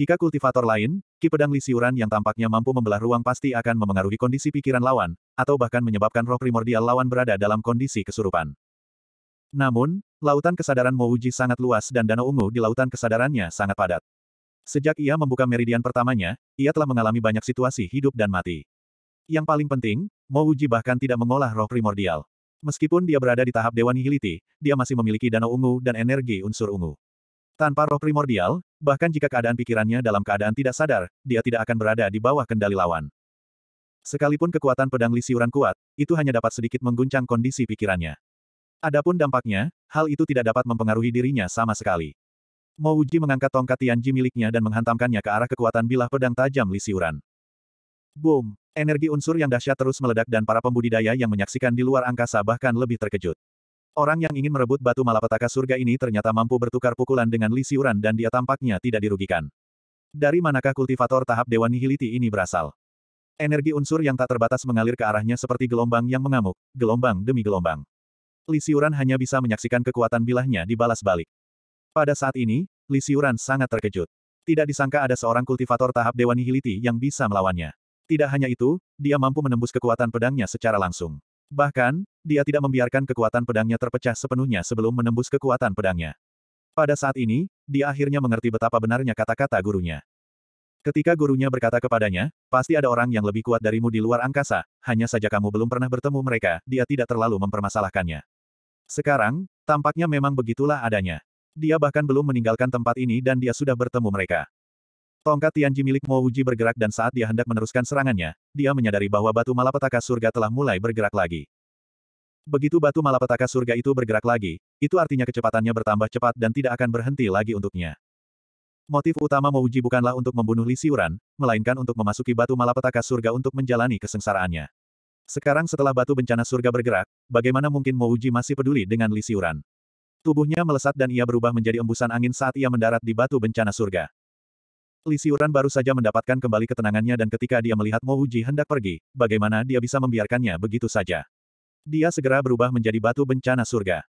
Jika kultivator lain, ki pedang lisiuran yang tampaknya mampu membelah ruang pasti akan memengaruhi kondisi pikiran lawan, atau bahkan menyebabkan roh primordial lawan berada dalam kondisi kesurupan. Namun, lautan kesadaran Mouji sangat luas dan danau ungu di lautan kesadarannya sangat padat. Sejak ia membuka meridian pertamanya, ia telah mengalami banyak situasi hidup dan mati. Yang paling penting, Mouji bahkan tidak mengolah roh primordial. Meskipun dia berada di tahap Dewa Nihiliti, dia masih memiliki danau ungu dan energi unsur ungu. Tanpa roh primordial, bahkan jika keadaan pikirannya dalam keadaan tidak sadar, dia tidak akan berada di bawah kendali lawan. Sekalipun kekuatan pedang lisiuran kuat, itu hanya dapat sedikit mengguncang kondisi pikirannya. Adapun dampaknya, hal itu tidak dapat mempengaruhi dirinya sama sekali. Mouji mengangkat tongkat Tianji miliknya dan menghantamkannya ke arah kekuatan bilah pedang tajam lisiuran. Boom! Energi unsur yang dahsyat terus meledak dan para pembudidaya yang menyaksikan di luar angkasa bahkan lebih terkejut. Orang yang ingin merebut batu malapetaka surga ini ternyata mampu bertukar pukulan dengan Li Siuran dan dia tampaknya tidak dirugikan. Dari manakah kultivator tahap Dewa Nihiliti ini berasal? Energi unsur yang tak terbatas mengalir ke arahnya seperti gelombang yang mengamuk, gelombang demi gelombang. Li Siuran hanya bisa menyaksikan kekuatan bilahnya dibalas balik. Pada saat ini, Li Siuran sangat terkejut. Tidak disangka ada seorang kultivator tahap Dewa Nihiliti yang bisa melawannya. Tidak hanya itu, dia mampu menembus kekuatan pedangnya secara langsung. Bahkan, dia tidak membiarkan kekuatan pedangnya terpecah sepenuhnya sebelum menembus kekuatan pedangnya. Pada saat ini, dia akhirnya mengerti betapa benarnya kata-kata gurunya. Ketika gurunya berkata kepadanya, pasti ada orang yang lebih kuat darimu di luar angkasa, hanya saja kamu belum pernah bertemu mereka, dia tidak terlalu mempermasalahkannya. Sekarang, tampaknya memang begitulah adanya. Dia bahkan belum meninggalkan tempat ini dan dia sudah bertemu mereka. Tongkat Tianji milik Mo Wuji bergerak dan saat dia hendak meneruskan serangannya, dia menyadari bahwa batu malapetaka surga telah mulai bergerak lagi. Begitu batu malapetaka surga itu bergerak lagi, itu artinya kecepatannya bertambah cepat dan tidak akan berhenti lagi untuknya. Motif utama Mo Wuji bukanlah untuk membunuh Li Siuran, melainkan untuk memasuki batu malapetaka surga untuk menjalani kesengsaraannya. Sekarang setelah batu bencana surga bergerak, bagaimana mungkin Mo Wuji masih peduli dengan Li Siuran? Tubuhnya melesat dan ia berubah menjadi embusan angin saat ia mendarat di batu bencana surga. Li Siuran baru saja mendapatkan kembali ketenangannya dan ketika dia melihat Mo Uji hendak pergi, bagaimana dia bisa membiarkannya begitu saja. Dia segera berubah menjadi batu bencana surga.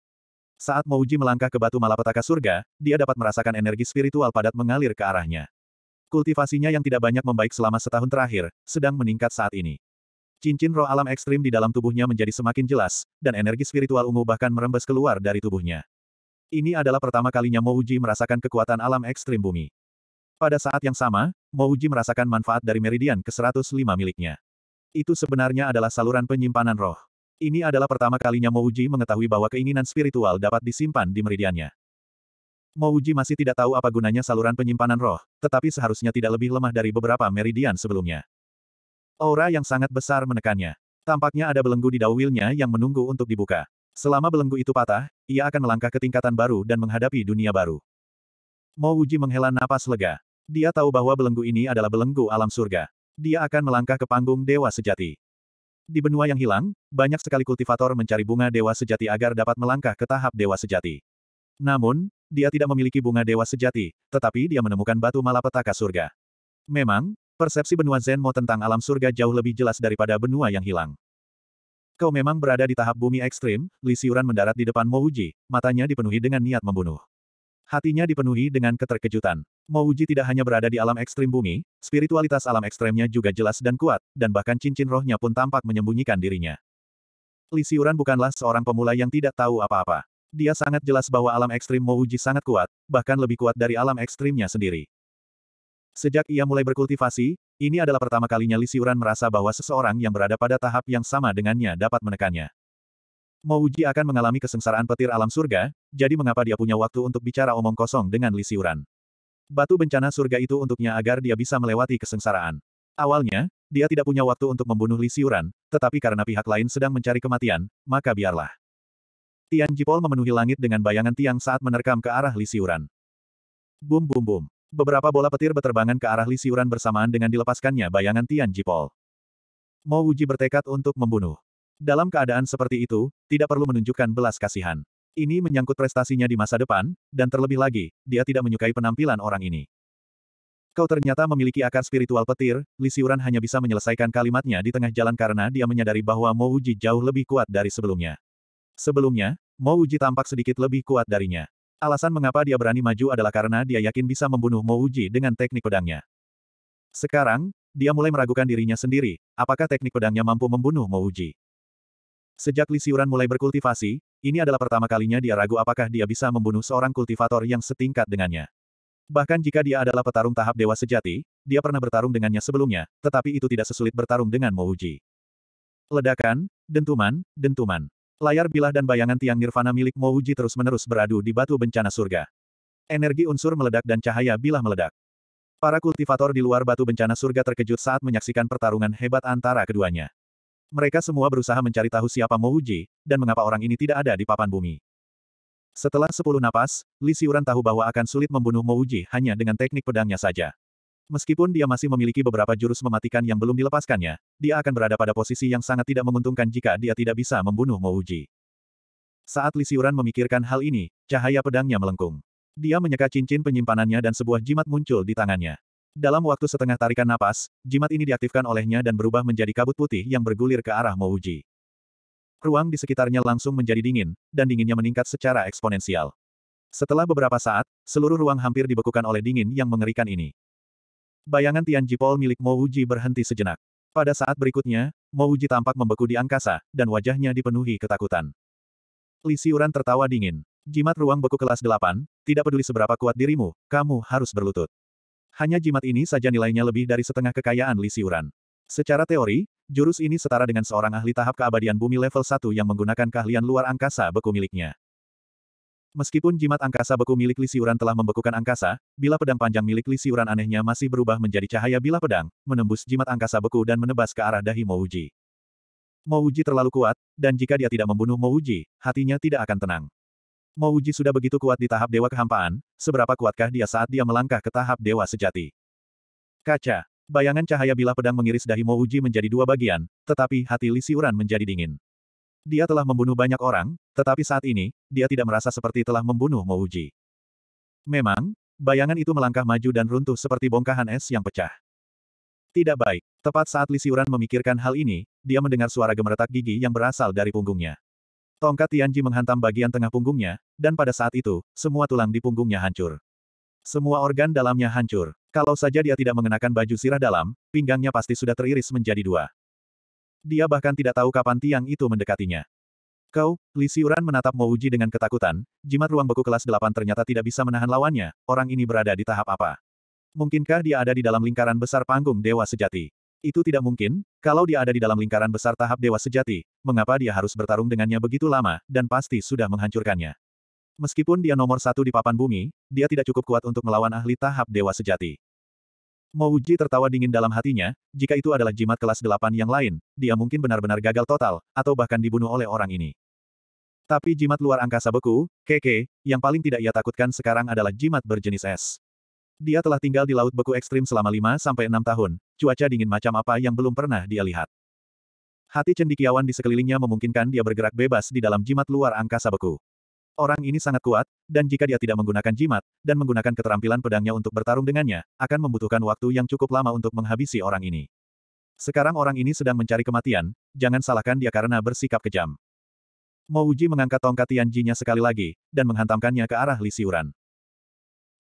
Saat Mo Uji melangkah ke batu malapetaka surga, dia dapat merasakan energi spiritual padat mengalir ke arahnya. Kultivasinya yang tidak banyak membaik selama setahun terakhir, sedang meningkat saat ini. Cincin roh alam ekstrim di dalam tubuhnya menjadi semakin jelas, dan energi spiritual ungu bahkan merembes keluar dari tubuhnya. Ini adalah pertama kalinya Mo Uji merasakan kekuatan alam ekstrim bumi. Pada saat yang sama, Mouji merasakan manfaat dari meridian ke-105 miliknya. Itu sebenarnya adalah saluran penyimpanan roh. Ini adalah pertama kalinya Mouji mengetahui bahwa keinginan spiritual dapat disimpan di meridiannya. Mouji masih tidak tahu apa gunanya saluran penyimpanan roh, tetapi seharusnya tidak lebih lemah dari beberapa meridian sebelumnya. Aura yang sangat besar menekannya. Tampaknya ada belenggu di dawilnya yang menunggu untuk dibuka. Selama belenggu itu patah, ia akan melangkah ke tingkatan baru dan menghadapi dunia baru. Mouji menghela napas lega. Dia tahu bahwa belenggu ini adalah belenggu alam surga. Dia akan melangkah ke panggung dewa sejati. Di benua yang hilang, banyak sekali kultivator mencari bunga dewa sejati agar dapat melangkah ke tahap dewa sejati. Namun, dia tidak memiliki bunga dewa sejati, tetapi dia menemukan batu malapetaka surga. Memang, persepsi benua Zenmo tentang alam surga jauh lebih jelas daripada benua yang hilang. Kau memang berada di tahap bumi ekstrim, Lisiuran mendarat di depan Mouji, matanya dipenuhi dengan niat membunuh. Hatinya dipenuhi dengan keterkejutan. Mouji tidak hanya berada di alam ekstrim bumi, spiritualitas alam ekstremnya juga jelas dan kuat, dan bahkan cincin rohnya pun tampak menyembunyikan dirinya. Li Siuran bukanlah seorang pemula yang tidak tahu apa-apa. Dia sangat jelas bahwa alam ekstrim Mouji sangat kuat, bahkan lebih kuat dari alam ekstrimnya sendiri. Sejak ia mulai berkultivasi, ini adalah pertama kalinya Li Siuran merasa bahwa seseorang yang berada pada tahap yang sama dengannya dapat menekannya. Mouji akan mengalami kesengsaraan petir alam surga, jadi mengapa dia punya waktu untuk bicara omong kosong dengan Li Siuran. Batu bencana surga itu untuknya agar dia bisa melewati kesengsaraan. Awalnya, dia tidak punya waktu untuk membunuh Li Siuran, tetapi karena pihak lain sedang mencari kematian, maka biarlah. Tian Jipol memenuhi langit dengan bayangan tiang saat menerkam ke arah Li Siuran. Bum bum bum. Beberapa bola petir berterbangan ke arah Li Siuran bersamaan dengan dilepaskannya bayangan Tian Jipol. Mouji bertekad untuk membunuh. Dalam keadaan seperti itu, tidak perlu menunjukkan belas kasihan. Ini menyangkut prestasinya di masa depan, dan terlebih lagi, dia tidak menyukai penampilan orang ini. Kau ternyata memiliki akar spiritual petir, Lisiuran hanya bisa menyelesaikan kalimatnya di tengah jalan karena dia menyadari bahwa Mo Uji jauh lebih kuat dari sebelumnya. Sebelumnya, Mo Uji tampak sedikit lebih kuat darinya. Alasan mengapa dia berani maju adalah karena dia yakin bisa membunuh Mo Uji dengan teknik pedangnya. Sekarang, dia mulai meragukan dirinya sendiri, apakah teknik pedangnya mampu membunuh Mo Uji. Sejak Lisiuran mulai berkultivasi, ini adalah pertama kalinya dia ragu apakah dia bisa membunuh seorang kultivator yang setingkat dengannya. Bahkan jika dia adalah petarung tahap dewa sejati, dia pernah bertarung dengannya sebelumnya, tetapi itu tidak sesulit bertarung dengan Mouji. Ledakan, dentuman, dentuman. Layar bilah dan bayangan tiang nirvana milik Mouji terus-menerus beradu di batu bencana surga. Energi unsur meledak dan cahaya bilah meledak. Para kultivator di luar batu bencana surga terkejut saat menyaksikan pertarungan hebat antara keduanya. Mereka semua berusaha mencari tahu siapa Mo Uji, dan mengapa orang ini tidak ada di papan bumi. Setelah sepuluh napas, Li Siuran tahu bahwa akan sulit membunuh Mo Uji hanya dengan teknik pedangnya saja. Meskipun dia masih memiliki beberapa jurus mematikan yang belum dilepaskannya, dia akan berada pada posisi yang sangat tidak menguntungkan jika dia tidak bisa membunuh Mo Uji. Saat Li Siuran memikirkan hal ini, cahaya pedangnya melengkung. Dia menyeka cincin penyimpanannya dan sebuah jimat muncul di tangannya. Dalam waktu setengah tarikan napas, jimat ini diaktifkan olehnya dan berubah menjadi kabut putih yang bergulir ke arah Mouji. Ruang di sekitarnya langsung menjadi dingin, dan dinginnya meningkat secara eksponensial. Setelah beberapa saat, seluruh ruang hampir dibekukan oleh dingin yang mengerikan ini. Bayangan Tian Jipol milik Mouji berhenti sejenak. Pada saat berikutnya, Mouji tampak membeku di angkasa, dan wajahnya dipenuhi ketakutan. Li Siuran tertawa dingin. Jimat ruang beku kelas 8, tidak peduli seberapa kuat dirimu, kamu harus berlutut. Hanya jimat ini saja nilainya lebih dari setengah kekayaan Li Siuran. Secara teori, jurus ini setara dengan seorang ahli tahap keabadian bumi level 1 yang menggunakan keahlian luar angkasa beku miliknya. Meskipun jimat angkasa beku milik Li Siuran telah membekukan angkasa, bila pedang panjang milik Li Siuran anehnya masih berubah menjadi cahaya bila pedang, menembus jimat angkasa beku dan menebas ke arah dahi Mouji. Mouji terlalu kuat, dan jika dia tidak membunuh Mouji, hatinya tidak akan tenang. Mo Uji sudah begitu kuat di tahap Dewa Kehampaan, seberapa kuatkah dia saat dia melangkah ke tahap Dewa Sejati? Kaca. Bayangan cahaya bila pedang mengiris dahi Mo Uji menjadi dua bagian, tetapi hati Li Siuran menjadi dingin. Dia telah membunuh banyak orang, tetapi saat ini, dia tidak merasa seperti telah membunuh Mo Uji. Memang, bayangan itu melangkah maju dan runtuh seperti bongkahan es yang pecah. Tidak baik. Tepat saat Li Siuran memikirkan hal ini, dia mendengar suara gemeretak gigi yang berasal dari punggungnya. Tongkat Tianji menghantam bagian tengah punggungnya, dan pada saat itu, semua tulang di punggungnya hancur. Semua organ dalamnya hancur. Kalau saja dia tidak mengenakan baju sirah dalam, pinggangnya pasti sudah teriris menjadi dua. Dia bahkan tidak tahu kapan tiang itu mendekatinya. Kau, Li Siuran menatap Mo Mouji dengan ketakutan, jimat ruang beku kelas 8 ternyata tidak bisa menahan lawannya, orang ini berada di tahap apa? Mungkinkah dia ada di dalam lingkaran besar panggung dewa sejati? Itu tidak mungkin, kalau dia ada di dalam lingkaran besar tahap dewa sejati, mengapa dia harus bertarung dengannya begitu lama, dan pasti sudah menghancurkannya. Meskipun dia nomor satu di papan bumi, dia tidak cukup kuat untuk melawan ahli tahap dewa sejati. Mouji tertawa dingin dalam hatinya, jika itu adalah jimat kelas delapan yang lain, dia mungkin benar-benar gagal total, atau bahkan dibunuh oleh orang ini. Tapi jimat luar angkasa beku, keke, yang paling tidak ia takutkan sekarang adalah jimat berjenis es. Dia telah tinggal di laut beku ekstrim selama lima sampai enam tahun, cuaca dingin macam apa yang belum pernah dia lihat. Hati cendikiawan di sekelilingnya memungkinkan dia bergerak bebas di dalam jimat luar angkasa beku. Orang ini sangat kuat, dan jika dia tidak menggunakan jimat, dan menggunakan keterampilan pedangnya untuk bertarung dengannya, akan membutuhkan waktu yang cukup lama untuk menghabisi orang ini. Sekarang orang ini sedang mencari kematian, jangan salahkan dia karena bersikap kejam. Mouji mengangkat tongkat Tianjinya sekali lagi, dan menghantamkannya ke arah Lisiuran.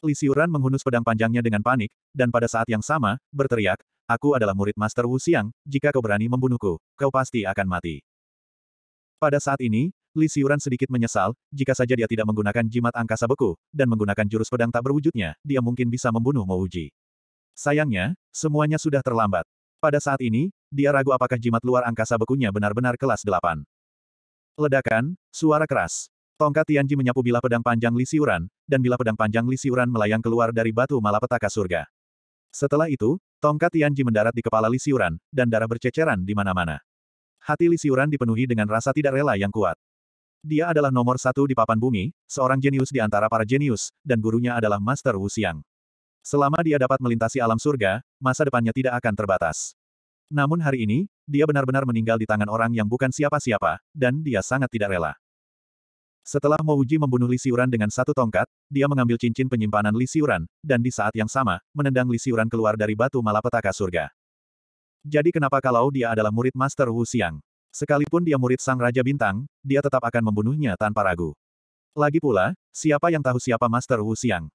Lisiuran menghunus pedang panjangnya dengan panik, dan pada saat yang sama, berteriak, Aku adalah murid Master Wu Xiang, jika kau berani membunuhku, kau pasti akan mati. Pada saat ini, Li Xiuran sedikit menyesal, jika saja dia tidak menggunakan jimat angkasa beku, dan menggunakan jurus pedang tak berwujudnya, dia mungkin bisa membunuh Mo Uji. Sayangnya, semuanya sudah terlambat. Pada saat ini, dia ragu apakah jimat luar angkasa bekunya benar-benar kelas 8. Ledakan, suara keras. Tongkat Tianji menyapu bila pedang panjang Li Siuran, dan bila pedang panjang Li Siuran melayang keluar dari batu malapetaka surga. Setelah itu, tongkat Tianji mendarat di kepala Li Siuran, dan darah berceceran di mana-mana. Hati Li Siuran dipenuhi dengan rasa tidak rela yang kuat. Dia adalah nomor satu di papan bumi, seorang jenius di antara para jenius, dan gurunya adalah Master Wu Xiang. Selama dia dapat melintasi alam surga, masa depannya tidak akan terbatas. Namun hari ini, dia benar-benar meninggal di tangan orang yang bukan siapa-siapa, dan dia sangat tidak rela. Setelah Mo Uji membunuh Li Siuran dengan satu tongkat, dia mengambil cincin penyimpanan Li Siuran, dan di saat yang sama, menendang Li Siuran keluar dari batu malapetaka surga. Jadi kenapa kalau dia adalah murid Master Wu Siang, Sekalipun dia murid Sang Raja Bintang, dia tetap akan membunuhnya tanpa ragu. Lagi pula, siapa yang tahu siapa Master Wu Siang?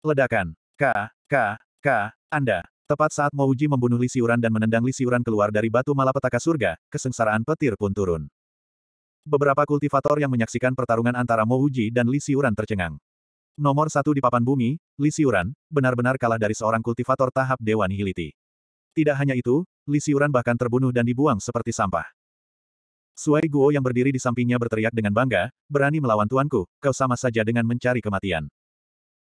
Ledakan. K, K, K, Anda. Tepat saat Mo Uji membunuh Li Siuran dan menendang Li Siuran keluar dari batu malapetaka surga, kesengsaraan petir pun turun. Beberapa kultivator yang menyaksikan pertarungan antara Mo Uji dan Li Siuran tercengang. Nomor satu di papan bumi, Li Siuran, benar-benar kalah dari seorang kultivator tahap Dewan Hiliti. Tidak hanya itu, Li Siuran bahkan terbunuh dan dibuang seperti sampah. Suai Guo yang berdiri di sampingnya berteriak dengan bangga, berani melawan tuanku, kau sama saja dengan mencari kematian.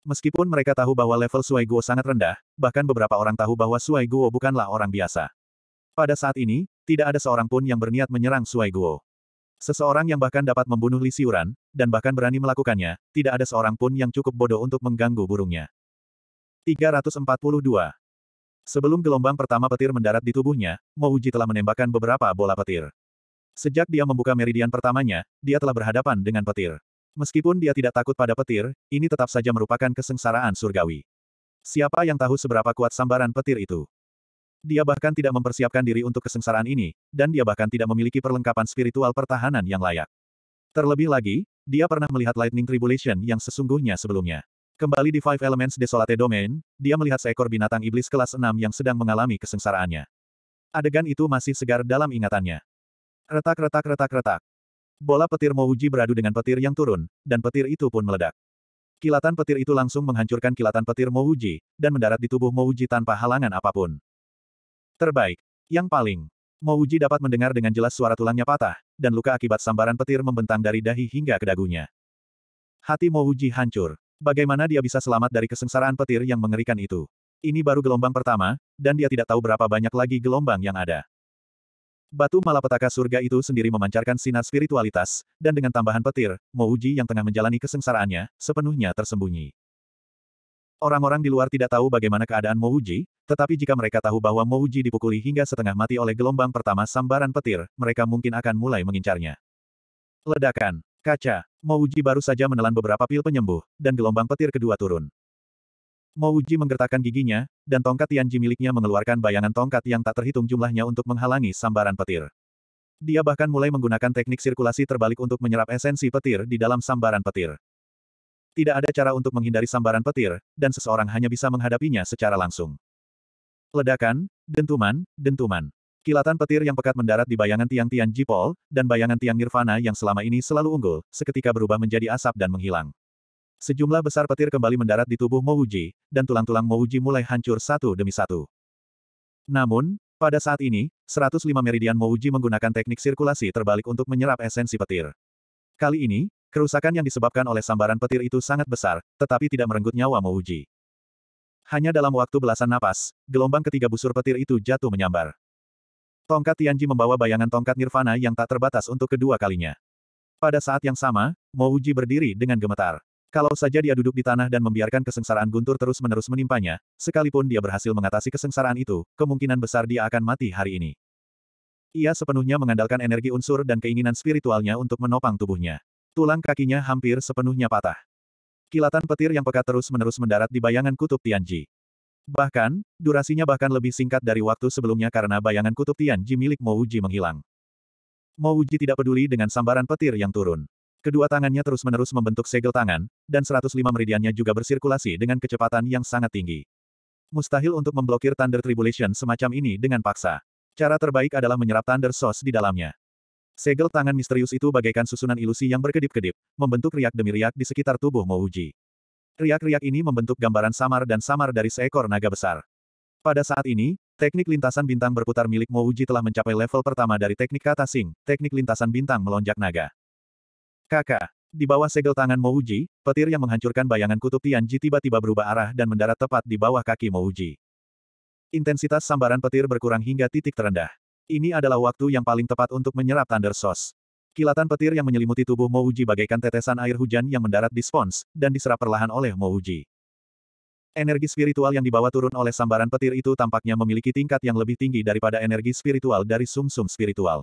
Meskipun mereka tahu bahwa level Suai Guo sangat rendah, bahkan beberapa orang tahu bahwa Suai Guo bukanlah orang biasa. Pada saat ini, tidak ada seorang pun yang berniat menyerang Suai Guo. Seseorang yang bahkan dapat membunuh Li Siuran, dan bahkan berani melakukannya, tidak ada seorang pun yang cukup bodoh untuk mengganggu burungnya. 342. Sebelum gelombang pertama petir mendarat di tubuhnya, Uji telah menembakkan beberapa bola petir. Sejak dia membuka meridian pertamanya, dia telah berhadapan dengan petir. Meskipun dia tidak takut pada petir, ini tetap saja merupakan kesengsaraan surgawi. Siapa yang tahu seberapa kuat sambaran petir itu? Dia bahkan tidak mempersiapkan diri untuk kesengsaraan ini, dan dia bahkan tidak memiliki perlengkapan spiritual pertahanan yang layak. Terlebih lagi, dia pernah melihat Lightning Tribulation yang sesungguhnya sebelumnya. Kembali di Five Elements Desolate Domain, dia melihat seekor binatang iblis kelas 6 yang sedang mengalami kesengsaraannya. Adegan itu masih segar dalam ingatannya. Retak-retak-retak-retak. Bola petir Mouji beradu dengan petir yang turun, dan petir itu pun meledak. Kilatan petir itu langsung menghancurkan kilatan petir Mouji, dan mendarat di tubuh Mouji tanpa halangan apapun. Terbaik. Yang paling. Mouji dapat mendengar dengan jelas suara tulangnya patah, dan luka akibat sambaran petir membentang dari dahi hingga ke dagunya. Hati Mouji hancur. Bagaimana dia bisa selamat dari kesengsaraan petir yang mengerikan itu? Ini baru gelombang pertama, dan dia tidak tahu berapa banyak lagi gelombang yang ada. Batu malapetaka surga itu sendiri memancarkan sinar spiritualitas, dan dengan tambahan petir, Mouji yang tengah menjalani kesengsaraannya, sepenuhnya tersembunyi. Orang-orang di luar tidak tahu bagaimana keadaan Mouji, tetapi jika mereka tahu bahwa Mouji dipukuli hingga setengah mati oleh gelombang pertama sambaran petir, mereka mungkin akan mulai mengincarnya. Ledakan, kaca, Mouji baru saja menelan beberapa pil penyembuh, dan gelombang petir kedua turun. Mouji menggertakkan giginya, dan tongkat Tianji miliknya mengeluarkan bayangan tongkat yang tak terhitung jumlahnya untuk menghalangi sambaran petir. Dia bahkan mulai menggunakan teknik sirkulasi terbalik untuk menyerap esensi petir di dalam sambaran petir. Tidak ada cara untuk menghindari sambaran petir, dan seseorang hanya bisa menghadapinya secara langsung. Ledakan, dentuman, dentuman. Kilatan petir yang pekat mendarat di bayangan tiang Tian Jipol, dan bayangan tiang Nirvana yang selama ini selalu unggul, seketika berubah menjadi asap dan menghilang. Sejumlah besar petir kembali mendarat di tubuh Mouji, dan tulang-tulang Mouji mulai hancur satu demi satu. Namun, pada saat ini, 105 meridian Mouji menggunakan teknik sirkulasi terbalik untuk menyerap esensi petir. Kali ini, Kerusakan yang disebabkan oleh sambaran petir itu sangat besar, tetapi tidak merenggut nyawa Mouji. Hanya dalam waktu belasan napas, gelombang ketiga busur petir itu jatuh menyambar. Tongkat Tianji membawa bayangan tongkat Nirvana yang tak terbatas untuk kedua kalinya. Pada saat yang sama, Mouji berdiri dengan gemetar. Kalau saja dia duduk di tanah dan membiarkan kesengsaraan guntur terus-menerus menimpanya, sekalipun dia berhasil mengatasi kesengsaraan itu, kemungkinan besar dia akan mati hari ini. Ia sepenuhnya mengandalkan energi unsur dan keinginan spiritualnya untuk menopang tubuhnya. Tulang kakinya hampir sepenuhnya patah. Kilatan petir yang pekat terus-menerus mendarat di bayangan kutub Tianji. Bahkan, durasinya bahkan lebih singkat dari waktu sebelumnya karena bayangan kutub Tianji milik Mouji menghilang. Mouji tidak peduli dengan sambaran petir yang turun. Kedua tangannya terus-menerus membentuk segel tangan, dan 105 meridiannya juga bersirkulasi dengan kecepatan yang sangat tinggi. Mustahil untuk memblokir Thunder Tribulation semacam ini dengan paksa. Cara terbaik adalah menyerap Thunder Sauce di dalamnya. Segel tangan misterius itu bagaikan susunan ilusi yang berkedip-kedip, membentuk riak demi riak di sekitar tubuh Mouji. Riak-riak ini membentuk gambaran samar dan samar dari seekor naga besar. Pada saat ini, teknik lintasan bintang berputar milik Mouji telah mencapai level pertama dari teknik kata sing, teknik lintasan bintang melonjak naga. Kakak, di bawah segel tangan Mouji, petir yang menghancurkan bayangan kutub Tianji tiba-tiba berubah arah dan mendarat tepat di bawah kaki Mouji. Intensitas sambaran petir berkurang hingga titik terendah. Ini adalah waktu yang paling tepat untuk menyerap Thunder Sauce. Kilatan petir yang menyelimuti tubuh Mouji bagaikan tetesan air hujan yang mendarat di spons, dan diserap perlahan oleh Mouji. Energi spiritual yang dibawa turun oleh sambaran petir itu tampaknya memiliki tingkat yang lebih tinggi daripada energi spiritual dari sumsum -sum spiritual.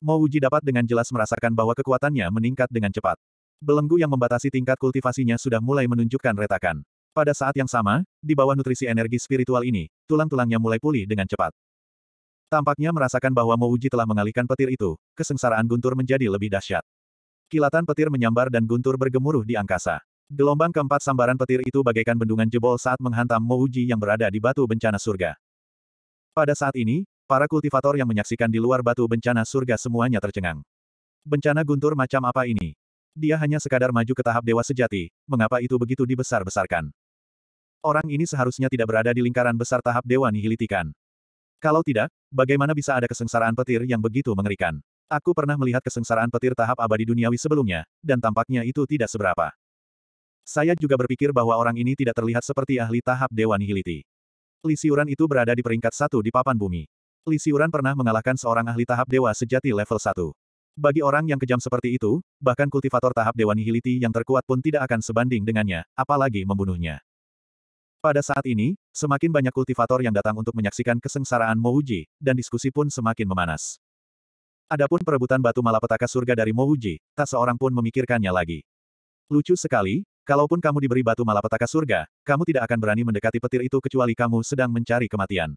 Mouji dapat dengan jelas merasakan bahwa kekuatannya meningkat dengan cepat. Belenggu yang membatasi tingkat kultivasinya sudah mulai menunjukkan retakan. Pada saat yang sama, di bawah nutrisi energi spiritual ini, tulang-tulangnya mulai pulih dengan cepat. Tampaknya merasakan bahwa Mouji telah mengalihkan petir itu, kesengsaraan guntur menjadi lebih dahsyat. Kilatan petir menyambar dan guntur bergemuruh di angkasa. Gelombang keempat sambaran petir itu bagaikan bendungan jebol saat menghantam Mouji yang berada di batu bencana surga. Pada saat ini, para kultivator yang menyaksikan di luar batu bencana surga semuanya tercengang. Bencana guntur macam apa ini? Dia hanya sekadar maju ke tahap dewa sejati, mengapa itu begitu dibesar-besarkan? Orang ini seharusnya tidak berada di lingkaran besar tahap dewa nihilitikan. Kalau tidak, bagaimana bisa ada kesengsaraan petir yang begitu mengerikan? Aku pernah melihat kesengsaraan petir tahap abadi duniawi sebelumnya, dan tampaknya itu tidak seberapa. Saya juga berpikir bahwa orang ini tidak terlihat seperti ahli tahap Dewa Nihiliti. Lisiuran itu berada di peringkat satu di papan bumi. Lisiuran pernah mengalahkan seorang ahli tahap Dewa sejati level 1. Bagi orang yang kejam seperti itu, bahkan kultivator tahap Dewa Nihiliti yang terkuat pun tidak akan sebanding dengannya, apalagi membunuhnya. Pada saat ini, semakin banyak kultivator yang datang untuk menyaksikan kesengsaraan Mouji, dan diskusi pun semakin memanas. Adapun perebutan batu malapetaka surga dari Mouji, tak seorang pun memikirkannya lagi. Lucu sekali, kalaupun kamu diberi batu malapetaka surga, kamu tidak akan berani mendekati petir itu kecuali kamu sedang mencari kematian.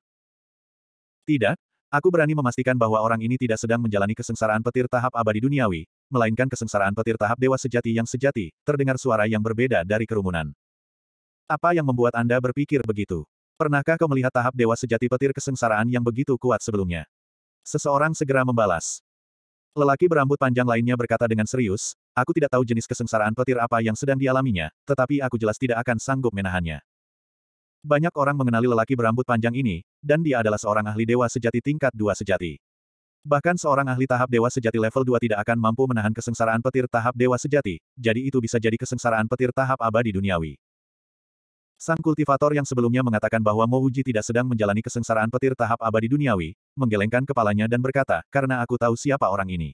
Tidak, aku berani memastikan bahwa orang ini tidak sedang menjalani kesengsaraan petir tahap abadi duniawi, melainkan kesengsaraan petir tahap dewa sejati yang sejati, terdengar suara yang berbeda dari kerumunan. Apa yang membuat Anda berpikir begitu? Pernahkah kau melihat tahap dewa sejati petir kesengsaraan yang begitu kuat sebelumnya? Seseorang segera membalas. Lelaki berambut panjang lainnya berkata dengan serius, aku tidak tahu jenis kesengsaraan petir apa yang sedang dialaminya, tetapi aku jelas tidak akan sanggup menahannya. Banyak orang mengenali lelaki berambut panjang ini, dan dia adalah seorang ahli dewa sejati tingkat dua sejati. Bahkan seorang ahli tahap dewa sejati level 2 tidak akan mampu menahan kesengsaraan petir tahap dewa sejati, jadi itu bisa jadi kesengsaraan petir tahap abadi duniawi. Sang kultivator yang sebelumnya mengatakan bahwa Mo Wuji tidak sedang menjalani kesengsaraan petir tahap abadi duniawi, menggelengkan kepalanya dan berkata, karena aku tahu siapa orang ini.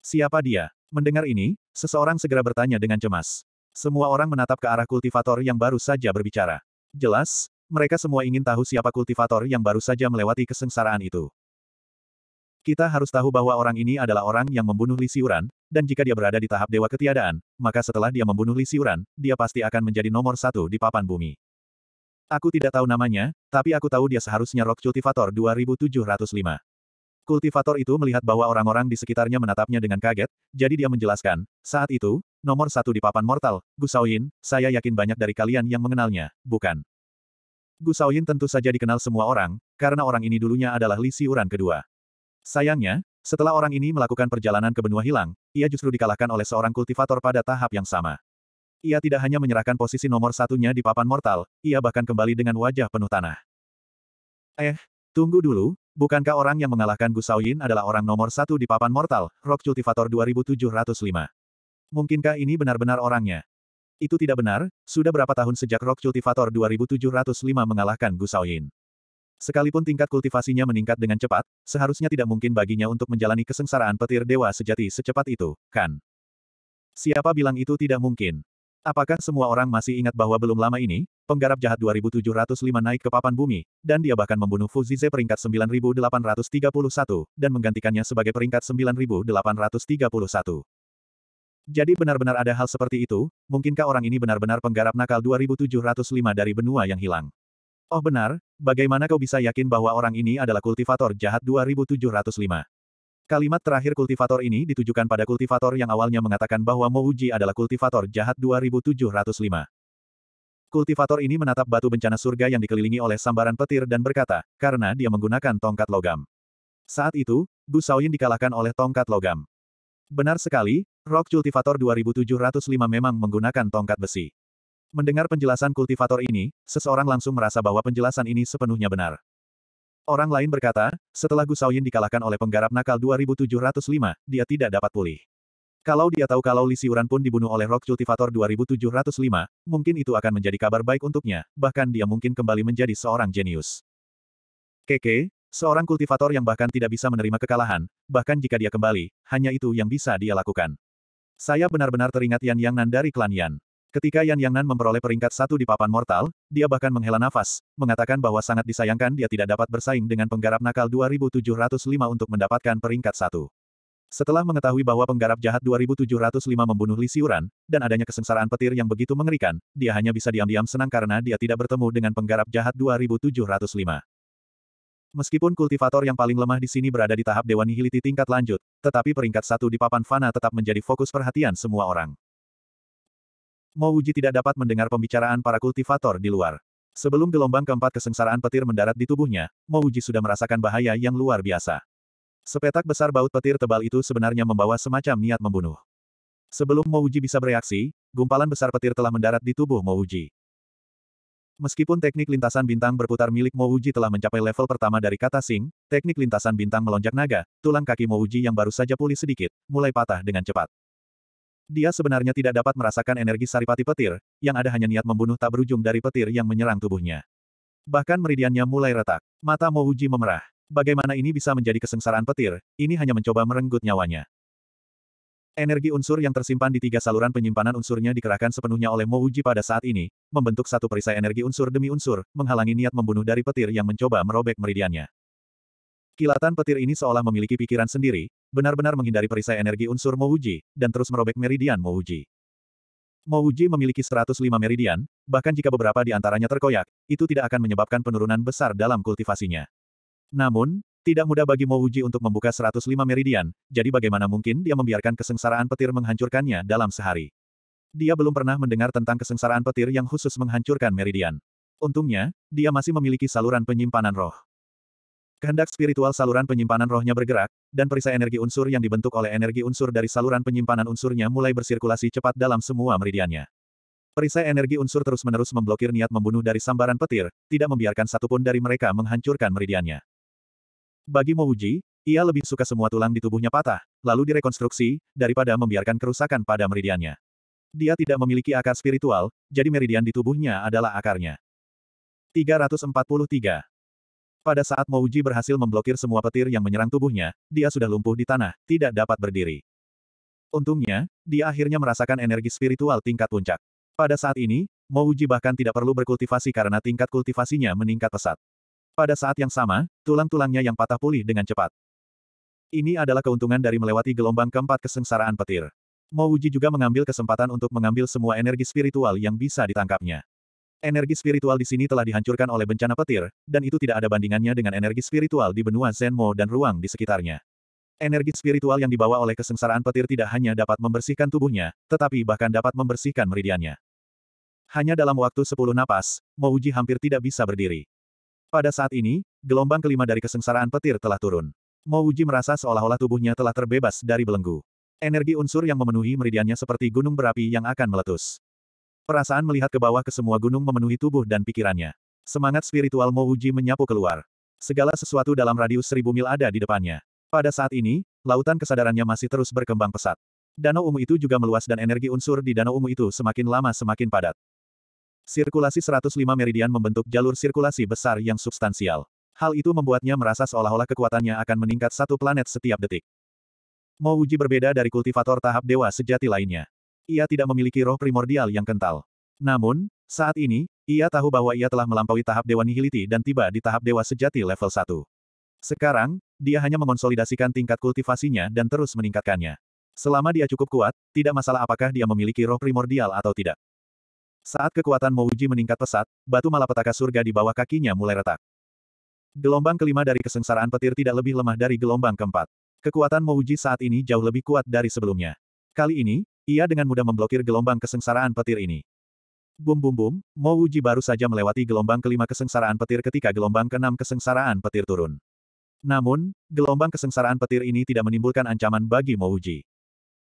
Siapa dia? Mendengar ini, seseorang segera bertanya dengan cemas. Semua orang menatap ke arah kultivator yang baru saja berbicara. Jelas, mereka semua ingin tahu siapa kultivator yang baru saja melewati kesengsaraan itu. Kita harus tahu bahwa orang ini adalah orang yang membunuh Li Siuran, dan jika dia berada di tahap dewa ketiadaan, maka setelah dia membunuh Li Siuran, dia pasti akan menjadi nomor satu di papan bumi. Aku tidak tahu namanya, tapi aku tahu dia seharusnya Rock Cultivator 2705. Kultivator itu melihat bahwa orang-orang di sekitarnya menatapnya dengan kaget, jadi dia menjelaskan, saat itu, nomor satu di papan mortal, Yin. saya yakin banyak dari kalian yang mengenalnya, bukan? Yin tentu saja dikenal semua orang, karena orang ini dulunya adalah Li Siuran kedua. Sayangnya, setelah orang ini melakukan perjalanan ke benua hilang, ia justru dikalahkan oleh seorang kultivator pada tahap yang sama. Ia tidak hanya menyerahkan posisi nomor satunya di papan mortal, ia bahkan kembali dengan wajah penuh tanah. Eh, tunggu dulu, bukankah orang yang mengalahkan Gu Yin adalah orang nomor satu di papan mortal, Rock Cultivator 2705? Mungkinkah ini benar-benar orangnya? Itu tidak benar, sudah berapa tahun sejak Rock Cultivator 2705 mengalahkan Gu Yin. Sekalipun tingkat kultivasinya meningkat dengan cepat, seharusnya tidak mungkin baginya untuk menjalani kesengsaraan petir dewa sejati secepat itu, kan? Siapa bilang itu tidak mungkin? Apakah semua orang masih ingat bahwa belum lama ini, penggarap jahat 2705 naik ke papan bumi, dan dia bahkan membunuh Fuzize peringkat 9831, dan menggantikannya sebagai peringkat 9831. Jadi benar-benar ada hal seperti itu, mungkinkah orang ini benar-benar penggarap nakal 2705 dari benua yang hilang? Oh benar, bagaimana kau bisa yakin bahwa orang ini adalah kultivator jahat 2705? Kalimat terakhir kultivator ini ditujukan pada kultivator yang awalnya mengatakan bahwa Mouji adalah kultivator jahat 2705. Kultivator ini menatap batu bencana surga yang dikelilingi oleh sambaran petir dan berkata, karena dia menggunakan tongkat logam. Saat itu, Bu Saoyin dikalahkan oleh tongkat logam. Benar sekali, Rock Cultivator 2705 memang menggunakan tongkat besi. Mendengar penjelasan kultivator ini, seseorang langsung merasa bahwa penjelasan ini sepenuhnya benar. Orang lain berkata, setelah Gu Saoyin dikalahkan oleh penggarap nakal 2705, dia tidak dapat pulih. Kalau dia tahu kalau Li Siuran pun dibunuh oleh Rock Cultivator 2705, mungkin itu akan menjadi kabar baik untuknya, bahkan dia mungkin kembali menjadi seorang jenius. Keke, seorang kultivator yang bahkan tidak bisa menerima kekalahan, bahkan jika dia kembali, hanya itu yang bisa dia lakukan. Saya benar-benar teringat Yan Yang Nan dari klan Yan. Ketika Yan Yangnan memperoleh peringkat satu di papan mortal, dia bahkan menghela nafas, mengatakan bahwa sangat disayangkan dia tidak dapat bersaing dengan penggarap nakal 2705 untuk mendapatkan peringkat satu. Setelah mengetahui bahwa penggarap jahat 2705 membunuh Li Siuran, dan adanya kesengsaraan petir yang begitu mengerikan, dia hanya bisa diam-diam senang karena dia tidak bertemu dengan penggarap jahat 2705. Meskipun kultivator yang paling lemah di sini berada di tahap Dewan Nihiliti tingkat lanjut, tetapi peringkat satu di papan fana tetap menjadi fokus perhatian semua orang. Mo Uji tidak dapat mendengar pembicaraan para kultivator di luar. Sebelum gelombang keempat kesengsaraan petir mendarat di tubuhnya, Mo Uji sudah merasakan bahaya yang luar biasa. Sepetak besar baut petir tebal itu sebenarnya membawa semacam niat membunuh. Sebelum Mo Uji bisa bereaksi, gumpalan besar petir telah mendarat di tubuh Mo Uji. Meskipun teknik lintasan bintang berputar milik Mo Mouji telah mencapai level pertama dari kata Sing, teknik lintasan bintang melonjak naga, tulang kaki Mo Mouji yang baru saja pulih sedikit, mulai patah dengan cepat. Dia sebenarnya tidak dapat merasakan energi saripati petir, yang ada hanya niat membunuh tak berujung dari petir yang menyerang tubuhnya. Bahkan meridiannya mulai retak. Mata Mo Uji memerah. Bagaimana ini bisa menjadi kesengsaraan petir, ini hanya mencoba merenggut nyawanya. Energi unsur yang tersimpan di tiga saluran penyimpanan unsurnya dikerahkan sepenuhnya oleh Mo Uji pada saat ini, membentuk satu perisai energi unsur demi unsur, menghalangi niat membunuh dari petir yang mencoba merobek meridiannya. Kilatan petir ini seolah memiliki pikiran sendiri, benar-benar menghindari perisai energi unsur Mouji, dan terus merobek meridian Mouji. Mouji memiliki 105 meridian, bahkan jika beberapa di antaranya terkoyak, itu tidak akan menyebabkan penurunan besar dalam kultivasinya. Namun, tidak mudah bagi Mouji untuk membuka 105 meridian, jadi bagaimana mungkin dia membiarkan kesengsaraan petir menghancurkannya dalam sehari. Dia belum pernah mendengar tentang kesengsaraan petir yang khusus menghancurkan meridian. Untungnya, dia masih memiliki saluran penyimpanan roh. Kehendak spiritual saluran penyimpanan rohnya bergerak, dan perisai energi unsur yang dibentuk oleh energi unsur dari saluran penyimpanan unsurnya mulai bersirkulasi cepat dalam semua meridiannya. Perisai energi unsur terus-menerus memblokir niat membunuh dari sambaran petir, tidak membiarkan satupun dari mereka menghancurkan meridiannya. Bagi Mouji, ia lebih suka semua tulang di tubuhnya patah, lalu direkonstruksi, daripada membiarkan kerusakan pada meridiannya. Dia tidak memiliki akar spiritual, jadi meridian di tubuhnya adalah akarnya. 343 pada saat Mouji berhasil memblokir semua petir yang menyerang tubuhnya, dia sudah lumpuh di tanah, tidak dapat berdiri. Untungnya, dia akhirnya merasakan energi spiritual tingkat puncak. Pada saat ini, Mouji bahkan tidak perlu berkultivasi karena tingkat kultivasinya meningkat pesat. Pada saat yang sama, tulang-tulangnya yang patah pulih dengan cepat. Ini adalah keuntungan dari melewati gelombang keempat kesengsaraan petir. Mouji juga mengambil kesempatan untuk mengambil semua energi spiritual yang bisa ditangkapnya. Energi spiritual di sini telah dihancurkan oleh bencana petir, dan itu tidak ada bandingannya dengan energi spiritual di benua Zenmo dan ruang di sekitarnya. Energi spiritual yang dibawa oleh kesengsaraan petir tidak hanya dapat membersihkan tubuhnya, tetapi bahkan dapat membersihkan meridiannya. Hanya dalam waktu sepuluh napas, Mouji hampir tidak bisa berdiri. Pada saat ini, gelombang kelima dari kesengsaraan petir telah turun. Mouji merasa seolah-olah tubuhnya telah terbebas dari belenggu. Energi unsur yang memenuhi meridiannya seperti gunung berapi yang akan meletus. Perasaan melihat ke bawah ke semua gunung memenuhi tubuh dan pikirannya. Semangat spiritual Mo Uji menyapu keluar. Segala sesuatu dalam radius seribu mil ada di depannya. Pada saat ini, lautan kesadarannya masih terus berkembang pesat. Danau ungu itu juga meluas dan energi unsur di danau ungu itu semakin lama semakin padat. Sirkulasi 105 meridian membentuk jalur sirkulasi besar yang substansial. Hal itu membuatnya merasa seolah-olah kekuatannya akan meningkat satu planet setiap detik. Mo Uji berbeda dari kultivator tahap dewa sejati lainnya ia tidak memiliki roh primordial yang kental. Namun, saat ini, ia tahu bahwa ia telah melampaui tahap Dewa Nihiliti dan tiba di tahap Dewa Sejati level 1. Sekarang, dia hanya mengonsolidasikan tingkat kultivasinya dan terus meningkatkannya. Selama dia cukup kuat, tidak masalah apakah dia memiliki roh primordial atau tidak. Saat kekuatan Mouji meningkat pesat, batu malapetaka surga di bawah kakinya mulai retak. Gelombang kelima dari kesengsaraan petir tidak lebih lemah dari gelombang keempat. Kekuatan Mouji saat ini jauh lebih kuat dari sebelumnya. Kali ini, ia dengan mudah memblokir gelombang kesengsaraan petir ini. Bum bum bum, Mo Wuji baru saja melewati gelombang kelima kesengsaraan petir ketika gelombang keenam kesengsaraan petir turun. Namun, gelombang kesengsaraan petir ini tidak menimbulkan ancaman bagi Mo Wuji.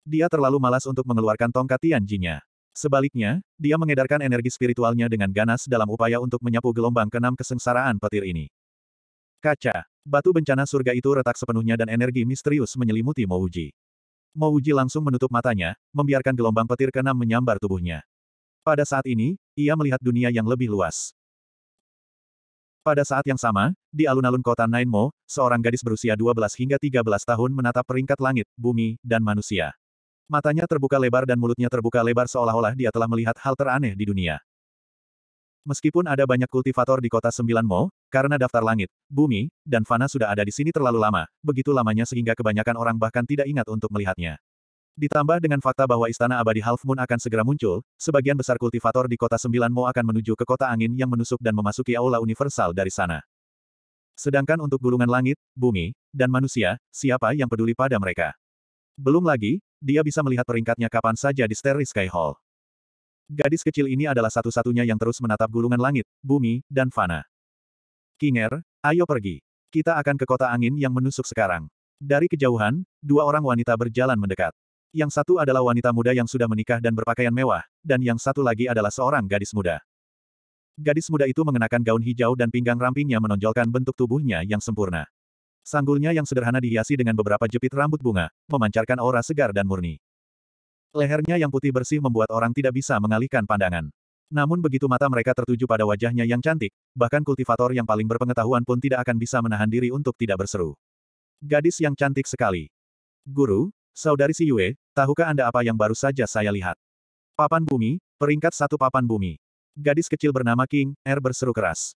Dia terlalu malas untuk mengeluarkan tongkat Tianjinya. Sebaliknya, dia mengedarkan energi spiritualnya dengan ganas dalam upaya untuk menyapu gelombang keenam kesengsaraan petir ini. Kaca, batu bencana surga itu retak sepenuhnya dan energi misterius menyelimuti Mouji. Mo Uji langsung menutup matanya, membiarkan gelombang petir keenam menyambar tubuhnya. Pada saat ini, ia melihat dunia yang lebih luas. Pada saat yang sama, di alun-alun kota Nine Mo, seorang gadis berusia 12 hingga 13 tahun menatap peringkat langit, bumi, dan manusia. Matanya terbuka lebar dan mulutnya terbuka lebar seolah-olah dia telah melihat hal teraneh di dunia. Meskipun ada banyak kultivator di kota Sembilan Mo, karena daftar langit, bumi, dan fana sudah ada di sini terlalu lama, begitu lamanya sehingga kebanyakan orang bahkan tidak ingat untuk melihatnya. Ditambah dengan fakta bahwa Istana Abadi Half Moon akan segera muncul, sebagian besar kultivator di kota Sembilan Mo akan menuju ke kota angin yang menusuk dan memasuki aula universal dari sana. Sedangkan untuk gulungan langit, bumi, dan manusia, siapa yang peduli pada mereka? Belum lagi, dia bisa melihat peringkatnya kapan saja di Sterry Sky Hall. Gadis kecil ini adalah satu-satunya yang terus menatap gulungan langit, bumi, dan fana. Kinger, ayo pergi. Kita akan ke kota angin yang menusuk sekarang. Dari kejauhan, dua orang wanita berjalan mendekat. Yang satu adalah wanita muda yang sudah menikah dan berpakaian mewah, dan yang satu lagi adalah seorang gadis muda. Gadis muda itu mengenakan gaun hijau dan pinggang rampingnya menonjolkan bentuk tubuhnya yang sempurna. Sanggulnya yang sederhana dihiasi dengan beberapa jepit rambut bunga, memancarkan aura segar dan murni. Lehernya yang putih bersih membuat orang tidak bisa mengalihkan pandangan. Namun begitu mata mereka tertuju pada wajahnya yang cantik, bahkan kultivator yang paling berpengetahuan pun tidak akan bisa menahan diri untuk tidak berseru. Gadis yang cantik sekali. Guru, saudari si Yue, tahukah Anda apa yang baru saja saya lihat? Papan bumi, peringkat satu papan bumi. Gadis kecil bernama King, R er berseru keras.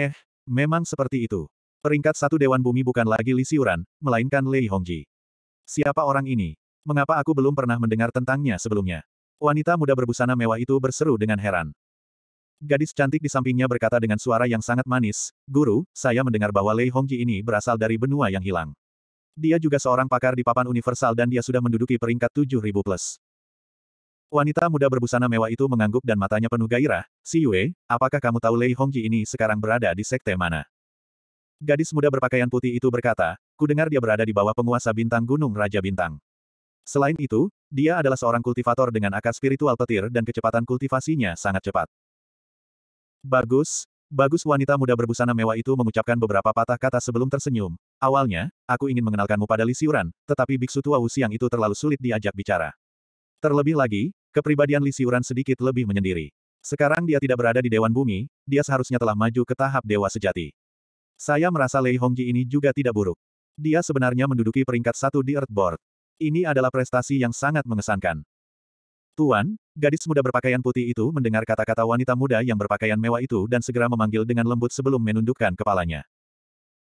Eh, memang seperti itu. Peringkat satu Dewan Bumi bukan lagi Li Siuran, melainkan Lei Hongji. Siapa orang ini? Mengapa aku belum pernah mendengar tentangnya sebelumnya? Wanita muda berbusana mewah itu berseru dengan heran. Gadis cantik di sampingnya berkata dengan suara yang sangat manis, Guru, saya mendengar bahwa Lei Hongji ini berasal dari benua yang hilang. Dia juga seorang pakar di papan universal dan dia sudah menduduki peringkat 7000 plus. Wanita muda berbusana mewah itu mengangguk dan matanya penuh gairah. Si Yue, apakah kamu tahu Lei Hongji ini sekarang berada di sekte mana? Gadis muda berpakaian putih itu berkata, Kudengar dia berada di bawah penguasa bintang gunung Raja Bintang. Selain itu, dia adalah seorang kultivator dengan akar spiritual petir dan kecepatan kultivasinya sangat cepat. Bagus, bagus wanita muda berbusana mewah itu mengucapkan beberapa patah kata sebelum tersenyum. Awalnya, aku ingin mengenalkanmu pada Li Siuran, tetapi biksu tua Wuxiang itu terlalu sulit diajak bicara. Terlebih lagi, kepribadian Li Siuran sedikit lebih menyendiri. Sekarang dia tidak berada di Dewan Bumi, dia seharusnya telah maju ke tahap Dewa Sejati. Saya merasa Lei Hongji ini juga tidak buruk. Dia sebenarnya menduduki peringkat satu di Earthboard. Ini adalah prestasi yang sangat mengesankan. Tuan, gadis muda berpakaian putih itu mendengar kata-kata wanita muda yang berpakaian mewah itu dan segera memanggil dengan lembut sebelum menundukkan kepalanya.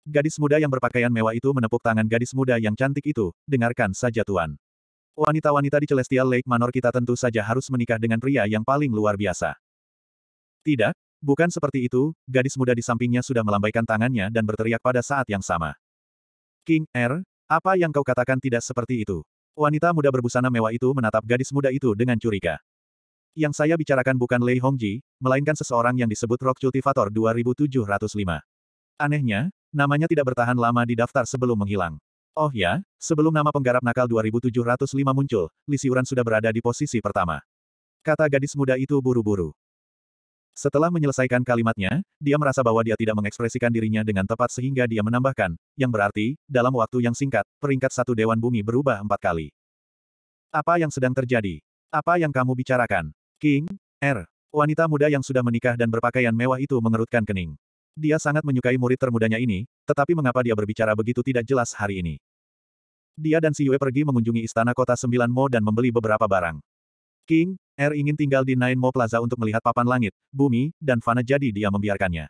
Gadis muda yang berpakaian mewah itu menepuk tangan gadis muda yang cantik itu, dengarkan saja Tuan. Wanita-wanita di Celestial Lake Manor kita tentu saja harus menikah dengan pria yang paling luar biasa. Tidak, bukan seperti itu, gadis muda di sampingnya sudah melambaikan tangannya dan berteriak pada saat yang sama. King R, apa yang kau katakan tidak seperti itu? Wanita muda berbusana mewah itu menatap gadis muda itu dengan curiga. Yang saya bicarakan bukan Lei Hongji, melainkan seseorang yang disebut Rock Cultivator 2705. Anehnya, namanya tidak bertahan lama di daftar sebelum menghilang. Oh ya, sebelum nama penggarap nakal 2705 muncul, Lisiuran sudah berada di posisi pertama. Kata gadis muda itu buru-buru. Setelah menyelesaikan kalimatnya, dia merasa bahwa dia tidak mengekspresikan dirinya dengan tepat sehingga dia menambahkan, yang berarti, dalam waktu yang singkat, peringkat satu Dewan Bumi berubah empat kali. Apa yang sedang terjadi? Apa yang kamu bicarakan? King, R. Er, wanita muda yang sudah menikah dan berpakaian mewah itu mengerutkan kening. Dia sangat menyukai murid termudanya ini, tetapi mengapa dia berbicara begitu tidak jelas hari ini? Dia dan Si Yue pergi mengunjungi istana kota Sembilan Mo dan membeli beberapa barang. King, R er ingin tinggal di Nine Mo Plaza untuk melihat papan langit, bumi, dan fana jadi dia membiarkannya.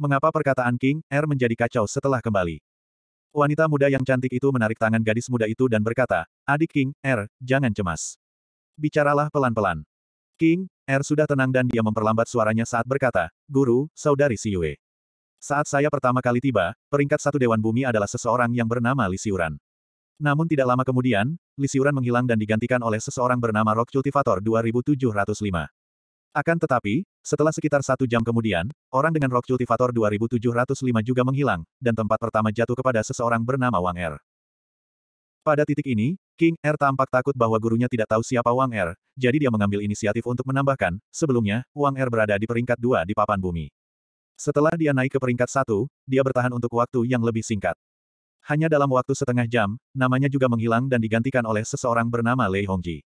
Mengapa perkataan King, R er menjadi kacau setelah kembali? Wanita muda yang cantik itu menarik tangan gadis muda itu dan berkata, adik King, R, er, jangan cemas. Bicaralah pelan-pelan. King, R sudah tenang dan dia memperlambat suaranya saat berkata, Guru, Saudari Si Yue. Saat saya pertama kali tiba, peringkat satu Dewan Bumi adalah seseorang yang bernama Lisiuran. Namun tidak lama kemudian, Lisiuran menghilang dan digantikan oleh seseorang bernama Rock Cultivator 2705. Akan tetapi, setelah sekitar satu jam kemudian, orang dengan Rock Cultivator 2705 juga menghilang, dan tempat pertama jatuh kepada seseorang bernama Wang Er. Pada titik ini, King Er tampak takut bahwa gurunya tidak tahu siapa Wang Er, jadi dia mengambil inisiatif untuk menambahkan, sebelumnya, Wang Er berada di peringkat dua di papan bumi. Setelah dia naik ke peringkat satu, dia bertahan untuk waktu yang lebih singkat. Hanya dalam waktu setengah jam, namanya juga menghilang dan digantikan oleh seseorang bernama Lei Hongji.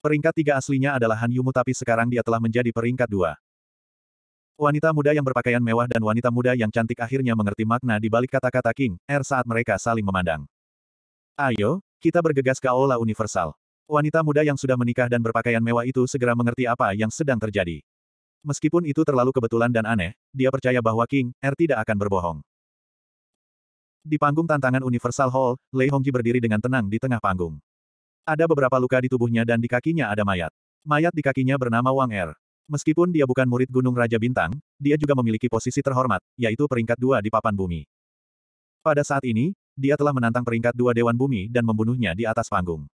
Peringkat tiga aslinya adalah Han Yumu tapi sekarang dia telah menjadi peringkat dua. Wanita muda yang berpakaian mewah dan wanita muda yang cantik akhirnya mengerti makna di balik kata-kata King R er saat mereka saling memandang. Ayo, kita bergegas ke Aula Universal. Wanita muda yang sudah menikah dan berpakaian mewah itu segera mengerti apa yang sedang terjadi. Meskipun itu terlalu kebetulan dan aneh, dia percaya bahwa King R er tidak akan berbohong. Di panggung tantangan Universal Hall, Lei Hongji berdiri dengan tenang di tengah panggung. Ada beberapa luka di tubuhnya dan di kakinya ada mayat. Mayat di kakinya bernama Wang Er. Meskipun dia bukan murid Gunung Raja Bintang, dia juga memiliki posisi terhormat, yaitu peringkat dua di papan bumi. Pada saat ini, dia telah menantang peringkat dua Dewan Bumi dan membunuhnya di atas panggung.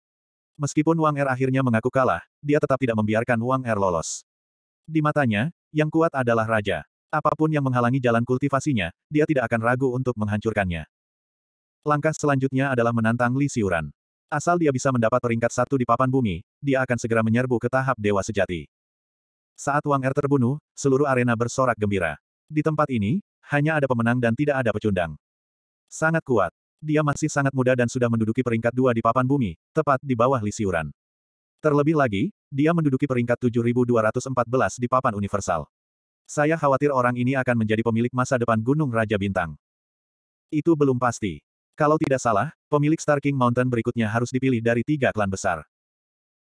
Meskipun Wang Er akhirnya mengaku kalah, dia tetap tidak membiarkan Wang Er lolos. Di matanya, yang kuat adalah raja. Apapun yang menghalangi jalan kultivasinya, dia tidak akan ragu untuk menghancurkannya. Langkah selanjutnya adalah menantang Li Siuran. Asal dia bisa mendapat peringkat satu di papan bumi, dia akan segera menyerbu ke tahap dewa sejati. Saat Wang Er terbunuh, seluruh arena bersorak gembira. Di tempat ini, hanya ada pemenang dan tidak ada pecundang. Sangat kuat. Dia masih sangat muda dan sudah menduduki peringkat dua di papan bumi, tepat di bawah Li Siuran. Terlebih lagi, dia menduduki peringkat 7214 di papan universal. Saya khawatir orang ini akan menjadi pemilik masa depan Gunung Raja Bintang. Itu belum pasti. Kalau tidak salah, pemilik Star King Mountain berikutnya harus dipilih dari tiga klan besar.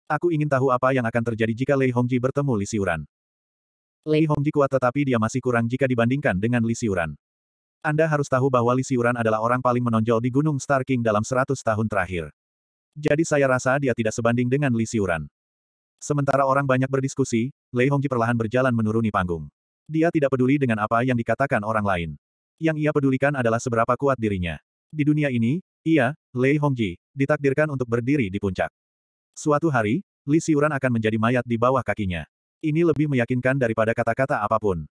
Aku ingin tahu apa yang akan terjadi jika Lei Hongji bertemu Li Siuran. Lei Hongji kuat tetapi dia masih kurang jika dibandingkan dengan Li Siuran. Anda harus tahu bahwa Li Siuran adalah orang paling menonjol di Gunung Star King dalam 100 tahun terakhir. Jadi saya rasa dia tidak sebanding dengan Li Siuran. Sementara orang banyak berdiskusi, Lei Hongji perlahan berjalan menuruni panggung. Dia tidak peduli dengan apa yang dikatakan orang lain. Yang ia pedulikan adalah seberapa kuat dirinya. Di dunia ini, ia, Lei Hongji, ditakdirkan untuk berdiri di puncak. Suatu hari, Li Siuran akan menjadi mayat di bawah kakinya. Ini lebih meyakinkan daripada kata-kata apapun.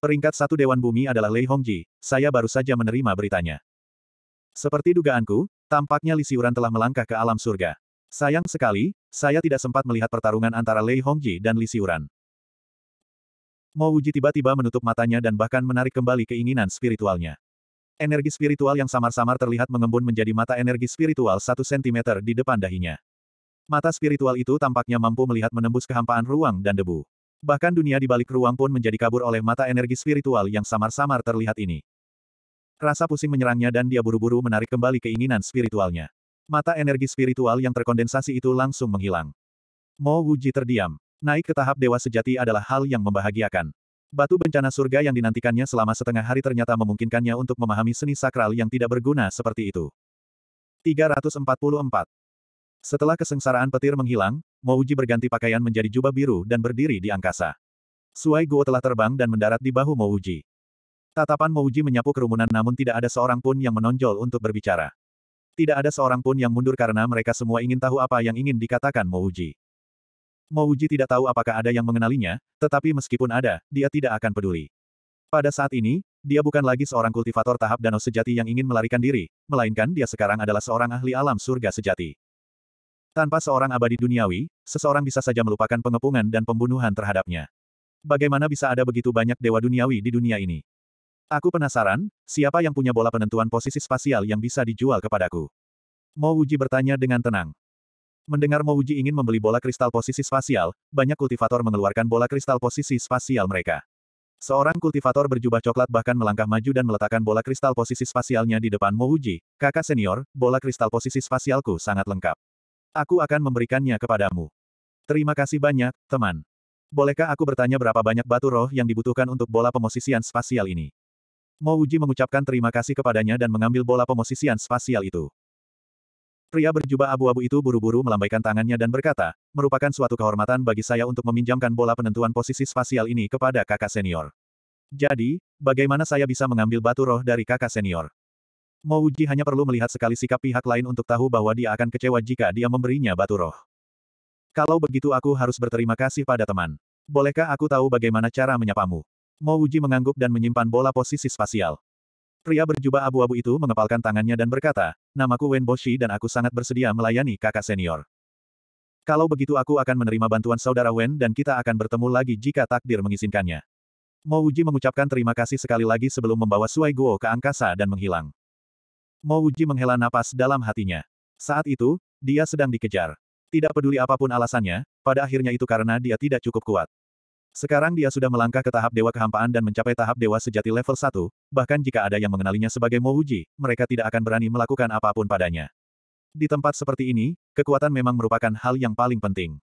Peringkat satu Dewan Bumi adalah Lei Hongji, saya baru saja menerima beritanya. Seperti dugaanku, tampaknya Li Siuran telah melangkah ke alam surga. Sayang sekali, saya tidak sempat melihat pertarungan antara Lei Hongji dan Li Siuran. Mo Wuji tiba-tiba menutup matanya dan bahkan menarik kembali keinginan spiritualnya. Energi spiritual yang samar-samar terlihat mengembun menjadi mata energi spiritual satu sentimeter di depan dahinya. Mata spiritual itu tampaknya mampu melihat menembus kehampaan ruang dan debu. Bahkan dunia di balik ruang pun menjadi kabur oleh mata energi spiritual yang samar-samar terlihat ini. Rasa pusing menyerangnya dan dia buru-buru menarik kembali keinginan spiritualnya. Mata energi spiritual yang terkondensasi itu langsung menghilang. Mo Wuji terdiam. Naik ke tahap dewa sejati adalah hal yang membahagiakan. Batu bencana surga yang dinantikannya selama setengah hari ternyata memungkinkannya untuk memahami seni sakral yang tidak berguna seperti itu. 344. Setelah kesengsaraan petir menghilang, Mouji berganti pakaian menjadi jubah biru dan berdiri di angkasa. Suai Guo telah terbang dan mendarat di bahu Mouji. Tatapan Mouji menyapu kerumunan namun tidak ada seorang pun yang menonjol untuk berbicara. Tidak ada seorang pun yang mundur karena mereka semua ingin tahu apa yang ingin dikatakan Mouji. Mouji tidak tahu apakah ada yang mengenalinya, tetapi meskipun ada, dia tidak akan peduli. Pada saat ini, dia bukan lagi seorang kultivator tahap danau sejati yang ingin melarikan diri, melainkan dia sekarang adalah seorang ahli alam surga sejati. Tanpa seorang abadi duniawi, seseorang bisa saja melupakan pengepungan dan pembunuhan terhadapnya. Bagaimana bisa ada begitu banyak dewa duniawi di dunia ini? Aku penasaran, siapa yang punya bola penentuan posisi spasial yang bisa dijual kepadaku? Mo Uji bertanya dengan tenang. Mendengar Mouji ingin membeli bola kristal posisi spasial, banyak kultivator mengeluarkan bola kristal posisi spasial mereka. Seorang kultivator berjubah coklat bahkan melangkah maju dan meletakkan bola kristal posisi spasialnya di depan Mouji, kakak senior, bola kristal posisi spasialku sangat lengkap. Aku akan memberikannya kepadamu. Terima kasih banyak, teman. Bolehkah aku bertanya berapa banyak batu roh yang dibutuhkan untuk bola pemosisian spasial ini? Mouji mengucapkan terima kasih kepadanya dan mengambil bola pemosisian spasial itu. Pria berjubah abu-abu itu buru-buru melambaikan tangannya dan berkata, merupakan suatu kehormatan bagi saya untuk meminjamkan bola penentuan posisi spasial ini kepada kakak senior. Jadi, bagaimana saya bisa mengambil batu roh dari kakak senior? Mouji hanya perlu melihat sekali sikap pihak lain untuk tahu bahwa dia akan kecewa jika dia memberinya batu roh. Kalau begitu aku harus berterima kasih pada teman. Bolehkah aku tahu bagaimana cara menyapamu? Mouji mengangguk dan menyimpan bola posisi spasial. Pria berjubah abu-abu itu mengepalkan tangannya dan berkata, namaku Wen Boshi dan aku sangat bersedia melayani kakak senior. Kalau begitu aku akan menerima bantuan saudara Wen dan kita akan bertemu lagi jika takdir mengizinkannya. Mo Uji mengucapkan terima kasih sekali lagi sebelum membawa Suai Guo ke angkasa dan menghilang. Mo Uji menghela napas dalam hatinya. Saat itu, dia sedang dikejar. Tidak peduli apapun alasannya, pada akhirnya itu karena dia tidak cukup kuat. Sekarang dia sudah melangkah ke tahap Dewa Kehampaan dan mencapai tahap Dewa Sejati level 1, bahkan jika ada yang mengenalinya sebagai Mouji, mereka tidak akan berani melakukan apapun padanya. Di tempat seperti ini, kekuatan memang merupakan hal yang paling penting.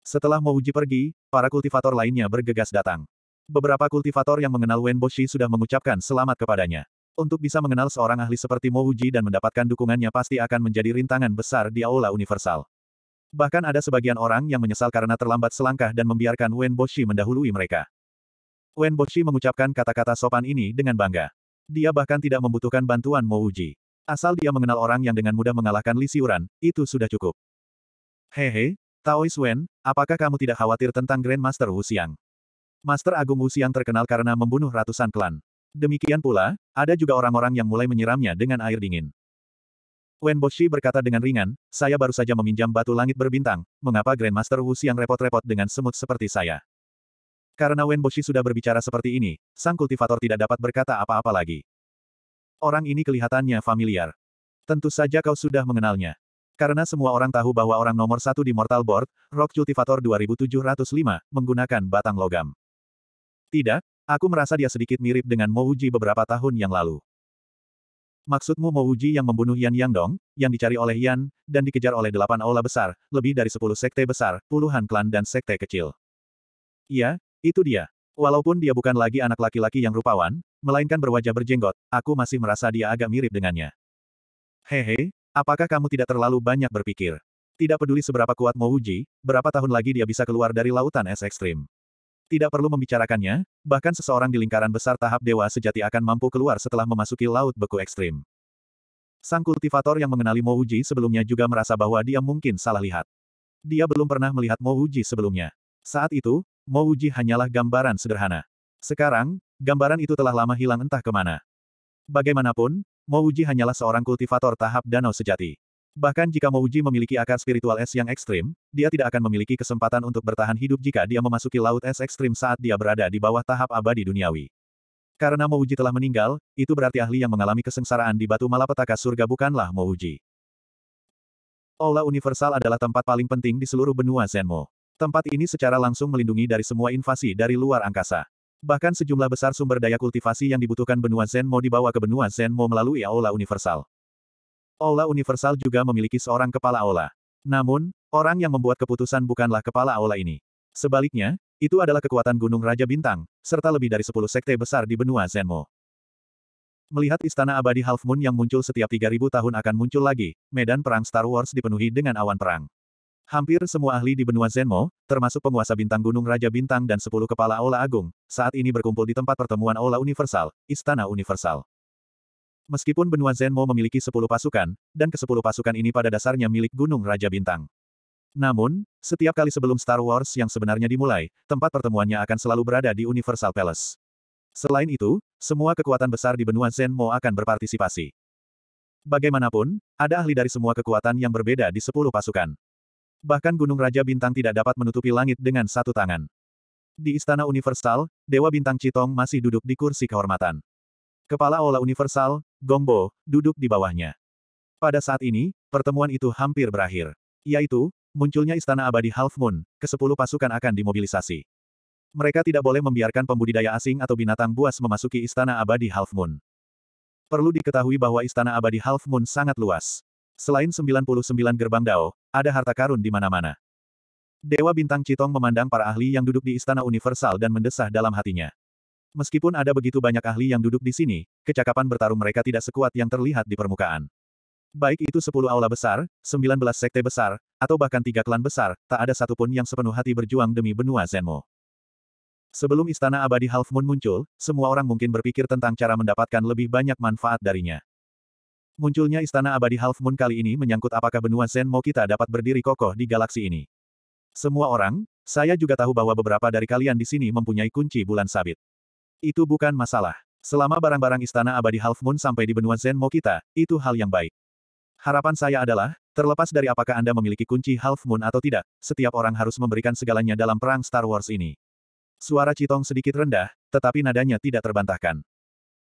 Setelah Mouji pergi, para kultivator lainnya bergegas datang. Beberapa kultivator yang mengenal Wen Boshi sudah mengucapkan selamat kepadanya. Untuk bisa mengenal seorang ahli seperti Mouji dan mendapatkan dukungannya pasti akan menjadi rintangan besar di Aula Universal. Bahkan ada sebagian orang yang menyesal karena terlambat selangkah dan membiarkan Wen Boshi mendahului mereka. Wen Boshi mengucapkan kata-kata sopan ini dengan bangga. Dia bahkan tidak membutuhkan bantuan Mo Uji. Asal dia mengenal orang yang dengan mudah mengalahkan Li Siuran, itu sudah cukup. Hehe, Taois Wen, apakah kamu tidak khawatir tentang Grandmaster Wu Xiang? Master Agung Wu Xiang terkenal karena membunuh ratusan klan. Demikian pula, ada juga orang-orang yang mulai menyiramnya dengan air dingin. Wen Boshi berkata dengan ringan, saya baru saja meminjam batu langit berbintang, mengapa Grandmaster Wu yang repot-repot dengan semut seperti saya? Karena Wen Boshi sudah berbicara seperti ini, sang kultivator tidak dapat berkata apa-apa lagi. Orang ini kelihatannya familiar. Tentu saja kau sudah mengenalnya. Karena semua orang tahu bahwa orang nomor satu di Mortal Board, Rock Cultivator 2705, menggunakan batang logam. Tidak, aku merasa dia sedikit mirip dengan Mouji beberapa tahun yang lalu. Maksudmu Mo Uji yang membunuh Yan Yang Dong, yang dicari oleh Yan, dan dikejar oleh delapan aula besar, lebih dari sepuluh sekte besar, puluhan klan dan sekte kecil. Iya, itu dia. Walaupun dia bukan lagi anak laki-laki yang rupawan, melainkan berwajah berjenggot, aku masih merasa dia agak mirip dengannya. Hehe, apakah kamu tidak terlalu banyak berpikir? Tidak peduli seberapa kuat Mo Uji, berapa tahun lagi dia bisa keluar dari lautan es ekstrim. Tidak perlu membicarakannya, bahkan seseorang di lingkaran besar tahap dewa sejati akan mampu keluar setelah memasuki laut beku ekstrim. Sang kultivator yang mengenali Mo Uji sebelumnya juga merasa bahwa dia mungkin salah lihat. Dia belum pernah melihat Mo Uji sebelumnya. Saat itu, Mo Uji hanyalah gambaran sederhana. Sekarang, gambaran itu telah lama hilang entah kemana. Bagaimanapun, Mo Uji hanyalah seorang kultivator tahap danau sejati. Bahkan jika Mouji memiliki akar spiritual es yang ekstrim, dia tidak akan memiliki kesempatan untuk bertahan hidup jika dia memasuki laut es ekstrim saat dia berada di bawah tahap abadi duniawi. Karena Mouji telah meninggal, itu berarti ahli yang mengalami kesengsaraan di batu malapetaka surga bukanlah Mouji. Ola Universal adalah tempat paling penting di seluruh benua Zenmo. Tempat ini secara langsung melindungi dari semua invasi dari luar angkasa. Bahkan sejumlah besar sumber daya kultivasi yang dibutuhkan benua Zenmo dibawa ke benua Zenmo melalui Aula Universal. Aula Universal juga memiliki seorang kepala ola. Namun, orang yang membuat keputusan bukanlah kepala ola ini. Sebaliknya, itu adalah kekuatan Gunung Raja Bintang, serta lebih dari 10 sekte besar di benua Zenmo. Melihat istana abadi Half Moon yang muncul setiap 3000 tahun akan muncul lagi, medan perang Star Wars dipenuhi dengan awan perang. Hampir semua ahli di benua Zenmo, termasuk penguasa bintang Gunung Raja Bintang dan 10 kepala ola Agung, saat ini berkumpul di tempat pertemuan Aula Universal, Istana Universal. Meskipun benua Zenmo memiliki sepuluh pasukan, dan kesepuluh pasukan ini pada dasarnya milik Gunung Raja Bintang. Namun, setiap kali sebelum Star Wars yang sebenarnya dimulai, tempat pertemuannya akan selalu berada di Universal Palace. Selain itu, semua kekuatan besar di benua Zenmo akan berpartisipasi. Bagaimanapun, ada ahli dari semua kekuatan yang berbeda di sepuluh pasukan. Bahkan Gunung Raja Bintang tidak dapat menutupi langit dengan satu tangan. Di Istana Universal, Dewa Bintang Citong masih duduk di kursi kehormatan. Kepala Ola Universal, Gongbo, duduk di bawahnya. Pada saat ini, pertemuan itu hampir berakhir. Yaitu, munculnya Istana Abadi Half Moon, kesepuluh pasukan akan dimobilisasi. Mereka tidak boleh membiarkan pembudidaya asing atau binatang buas memasuki Istana Abadi Half Moon. Perlu diketahui bahwa Istana Abadi Half Moon sangat luas. Selain 99 gerbang Dao, ada harta karun di mana-mana. Dewa Bintang Citong memandang para ahli yang duduk di Istana Universal dan mendesah dalam hatinya. Meskipun ada begitu banyak ahli yang duduk di sini, kecakapan bertarung mereka tidak sekuat yang terlihat di permukaan. Baik itu sepuluh aula besar, sembilan belas sekte besar, atau bahkan tiga klan besar, tak ada satupun yang sepenuh hati berjuang demi benua Zenmo. Sebelum Istana Abadi Half Moon muncul, semua orang mungkin berpikir tentang cara mendapatkan lebih banyak manfaat darinya. Munculnya Istana Abadi Half Moon kali ini menyangkut apakah benua Zenmo kita dapat berdiri kokoh di galaksi ini. Semua orang, saya juga tahu bahwa beberapa dari kalian di sini mempunyai kunci bulan sabit. Itu bukan masalah. Selama barang-barang istana abadi Half Moon sampai di benua Zenmo kita, itu hal yang baik. Harapan saya adalah, terlepas dari apakah Anda memiliki kunci Half Moon atau tidak, setiap orang harus memberikan segalanya dalam perang Star Wars ini. Suara Citong sedikit rendah, tetapi nadanya tidak terbantahkan.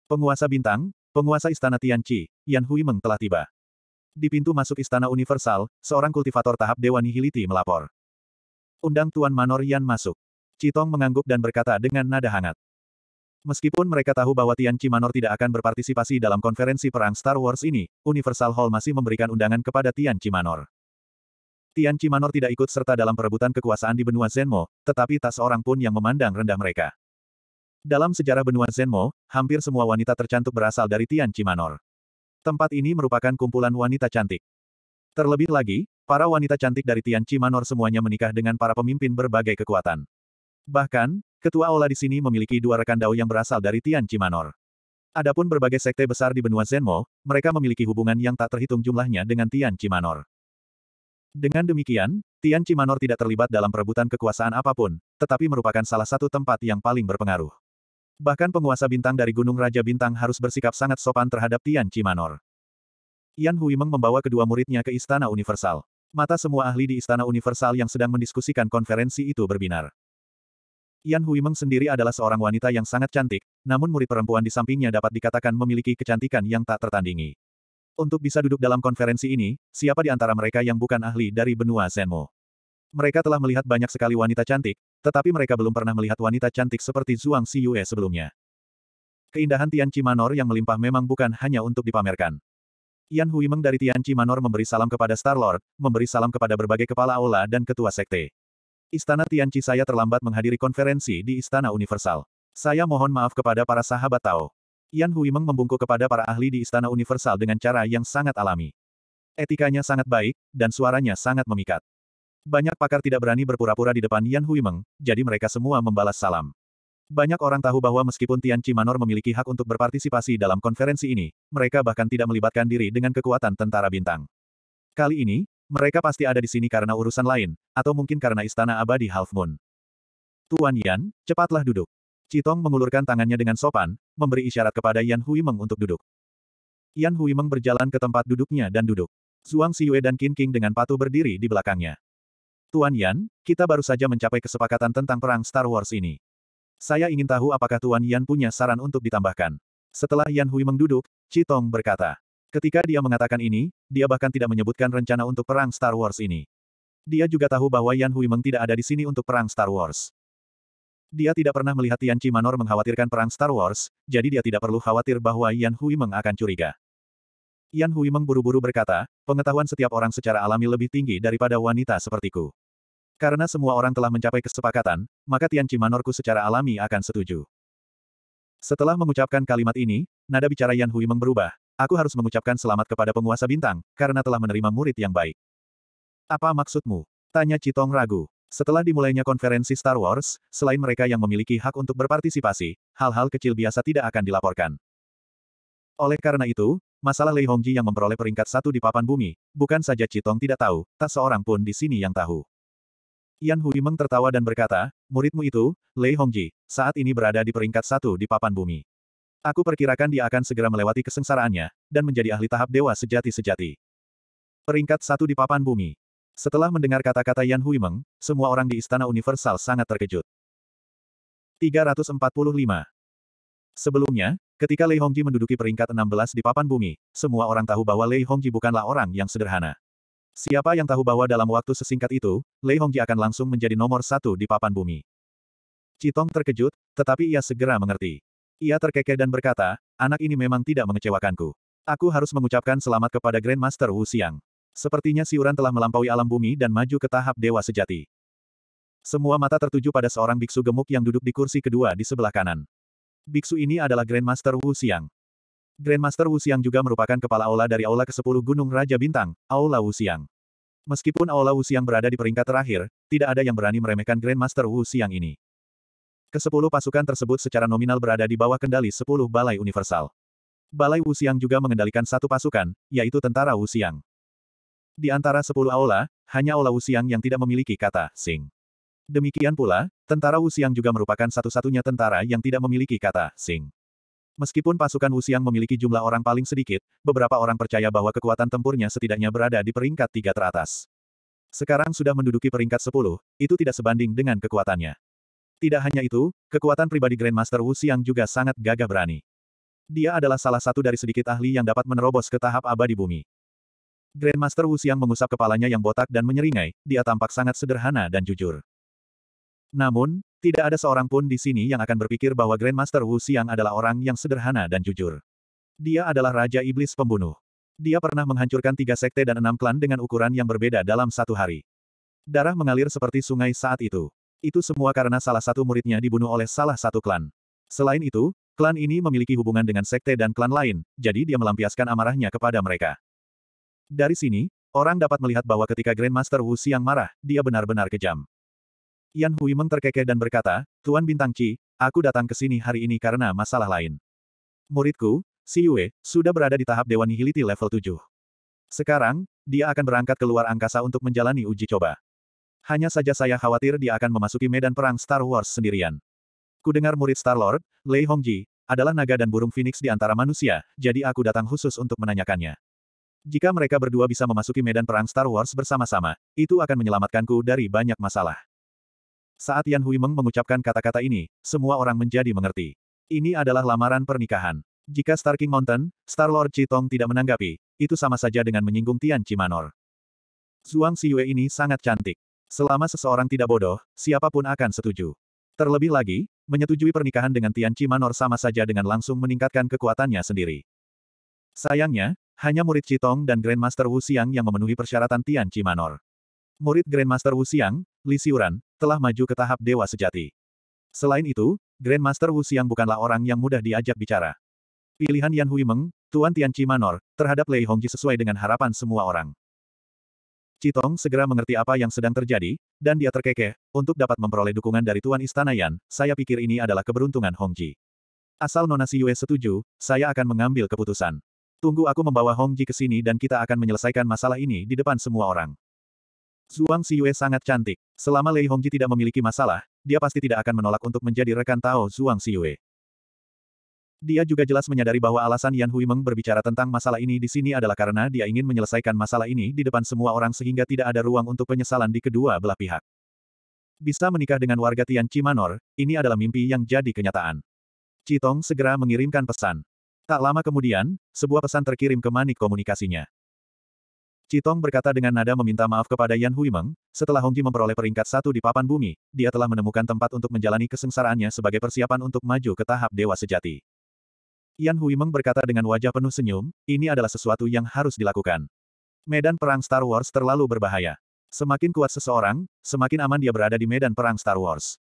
Penguasa bintang, penguasa istana Tianqi, Yan Hui Meng telah tiba. Di pintu masuk istana universal, seorang kultivator tahap Dewa Nihiliti melapor. Undang Tuan Manor Yan masuk. Citong mengangguk dan berkata dengan nada hangat. Meskipun mereka tahu bahwa Tian Qimanor tidak akan berpartisipasi dalam konferensi perang Star Wars ini, Universal Hall masih memberikan undangan kepada Tian Qimanor. Tian Qimanor tidak ikut serta dalam perebutan kekuasaan di benua Zenmo, tetapi tak seorang pun yang memandang rendah mereka. Dalam sejarah benua Zenmo, hampir semua wanita tercantik berasal dari Tian Qimanor. Tempat ini merupakan kumpulan wanita cantik. Terlebih lagi, para wanita cantik dari Tian Qimanor semuanya menikah dengan para pemimpin berbagai kekuatan. Bahkan, Ketua Ola di sini memiliki dua rekan dao yang berasal dari Tian Cimanor. Adapun berbagai sekte besar di benua Zenmo, mereka memiliki hubungan yang tak terhitung jumlahnya dengan Tian Cimanor. Dengan demikian, Tian Cimanor tidak terlibat dalam perebutan kekuasaan apapun, tetapi merupakan salah satu tempat yang paling berpengaruh. Bahkan penguasa bintang dari Gunung Raja Bintang harus bersikap sangat sopan terhadap Tian Cimanor. Yan Huimeng membawa kedua muridnya ke Istana Universal. Mata semua ahli di Istana Universal yang sedang mendiskusikan konferensi itu berbinar. Yan Hui Meng sendiri adalah seorang wanita yang sangat cantik, namun murid perempuan di sampingnya dapat dikatakan memiliki kecantikan yang tak tertandingi. Untuk bisa duduk dalam konferensi ini, siapa di antara mereka yang bukan ahli dari benua Zenmo? Mereka telah melihat banyak sekali wanita cantik, tetapi mereka belum pernah melihat wanita cantik seperti Zhuang Yue sebelumnya. Keindahan Tian Manor yang melimpah memang bukan hanya untuk dipamerkan. Yan Huimeng dari Tian Manor memberi salam kepada Star-Lord, memberi salam kepada berbagai kepala aula dan ketua sekte. Istana Tianci saya terlambat menghadiri konferensi di Istana Universal. Saya mohon maaf kepada para sahabat Tao. Yan Huimeng membungkuk kepada para ahli di Istana Universal dengan cara yang sangat alami. Etikanya sangat baik, dan suaranya sangat memikat. Banyak pakar tidak berani berpura-pura di depan Yan Huimeng, jadi mereka semua membalas salam. Banyak orang tahu bahwa meskipun Tian Manor memiliki hak untuk berpartisipasi dalam konferensi ini, mereka bahkan tidak melibatkan diri dengan kekuatan tentara bintang. Kali ini, mereka pasti ada di sini karena urusan lain, atau mungkin karena istana abadi Half Moon. Tuan Yan, cepatlah duduk. Citong mengulurkan tangannya dengan sopan, memberi isyarat kepada Yan Hui Meng untuk duduk. Yan Hui Meng berjalan ke tempat duduknya dan duduk. Zhuang Yue dan Qin King dengan patuh berdiri di belakangnya. Tuan Yan, kita baru saja mencapai kesepakatan tentang perang Star Wars ini. Saya ingin tahu apakah Tuan Yan punya saran untuk ditambahkan. Setelah Yan Hui Meng duduk, Citong berkata. Ketika dia mengatakan ini, dia bahkan tidak menyebutkan rencana untuk perang Star Wars ini. Dia juga tahu bahwa Yan Hui Meng tidak ada di sini untuk perang Star Wars. Dia tidak pernah melihat Tian Chi Manor mengkhawatirkan perang Star Wars, jadi dia tidak perlu khawatir bahwa Yan Hui Meng akan curiga. Yan Hui Meng buru-buru berkata, pengetahuan setiap orang secara alami lebih tinggi daripada wanita sepertiku. Karena semua orang telah mencapai kesepakatan, maka Tian Chi Manorku secara alami akan setuju. Setelah mengucapkan kalimat ini, nada bicara Yan Hui Meng berubah, Aku harus mengucapkan selamat kepada penguasa bintang, karena telah menerima murid yang baik. Apa maksudmu? Tanya Citong ragu. Setelah dimulainya konferensi Star Wars, selain mereka yang memiliki hak untuk berpartisipasi, hal-hal kecil biasa tidak akan dilaporkan. Oleh karena itu, masalah Lei Hongji yang memperoleh peringkat satu di papan bumi, bukan saja Citong tidak tahu, tak seorang pun di sini yang tahu. Yan Hui Meng tertawa dan berkata, muridmu itu, Lei Hongji, saat ini berada di peringkat satu di papan bumi. Aku perkirakan dia akan segera melewati kesengsaraannya, dan menjadi ahli tahap dewa sejati-sejati. Peringkat satu di papan bumi. Setelah mendengar kata-kata Yan Hui Meng, semua orang di Istana Universal sangat terkejut. 345. Sebelumnya, ketika Lei Hongji menduduki peringkat 16 di papan bumi, semua orang tahu bahwa Lei Hongji bukanlah orang yang sederhana. Siapa yang tahu bahwa dalam waktu sesingkat itu, Lei Hongji akan langsung menjadi nomor satu di papan bumi. Citong terkejut, tetapi ia segera mengerti. Ia terkekeh dan berkata, anak ini memang tidak mengecewakanku. Aku harus mengucapkan selamat kepada Grandmaster Wu Xiang. Sepertinya Siuran telah melampaui alam bumi dan maju ke tahap dewa sejati. Semua mata tertuju pada seorang biksu gemuk yang duduk di kursi kedua di sebelah kanan. Biksu ini adalah Grandmaster Wu Xiang. Grandmaster Wu Xiang juga merupakan kepala aula dari Aula ke-10 Gunung Raja Bintang, Aula Wu Xiang. Meskipun Aula Wu Xiang berada di peringkat terakhir, tidak ada yang berani meremehkan Grandmaster Wu Xiang ini. Kesepuluh pasukan tersebut secara nominal berada di bawah kendali sepuluh balai universal. Balai Wuxiang juga mengendalikan satu pasukan, yaitu tentara Wuxiang. Di antara sepuluh aula, hanya aula Wuxiang yang tidak memiliki kata Sing. Demikian pula, tentara Wuxiang juga merupakan satu-satunya tentara yang tidak memiliki kata Sing. Meskipun pasukan Wuxiang memiliki jumlah orang paling sedikit, beberapa orang percaya bahwa kekuatan tempurnya setidaknya berada di peringkat tiga teratas. Sekarang sudah menduduki peringkat sepuluh, itu tidak sebanding dengan kekuatannya. Tidak hanya itu, kekuatan pribadi Grandmaster Wu Xiang juga sangat gagah berani. Dia adalah salah satu dari sedikit ahli yang dapat menerobos ke tahap abadi bumi. Grandmaster Wu Xiang mengusap kepalanya yang botak dan menyeringai, dia tampak sangat sederhana dan jujur. Namun, tidak ada seorang pun di sini yang akan berpikir bahwa Grandmaster Wu Xiang adalah orang yang sederhana dan jujur. Dia adalah Raja Iblis Pembunuh. Dia pernah menghancurkan tiga sekte dan enam klan dengan ukuran yang berbeda dalam satu hari. Darah mengalir seperti sungai saat itu. Itu semua karena salah satu muridnya dibunuh oleh salah satu klan. Selain itu, klan ini memiliki hubungan dengan sekte dan klan lain, jadi dia melampiaskan amarahnya kepada mereka. Dari sini, orang dapat melihat bahwa ketika Grandmaster Wu siang marah, dia benar-benar kejam. Yan Hui Meng terkekeh dan berkata, Tuan Bintang Qi, aku datang ke sini hari ini karena masalah lain. Muridku, Si Yue, sudah berada di tahap Dewan Nihiliti level 7. Sekarang, dia akan berangkat ke luar angkasa untuk menjalani uji coba hanya saja saya khawatir dia akan memasuki medan perang Star Wars sendirian. Kudengar murid Star-Lord, Lei Hongji, adalah naga dan burung phoenix di antara manusia, jadi aku datang khusus untuk menanyakannya. Jika mereka berdua bisa memasuki medan perang Star Wars bersama-sama, itu akan menyelamatkanku dari banyak masalah. Saat Yan Hui Meng mengucapkan kata-kata ini, semua orang menjadi mengerti. Ini adalah lamaran pernikahan. Jika Star King Mountain, Star Lord Chitong tidak menanggapi, itu sama saja dengan menyinggung Tian Cimanor. Zhuang Yue ini sangat cantik. Selama seseorang tidak bodoh, siapapun akan setuju. Terlebih lagi, menyetujui pernikahan dengan Tian Cimanor sama saja dengan langsung meningkatkan kekuatannya sendiri. Sayangnya, hanya murid Citong dan Grandmaster Wu Xiang yang memenuhi persyaratan Tian Cimanor. Murid Grandmaster Wu Xiang, Li Siuran, telah maju ke tahap dewa sejati. Selain itu, Grandmaster Wu Xiang bukanlah orang yang mudah diajak bicara. Pilihan Yan Hui Meng, Tuan Tian Cimanor, terhadap Lei Hongji sesuai dengan harapan semua orang. Citong segera mengerti apa yang sedang terjadi, dan dia terkekeh, untuk dapat memperoleh dukungan dari Tuan Istana Yan, saya pikir ini adalah keberuntungan Hong Ji. Asal Nona Si Yue setuju, saya akan mengambil keputusan. Tunggu aku membawa Hong Ji ke sini dan kita akan menyelesaikan masalah ini di depan semua orang. Zhuang Si Yue sangat cantik. Selama Lei Hong Ji tidak memiliki masalah, dia pasti tidak akan menolak untuk menjadi rekan Tao Zhuang Si Yue. Dia juga jelas menyadari bahwa alasan Yan Hui Meng berbicara tentang masalah ini di sini adalah karena dia ingin menyelesaikan masalah ini di depan semua orang sehingga tidak ada ruang untuk penyesalan di kedua belah pihak. Bisa menikah dengan warga Tian Cimanor, ini adalah mimpi yang jadi kenyataan. Citong segera mengirimkan pesan. Tak lama kemudian, sebuah pesan terkirim ke manik komunikasinya. Citong berkata dengan nada meminta maaf kepada Yan Hui Meng. setelah Hongji memperoleh peringkat satu di papan bumi, dia telah menemukan tempat untuk menjalani kesengsaraannya sebagai persiapan untuk maju ke tahap dewa sejati. Yan Hui Meng berkata dengan wajah penuh senyum, ini adalah sesuatu yang harus dilakukan. Medan perang Star Wars terlalu berbahaya. Semakin kuat seseorang, semakin aman dia berada di medan perang Star Wars.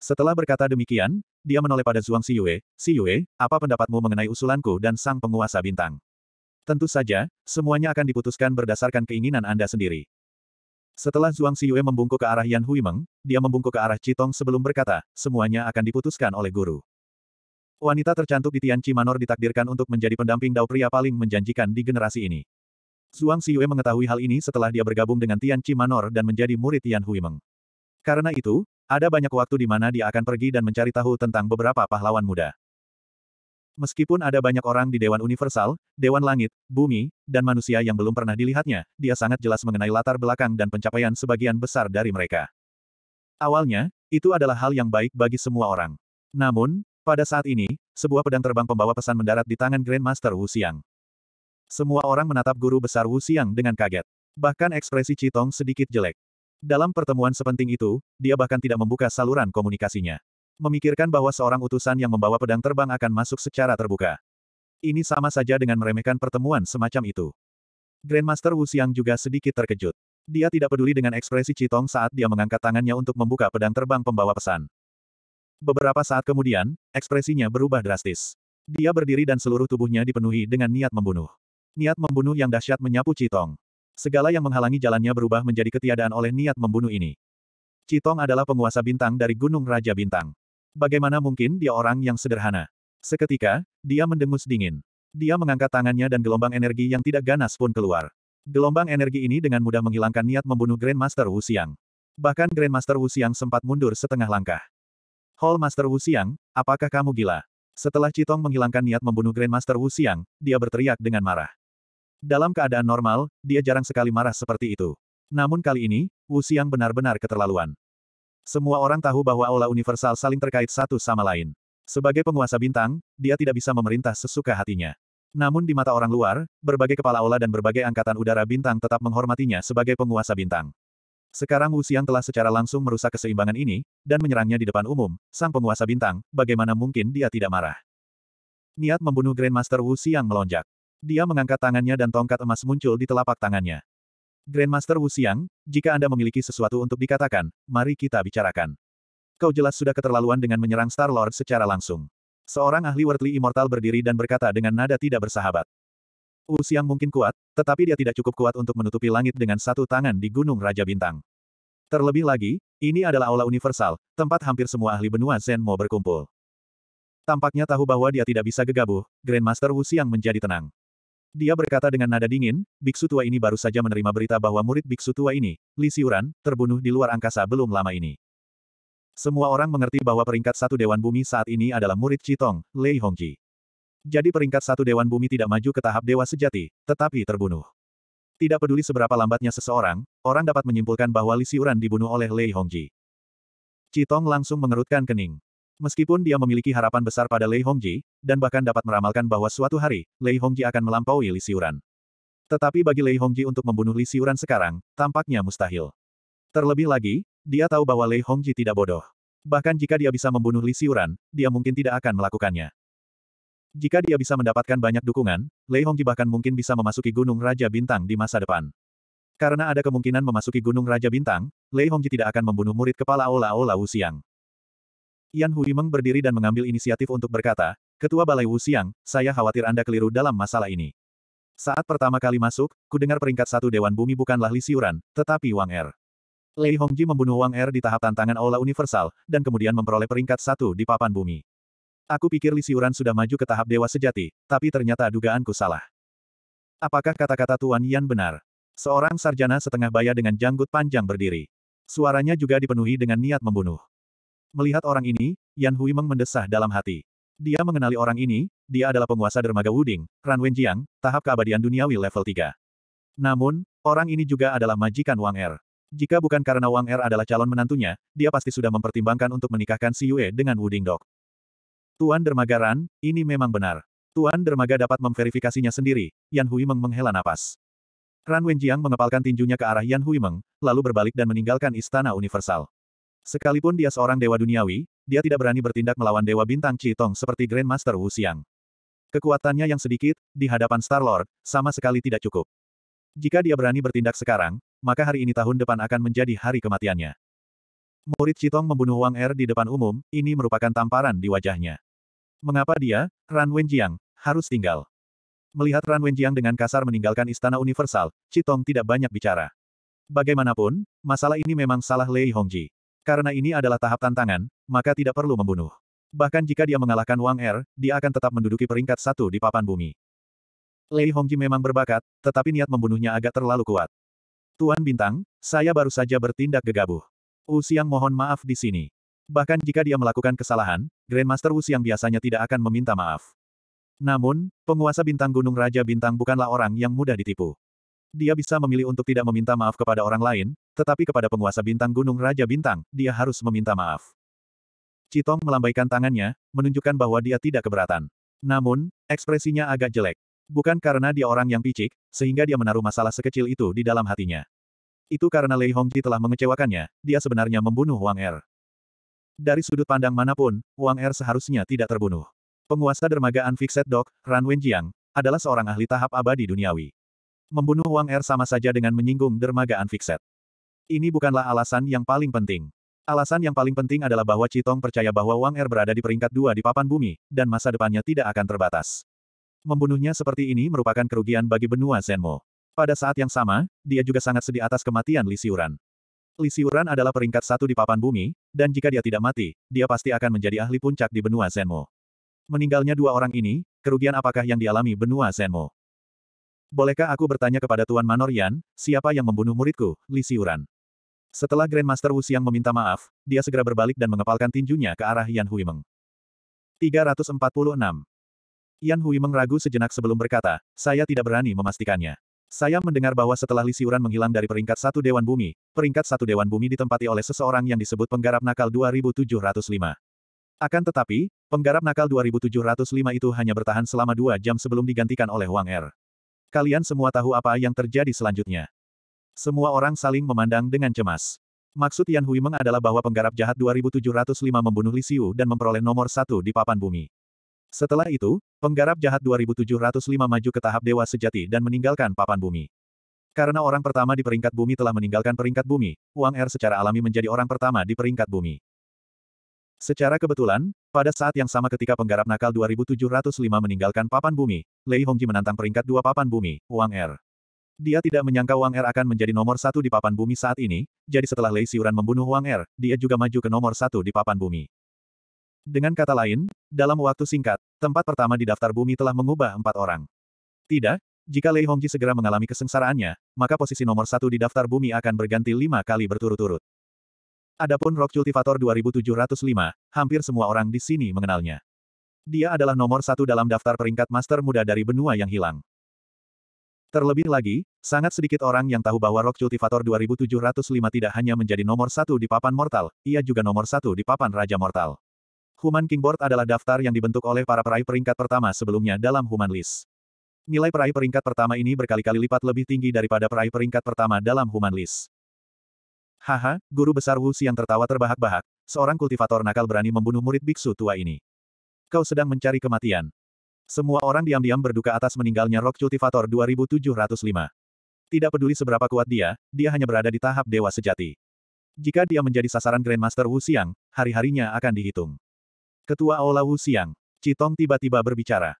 Setelah berkata demikian, dia menoleh pada Zhuang Siyue, Yue, apa pendapatmu mengenai usulanku dan sang penguasa bintang? Tentu saja, semuanya akan diputuskan berdasarkan keinginan Anda sendiri. Setelah Zhuang Yue membungkuk ke arah Yan Hui Meng, dia membungkuk ke arah Citong sebelum berkata, semuanya akan diputuskan oleh guru. Wanita tercantik di Tian Manor ditakdirkan untuk menjadi pendamping Dao pria paling menjanjikan di generasi ini. Zhuang Xiyue mengetahui hal ini setelah dia bergabung dengan Tian Manor dan menjadi murid Tian Huimeng. Karena itu, ada banyak waktu di mana dia akan pergi dan mencari tahu tentang beberapa pahlawan muda. Meskipun ada banyak orang di Dewan Universal, Dewan Langit, Bumi, dan manusia yang belum pernah dilihatnya, dia sangat jelas mengenai latar belakang dan pencapaian sebagian besar dari mereka. Awalnya, itu adalah hal yang baik bagi semua orang. Namun, pada saat ini, sebuah pedang terbang pembawa pesan mendarat di tangan Grandmaster Wu Xiang. Semua orang menatap guru besar Wu Xiang dengan kaget. Bahkan ekspresi Citong sedikit jelek. Dalam pertemuan sepenting itu, dia bahkan tidak membuka saluran komunikasinya. Memikirkan bahwa seorang utusan yang membawa pedang terbang akan masuk secara terbuka. Ini sama saja dengan meremehkan pertemuan semacam itu. Grandmaster Wu Xiang juga sedikit terkejut. Dia tidak peduli dengan ekspresi Citong saat dia mengangkat tangannya untuk membuka pedang terbang pembawa pesan. Beberapa saat kemudian, ekspresinya berubah drastis. Dia berdiri dan seluruh tubuhnya dipenuhi dengan niat membunuh. Niat membunuh yang dahsyat menyapu Citong. Segala yang menghalangi jalannya berubah menjadi ketiadaan oleh niat membunuh ini. Citong adalah penguasa bintang dari Gunung Raja Bintang. Bagaimana mungkin dia orang yang sederhana? Seketika, dia mendengus dingin. Dia mengangkat tangannya dan gelombang energi yang tidak ganas pun keluar. Gelombang energi ini dengan mudah menghilangkan niat membunuh Grandmaster Wu Xiang. Bahkan Grandmaster Wu Xiang sempat mundur setengah langkah. Hall Master Wu Xiang, apakah kamu gila? Setelah Citong menghilangkan niat membunuh Grand Master Wu Xiang, dia berteriak dengan marah. Dalam keadaan normal, dia jarang sekali marah seperti itu. Namun kali ini, Wu Xiang benar-benar keterlaluan. Semua orang tahu bahwa aula universal saling terkait satu sama lain. Sebagai penguasa bintang, dia tidak bisa memerintah sesuka hatinya. Namun di mata orang luar, berbagai kepala aula dan berbagai angkatan udara bintang tetap menghormatinya sebagai penguasa bintang. Sekarang Wu Xiang telah secara langsung merusak keseimbangan ini, dan menyerangnya di depan umum, sang penguasa bintang, bagaimana mungkin dia tidak marah. Niat membunuh Grandmaster Wu Xiang melonjak. Dia mengangkat tangannya dan tongkat emas muncul di telapak tangannya. Grandmaster Wu Xiang, jika Anda memiliki sesuatu untuk dikatakan, mari kita bicarakan. Kau jelas sudah keterlaluan dengan menyerang Star-Lord secara langsung. Seorang ahli Worldly Immortal berdiri dan berkata dengan nada tidak bersahabat. Wu Xiang mungkin kuat, tetapi dia tidak cukup kuat untuk menutupi langit dengan satu tangan di Gunung Raja Bintang. Terlebih lagi, ini adalah aula universal, tempat hampir semua ahli benua Zen mau berkumpul. Tampaknya tahu bahwa dia tidak bisa gegabah, Grandmaster Wu Xiang menjadi tenang. Dia berkata dengan nada dingin, biksu tua ini baru saja menerima berita bahwa murid biksu tua ini, Li Siuran, terbunuh di luar angkasa belum lama ini. Semua orang mengerti bahwa peringkat satu Dewan Bumi saat ini adalah murid Citong, Lei Hongji. Jadi peringkat satu Dewan Bumi tidak maju ke tahap Dewa Sejati, tetapi terbunuh. Tidak peduli seberapa lambatnya seseorang, orang dapat menyimpulkan bahwa Li Siuran dibunuh oleh Lei Hongji. Citong langsung mengerutkan kening. Meskipun dia memiliki harapan besar pada Lei Hongji, dan bahkan dapat meramalkan bahwa suatu hari, Lei Hongji akan melampaui Li Siuran. Tetapi bagi Lei Hongji untuk membunuh Li Siuran sekarang, tampaknya mustahil. Terlebih lagi, dia tahu bahwa Lei Hongji tidak bodoh. Bahkan jika dia bisa membunuh Li Siuran, dia mungkin tidak akan melakukannya. Jika dia bisa mendapatkan banyak dukungan, Lei Hongji bahkan mungkin bisa memasuki Gunung Raja Bintang di masa depan. Karena ada kemungkinan memasuki Gunung Raja Bintang, Lei Hongji tidak akan membunuh murid kepala Ola Ola Wu Xiang. Yan Huimeng berdiri dan mengambil inisiatif untuk berkata, Ketua Balai Wu Xiang, saya khawatir Anda keliru dalam masalah ini. Saat pertama kali masuk, kudengar peringkat satu Dewan Bumi bukanlah Li Siuran, tetapi Wang Er. Lei Hongji membunuh Wang Er di tahap tantangan Aula Universal, dan kemudian memperoleh peringkat satu di papan bumi. Aku pikir Lisiuran sudah maju ke tahap dewa sejati, tapi ternyata dugaanku salah. Apakah kata-kata Tuan Yan benar? Seorang sarjana setengah baya dengan janggut panjang berdiri. Suaranya juga dipenuhi dengan niat membunuh. Melihat orang ini, Yan Hui Meng mendesah dalam hati. Dia mengenali orang ini, dia adalah penguasa dermaga Wuding, Ran Wenjiang, tahap keabadian duniawi level 3. Namun, orang ini juga adalah majikan Wang Er. Jika bukan karena Wang Er adalah calon menantunya, dia pasti sudah mempertimbangkan untuk menikahkan Si Yue dengan Wuding Dok. Tuan Dermaga Ran, ini memang benar. Tuan Dermaga dapat memverifikasinya sendiri, Yan Hui Meng menghela napas. Ran Wenjiang mengepalkan tinjunya ke arah Yan Hui Meng, lalu berbalik dan meninggalkan Istana Universal. Sekalipun dia seorang dewa duniawi, dia tidak berani bertindak melawan dewa bintang Tong seperti Grandmaster Wu Xiang. Kekuatannya yang sedikit, di hadapan Star-Lord, sama sekali tidak cukup. Jika dia berani bertindak sekarang, maka hari ini tahun depan akan menjadi hari kematiannya. Murid Tong membunuh Wang Er di depan umum, ini merupakan tamparan di wajahnya. Mengapa dia, Ran Wenjiang, harus tinggal? Melihat Ran Wenjiang dengan kasar meninggalkan Istana Universal, Citong tidak banyak bicara. Bagaimanapun, masalah ini memang salah Lei Hongji. Karena ini adalah tahap tantangan, maka tidak perlu membunuh. Bahkan jika dia mengalahkan Wang Er, dia akan tetap menduduki peringkat satu di papan bumi. Lei Hongji memang berbakat, tetapi niat membunuhnya agak terlalu kuat. Tuan Bintang, saya baru saja bertindak gegabah. Usiang mohon maaf di sini. Bahkan jika dia melakukan kesalahan, Grandmaster Wu yang biasanya tidak akan meminta maaf. Namun, penguasa bintang gunung Raja Bintang bukanlah orang yang mudah ditipu. Dia bisa memilih untuk tidak meminta maaf kepada orang lain, tetapi kepada penguasa bintang gunung Raja Bintang, dia harus meminta maaf. Citong melambaikan tangannya, menunjukkan bahwa dia tidak keberatan. Namun, ekspresinya agak jelek. Bukan karena dia orang yang picik, sehingga dia menaruh masalah sekecil itu di dalam hatinya. Itu karena Lei Hongji telah mengecewakannya, dia sebenarnya membunuh Wang Er. Dari sudut pandang manapun, Wang Er seharusnya tidak terbunuh. Penguasa dermaga Unfixed Dog, Ran Wenjiang, adalah seorang ahli tahap abadi duniawi. Membunuh Wang Er sama saja dengan menyinggung dermaga Unfixed. Ini bukanlah alasan yang paling penting. Alasan yang paling penting adalah bahwa Citong percaya bahwa Wang Er berada di peringkat dua di papan bumi, dan masa depannya tidak akan terbatas. Membunuhnya seperti ini merupakan kerugian bagi benua Zenmo. Pada saat yang sama, dia juga sangat sedih atas kematian Li Lisiuran adalah peringkat satu di papan bumi, dan jika dia tidak mati, dia pasti akan menjadi ahli puncak di benua Zenmo. Meninggalnya dua orang ini, kerugian apakah yang dialami benua Zenmo? Bolehkah aku bertanya kepada Tuan Manorian, siapa yang membunuh muridku, Lisiuran? Setelah Grandmaster Wu Xiang meminta maaf, dia segera berbalik dan mengepalkan tinjunya ke arah Yan Huimeng. 346. Yan Hui Meng ragu sejenak sebelum berkata, saya tidak berani memastikannya. Saya mendengar bahwa setelah Lisiuran menghilang dari peringkat satu Dewan Bumi, peringkat satu Dewan Bumi ditempati oleh seseorang yang disebut penggarap nakal 2705. Akan tetapi, penggarap nakal 2705 itu hanya bertahan selama dua jam sebelum digantikan oleh Wang Er. Kalian semua tahu apa yang terjadi selanjutnya. Semua orang saling memandang dengan cemas. Maksud Yan Hui Meng adalah bahwa penggarap jahat 2705 membunuh Lisiu dan memperoleh nomor satu di papan bumi. Setelah itu, penggarap jahat 2705 maju ke tahap dewa sejati dan meninggalkan papan bumi. Karena orang pertama di peringkat bumi telah meninggalkan peringkat bumi, Wang Er secara alami menjadi orang pertama di peringkat bumi. Secara kebetulan, pada saat yang sama ketika penggarap nakal 2705 meninggalkan papan bumi, Lei Hongji menantang peringkat dua papan bumi, Wang Er. Dia tidak menyangka Wang Er akan menjadi nomor satu di papan bumi saat ini, jadi setelah Lei Siuran membunuh Wang Er, dia juga maju ke nomor satu di papan bumi. Dengan kata lain, dalam waktu singkat, tempat pertama di daftar bumi telah mengubah empat orang. Tidak, jika Lei Hongji segera mengalami kesengsaraannya, maka posisi nomor satu di daftar bumi akan berganti lima kali berturut-turut. Adapun Rock Cultivator 2705, hampir semua orang di sini mengenalnya. Dia adalah nomor satu dalam daftar peringkat master muda dari benua yang hilang. Terlebih lagi, sangat sedikit orang yang tahu bahwa Rock Cultivator 2705 tidak hanya menjadi nomor satu di papan mortal, ia juga nomor satu di papan Raja Mortal. Human Kingboard adalah daftar yang dibentuk oleh para peraih peringkat pertama sebelumnya dalam Human List. Nilai peraih peringkat pertama ini berkali-kali lipat lebih tinggi daripada peraih peringkat pertama dalam Human List. Haha, guru besar Wu Xiang tertawa terbahak-bahak, seorang kultivator nakal berani membunuh murid biksu tua ini. Kau sedang mencari kematian. Semua orang diam-diam berduka atas meninggalnya Rock Cultivator 2705. Tidak peduli seberapa kuat dia, dia hanya berada di tahap dewa sejati. Jika dia menjadi sasaran Grandmaster Wu Xiang, hari-harinya akan dihitung. Ketua Aula Wu Xiang. Citong tiba-tiba berbicara.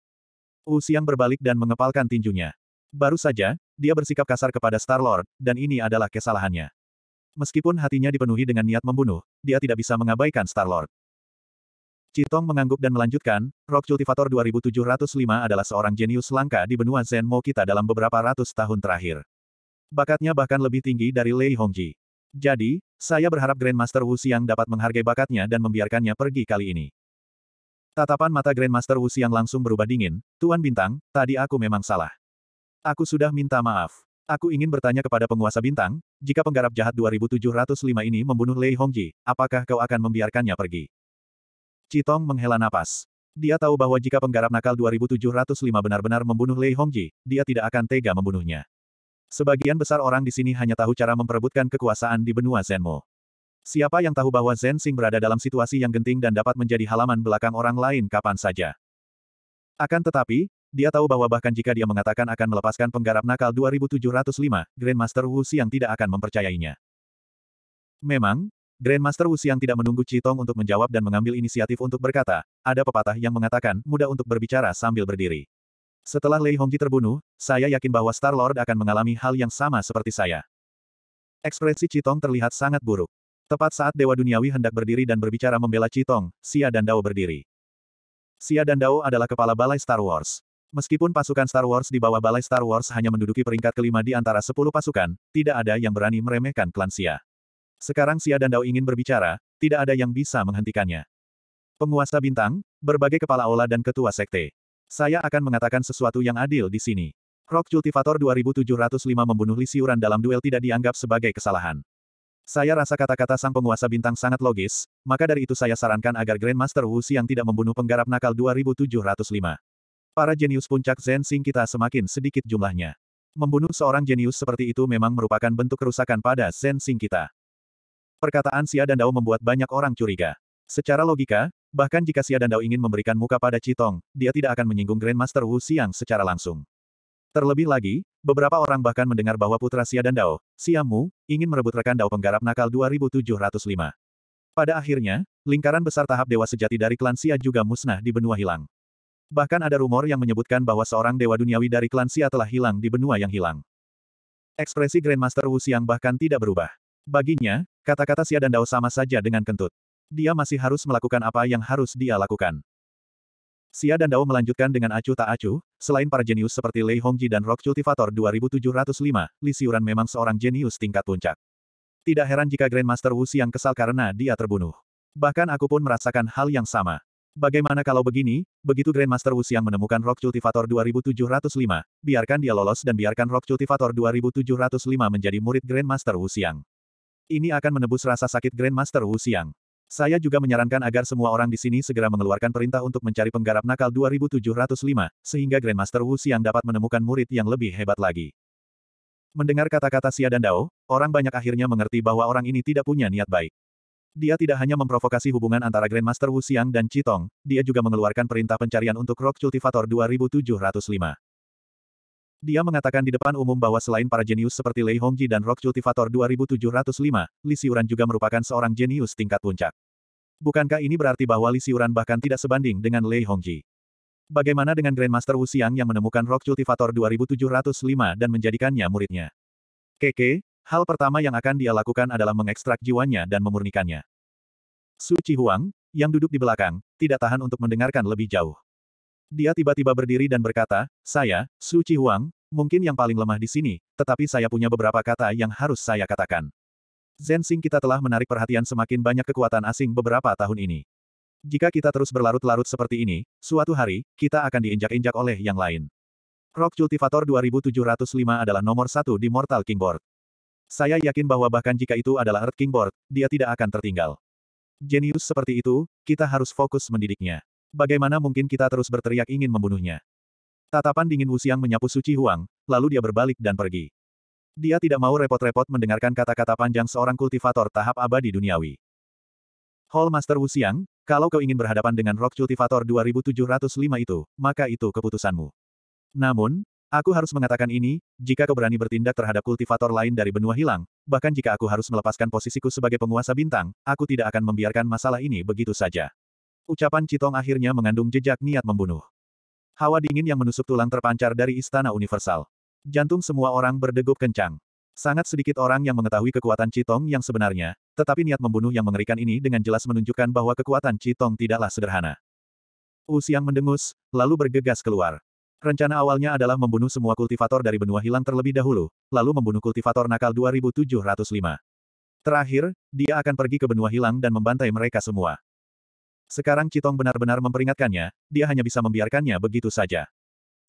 Wu Xiang berbalik dan mengepalkan tinjunya. Baru saja, dia bersikap kasar kepada Star-Lord, dan ini adalah kesalahannya. Meskipun hatinya dipenuhi dengan niat membunuh, dia tidak bisa mengabaikan Star-Lord. Citong mengangguk dan melanjutkan, Rock Cultivator 2705 adalah seorang jenius langka di benua Zen Mo kita dalam beberapa ratus tahun terakhir. Bakatnya bahkan lebih tinggi dari Lei Hongji. Jadi, saya berharap Grandmaster Wu Xiang dapat menghargai bakatnya dan membiarkannya pergi kali ini. Tatapan mata Grandmaster Wu Xiang langsung berubah dingin, Tuan Bintang, tadi aku memang salah. Aku sudah minta maaf. Aku ingin bertanya kepada penguasa bintang, jika penggarap jahat 2705 ini membunuh Lei Hongji, apakah kau akan membiarkannya pergi? Citong menghela napas. Dia tahu bahwa jika penggarap nakal 2705 benar-benar membunuh Lei Hongji, dia tidak akan tega membunuhnya. Sebagian besar orang di sini hanya tahu cara memperebutkan kekuasaan di benua Zenmo. Siapa yang tahu bahwa Zen Xing berada dalam situasi yang genting dan dapat menjadi halaman belakang orang lain kapan saja. Akan tetapi, dia tahu bahwa bahkan jika dia mengatakan akan melepaskan penggarap nakal 2705, Grandmaster Wu Xiang tidak akan mempercayainya. Memang, Grandmaster Wu Xiang tidak menunggu Citong untuk menjawab dan mengambil inisiatif untuk berkata, ada pepatah yang mengatakan, mudah untuk berbicara sambil berdiri. Setelah Lei Hongji terbunuh, saya yakin bahwa Star-Lord akan mengalami hal yang sama seperti saya. Ekspresi Citong terlihat sangat buruk. Tepat saat Dewa Duniawi hendak berdiri dan berbicara membela Citong, Xia dan Dao berdiri. Xia dan Dao adalah kepala balai Star Wars. Meskipun pasukan Star Wars di bawah balai Star Wars hanya menduduki peringkat kelima di antara sepuluh pasukan, tidak ada yang berani meremehkan klan Xia. Sekarang Xia dan Dao ingin berbicara, tidak ada yang bisa menghentikannya. Penguasa bintang, berbagai kepala aula dan ketua sekte. Saya akan mengatakan sesuatu yang adil di sini. Rock Cultivator 2705 membunuh Lisiuran dalam duel tidak dianggap sebagai kesalahan. Saya rasa kata-kata sang penguasa bintang sangat logis, maka dari itu saya sarankan agar Grandmaster Wu Xiang tidak membunuh penggarap nakal 2705. Para jenius puncak Zen Xing kita semakin sedikit jumlahnya. Membunuh seorang jenius seperti itu memang merupakan bentuk kerusakan pada Zen Xing kita. Perkataan Xia dan Dao membuat banyak orang curiga. Secara logika, bahkan jika Xia dan Dao ingin memberikan muka pada Citong, dia tidak akan menyinggung Grandmaster Wu Xiang secara langsung. Terlebih lagi, Beberapa orang bahkan mendengar bahwa putra Xia dan Dao, Siamu, ingin merebut rekan Dao penggarap nakal 2705. Pada akhirnya, lingkaran besar tahap dewa sejati dari klan Xia juga musnah di benua hilang. Bahkan ada rumor yang menyebutkan bahwa seorang dewa duniawi dari klan Xia telah hilang di benua yang hilang. Ekspresi Grandmaster Wu Xiang bahkan tidak berubah. Baginya, kata-kata Xia dan Dao sama saja dengan kentut. Dia masih harus melakukan apa yang harus dia lakukan. Xia dan Dao melanjutkan dengan acuh tak acuh, selain para jenius seperti Lei Hongji dan Rock Cultivator 2705, Li Xiuran memang seorang jenius tingkat puncak. Tidak heran jika Grandmaster Wu Xiang kesal karena dia terbunuh. Bahkan aku pun merasakan hal yang sama. Bagaimana kalau begini, begitu Grandmaster Wu Xiang menemukan Rock Cultivator 2705, biarkan dia lolos dan biarkan Rock Cultivator 2705 menjadi murid Grandmaster Wu Xiang. Ini akan menebus rasa sakit Grandmaster Wu Xiang. Saya juga menyarankan agar semua orang di sini segera mengeluarkan perintah untuk mencari penggarap nakal 2705, sehingga Grandmaster Wu Xiang dapat menemukan murid yang lebih hebat lagi. Mendengar kata-kata Xia dan Dao, orang banyak akhirnya mengerti bahwa orang ini tidak punya niat baik. Dia tidak hanya memprovokasi hubungan antara Grandmaster Wu Xiang dan Citong, dia juga mengeluarkan perintah pencarian untuk Rock Cultivator 2705. Dia mengatakan di depan umum bahwa selain para jenius seperti Lei Hongji dan Rock Cultivator 2705, Li Siuran juga merupakan seorang jenius tingkat puncak. Bukankah ini berarti bahwa Li Siuran bahkan tidak sebanding dengan Lei Hongji? Bagaimana dengan Grandmaster Wu Xiang yang menemukan Rock Cultivator 2705 dan menjadikannya muridnya? Keke, hal pertama yang akan dia lakukan adalah mengekstrak jiwanya dan memurnikannya. Su Huang, yang duduk di belakang, tidak tahan untuk mendengarkan lebih jauh. Dia tiba-tiba berdiri dan berkata, saya, Su Huang, mungkin yang paling lemah di sini, tetapi saya punya beberapa kata yang harus saya katakan. Zensing kita telah menarik perhatian semakin banyak kekuatan asing beberapa tahun ini. Jika kita terus berlarut-larut seperti ini, suatu hari, kita akan diinjak-injak oleh yang lain. Rock Cultivator 2705 adalah nomor satu di Mortal Kingboard. Saya yakin bahwa bahkan jika itu adalah Earth Kingboard, dia tidak akan tertinggal. Jenius seperti itu, kita harus fokus mendidiknya. Bagaimana mungkin kita terus berteriak ingin membunuhnya? Tatapan dingin Wu Xiang menyapu Suci Huang, lalu dia berbalik dan pergi. Dia tidak mau repot-repot mendengarkan kata-kata panjang seorang kultivator tahap abadi duniawi. Hall Master Wu Xiang, kalau kau ingin berhadapan dengan Rock Cultivator 2705 itu, maka itu keputusanmu. Namun, aku harus mengatakan ini, jika kau berani bertindak terhadap kultivator lain dari benua hilang, bahkan jika aku harus melepaskan posisiku sebagai penguasa bintang, aku tidak akan membiarkan masalah ini begitu saja. Ucapan Citong akhirnya mengandung jejak niat membunuh. Hawa dingin yang menusuk tulang terpancar dari Istana Universal. Jantung semua orang berdegup kencang. Sangat sedikit orang yang mengetahui kekuatan Citong yang sebenarnya, tetapi niat membunuh yang mengerikan ini dengan jelas menunjukkan bahwa kekuatan Citong tidaklah sederhana. Wu Siang mendengus, lalu bergegas keluar. Rencana awalnya adalah membunuh semua kultivator dari benua hilang terlebih dahulu, lalu membunuh kultivator nakal 2705. Terakhir, dia akan pergi ke benua hilang dan membantai mereka semua. Sekarang Citong benar-benar memperingatkannya, dia hanya bisa membiarkannya begitu saja.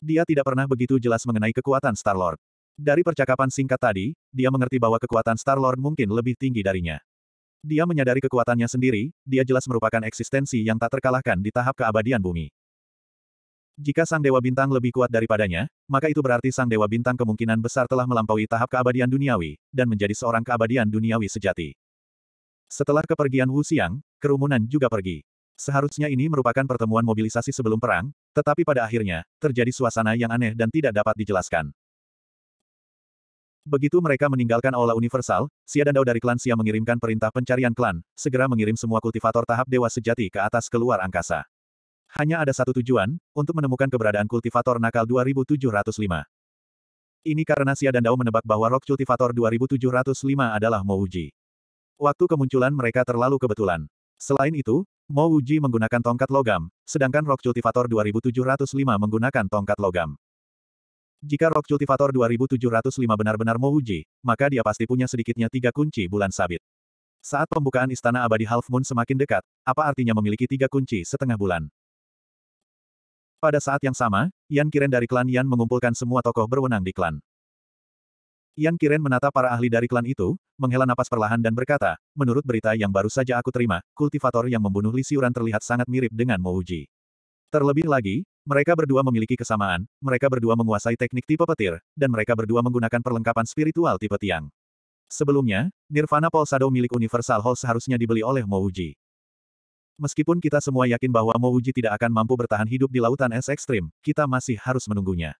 Dia tidak pernah begitu jelas mengenai kekuatan Star-Lord. Dari percakapan singkat tadi, dia mengerti bahwa kekuatan Star-Lord mungkin lebih tinggi darinya. Dia menyadari kekuatannya sendiri, dia jelas merupakan eksistensi yang tak terkalahkan di tahap keabadian bumi. Jika Sang Dewa Bintang lebih kuat daripadanya, maka itu berarti Sang Dewa Bintang kemungkinan besar telah melampaui tahap keabadian duniawi, dan menjadi seorang keabadian duniawi sejati. Setelah kepergian Wu Xiang, kerumunan juga pergi. Seharusnya ini merupakan pertemuan mobilisasi sebelum perang, tetapi pada akhirnya, terjadi suasana yang aneh dan tidak dapat dijelaskan. Begitu mereka meninggalkan Aula Universal, Xia dan Dao dari klan Sia mengirimkan perintah pencarian klan, segera mengirim semua kultivator tahap dewa sejati ke atas keluar angkasa. Hanya ada satu tujuan, untuk menemukan keberadaan kultivator nakal 2705. Ini karena Xia dan Dao menebak bahwa rok kultivator 2705 adalah Mouji. Waktu kemunculan mereka terlalu kebetulan. Selain itu, Mo Wuji menggunakan tongkat logam, sedangkan Rock Cultivator 2705 menggunakan tongkat logam. Jika Rock Cultivator 2705 benar-benar Mo Wuji, maka dia pasti punya sedikitnya tiga kunci bulan sabit. Saat pembukaan Istana Abadi Half Moon semakin dekat, apa artinya memiliki tiga kunci setengah bulan? Pada saat yang sama, Yan Kiren dari klan Yan mengumpulkan semua tokoh berwenang di klan. Yan Kiren menatap para ahli dari klan itu, menghela napas perlahan dan berkata, menurut berita yang baru saja aku terima, kultivator yang membunuh Li Siuran terlihat sangat mirip dengan Mo Uji. Terlebih lagi, mereka berdua memiliki kesamaan, mereka berdua menguasai teknik tipe petir, dan mereka berdua menggunakan perlengkapan spiritual tipe tiang. Sebelumnya, Nirvana Polsado milik Universal Hall seharusnya dibeli oleh Mo Uji. Meskipun kita semua yakin bahwa Mo Uji tidak akan mampu bertahan hidup di lautan es ekstrim, kita masih harus menunggunya.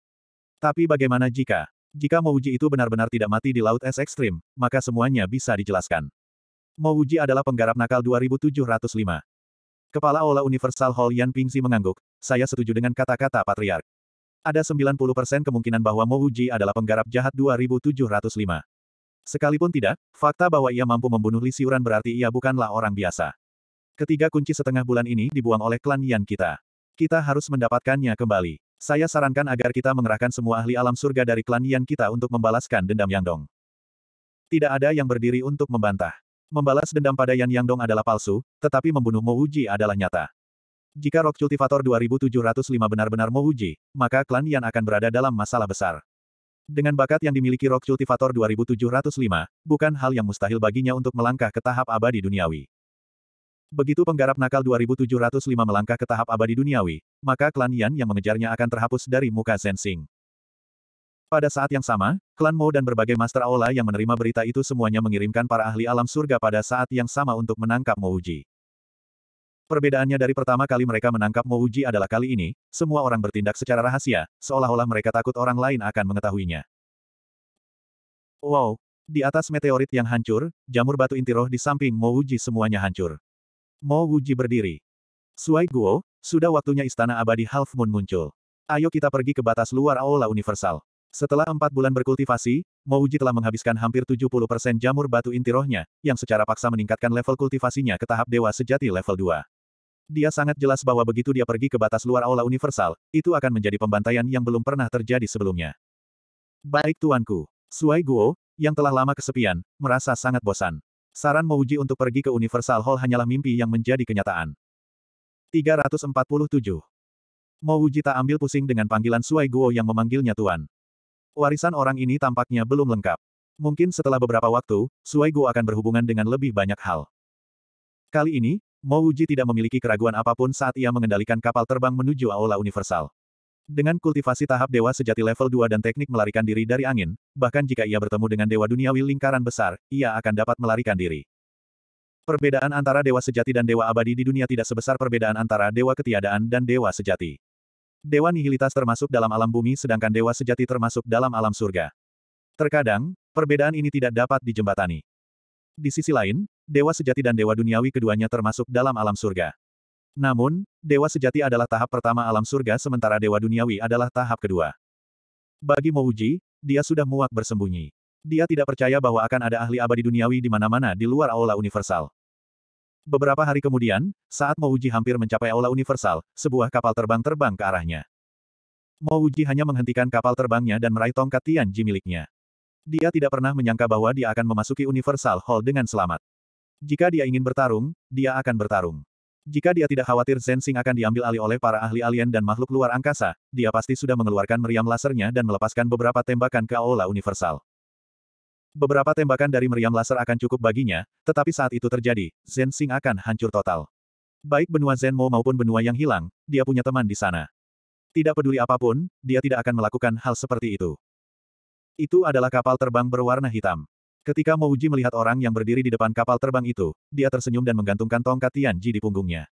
Tapi bagaimana jika jika Mouji itu benar-benar tidak mati di Laut Es Ekstrim, maka semuanya bisa dijelaskan. Mouji adalah penggarap nakal 2705. Kepala Ola Universal Hall Yan Pingzi mengangguk, saya setuju dengan kata-kata Patriark. Ada 90% kemungkinan bahwa Mouji adalah penggarap jahat 2705. Sekalipun tidak, fakta bahwa ia mampu membunuh Li Siuran berarti ia bukanlah orang biasa. Ketiga kunci setengah bulan ini dibuang oleh klan Yan kita. Kita harus mendapatkannya kembali. Saya sarankan agar kita mengerahkan semua ahli alam surga dari klan Yan kita untuk membalaskan dendam Yang Dong. Tidak ada yang berdiri untuk membantah. Membalas dendam pada Yan Yang Dong adalah palsu, tetapi membunuh Mo Uji adalah nyata. Jika Rock Cultivator 2705 benar-benar Mo Uji, maka klan Yan akan berada dalam masalah besar. Dengan bakat yang dimiliki Rock Cultivator 2705, bukan hal yang mustahil baginya untuk melangkah ke tahap abadi duniawi. Begitu penggarap nakal 2705 melangkah ke tahap abadi duniawi, maka klan Yan yang mengejarnya akan terhapus dari muka Sensing. Pada saat yang sama, klan Mo dan berbagai master aula yang menerima berita itu semuanya mengirimkan para ahli alam surga pada saat yang sama untuk menangkap Mo Uji. Perbedaannya dari pertama kali mereka menangkap Mo Uji adalah kali ini, semua orang bertindak secara rahasia, seolah-olah mereka takut orang lain akan mengetahuinya. Wow! Di atas meteorit yang hancur, jamur batu inti roh di samping Mo Uji semuanya hancur. Mo Wuji berdiri. Suai Guo, sudah waktunya istana abadi Half Moon muncul. Ayo kita pergi ke batas luar Aula Universal. Setelah empat bulan berkultivasi, Mo Wuji telah menghabiskan hampir 70% jamur batu inti rohnya, yang secara paksa meningkatkan level kultivasinya ke tahap dewa sejati level 2. Dia sangat jelas bahwa begitu dia pergi ke batas luar Aula Universal, itu akan menjadi pembantaian yang belum pernah terjadi sebelumnya. Baik tuanku, Suai Guo, yang telah lama kesepian, merasa sangat bosan. Saran Mouji untuk pergi ke Universal Hall hanyalah mimpi yang menjadi kenyataan. 347. Mouji tak ambil pusing dengan panggilan Suai Guo yang memanggilnya Tuan. Warisan orang ini tampaknya belum lengkap. Mungkin setelah beberapa waktu, Suai Guo akan berhubungan dengan lebih banyak hal. Kali ini, Mouji tidak memiliki keraguan apapun saat ia mengendalikan kapal terbang menuju Aula Universal. Dengan kultivasi tahap dewa sejati level 2 dan teknik melarikan diri dari angin, bahkan jika ia bertemu dengan dewa duniawi lingkaran besar, ia akan dapat melarikan diri. Perbedaan antara dewa sejati dan dewa abadi di dunia tidak sebesar perbedaan antara dewa ketiadaan dan dewa sejati. Dewa nihilitas termasuk dalam alam bumi sedangkan dewa sejati termasuk dalam alam surga. Terkadang, perbedaan ini tidak dapat dijembatani. Di sisi lain, dewa sejati dan dewa duniawi keduanya termasuk dalam alam surga. Namun, dewa sejati adalah tahap pertama alam surga sementara dewa duniawi adalah tahap kedua. Bagi Mouji, dia sudah muak bersembunyi. Dia tidak percaya bahwa akan ada ahli abadi duniawi di mana-mana di luar aula universal. Beberapa hari kemudian, saat Mouji hampir mencapai aula universal, sebuah kapal terbang terbang ke arahnya. Mouji hanya menghentikan kapal terbangnya dan meraih tongkat Tianji miliknya. Dia tidak pernah menyangka bahwa dia akan memasuki Universal Hall dengan selamat. Jika dia ingin bertarung, dia akan bertarung. Jika dia tidak khawatir Zensing akan diambil alih oleh para ahli alien dan makhluk luar angkasa, dia pasti sudah mengeluarkan meriam lasernya dan melepaskan beberapa tembakan ke aula universal. Beberapa tembakan dari meriam laser akan cukup baginya, tetapi saat itu terjadi, Zensing akan hancur total. Baik benua Zenmo maupun benua yang hilang, dia punya teman di sana. Tidak peduli apapun, dia tidak akan melakukan hal seperti itu. Itu adalah kapal terbang berwarna hitam. Ketika Mouji melihat orang yang berdiri di depan kapal terbang itu, dia tersenyum dan menggantungkan tongkat Tianji di punggungnya.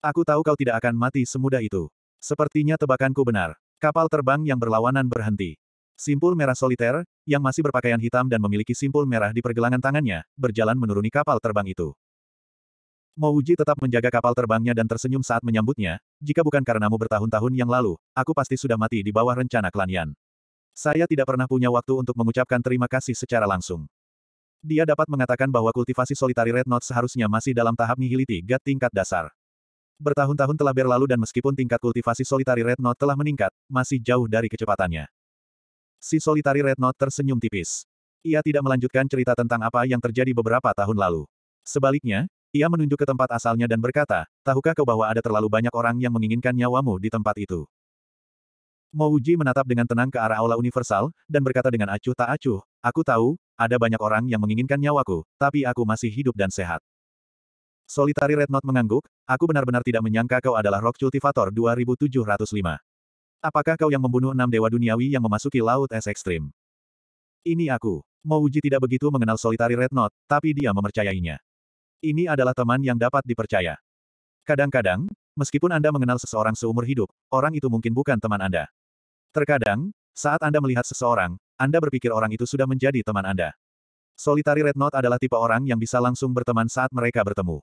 Aku tahu kau tidak akan mati semudah itu. Sepertinya tebakanku benar. Kapal terbang yang berlawanan berhenti. Simpul merah soliter, yang masih berpakaian hitam dan memiliki simpul merah di pergelangan tangannya, berjalan menuruni kapal terbang itu. Mouji tetap menjaga kapal terbangnya dan tersenyum saat menyambutnya, jika bukan karenamu bertahun-tahun yang lalu, aku pasti sudah mati di bawah rencana Klan saya tidak pernah punya waktu untuk mengucapkan terima kasih secara langsung. Dia dapat mengatakan bahwa kultivasi solitari Red Note seharusnya masih dalam tahap nihility God tingkat dasar. Bertahun-tahun telah berlalu dan meskipun tingkat kultivasi solitari Red Note telah meningkat, masih jauh dari kecepatannya. Si solitari Red Note tersenyum tipis. Ia tidak melanjutkan cerita tentang apa yang terjadi beberapa tahun lalu. Sebaliknya, ia menunjuk ke tempat asalnya dan berkata, tahukah kau bahwa ada terlalu banyak orang yang menginginkan nyawamu di tempat itu? Mo Uji menatap dengan tenang ke arah aula universal, dan berkata dengan acuh tak acuh, aku tahu, ada banyak orang yang menginginkan nyawaku, tapi aku masih hidup dan sehat. Solitari Red Note mengangguk, aku benar-benar tidak menyangka kau adalah Rock Cultivator 2705. Apakah kau yang membunuh enam dewa duniawi yang memasuki laut es ekstrim? Ini aku. Mo Uji tidak begitu mengenal Solitari Red Note, tapi dia mempercayainya. Ini adalah teman yang dapat dipercaya. Kadang-kadang, meskipun Anda mengenal seseorang seumur hidup, orang itu mungkin bukan teman Anda. Terkadang, saat Anda melihat seseorang, Anda berpikir orang itu sudah menjadi teman Anda. Solitary Red Knot adalah tipe orang yang bisa langsung berteman saat mereka bertemu.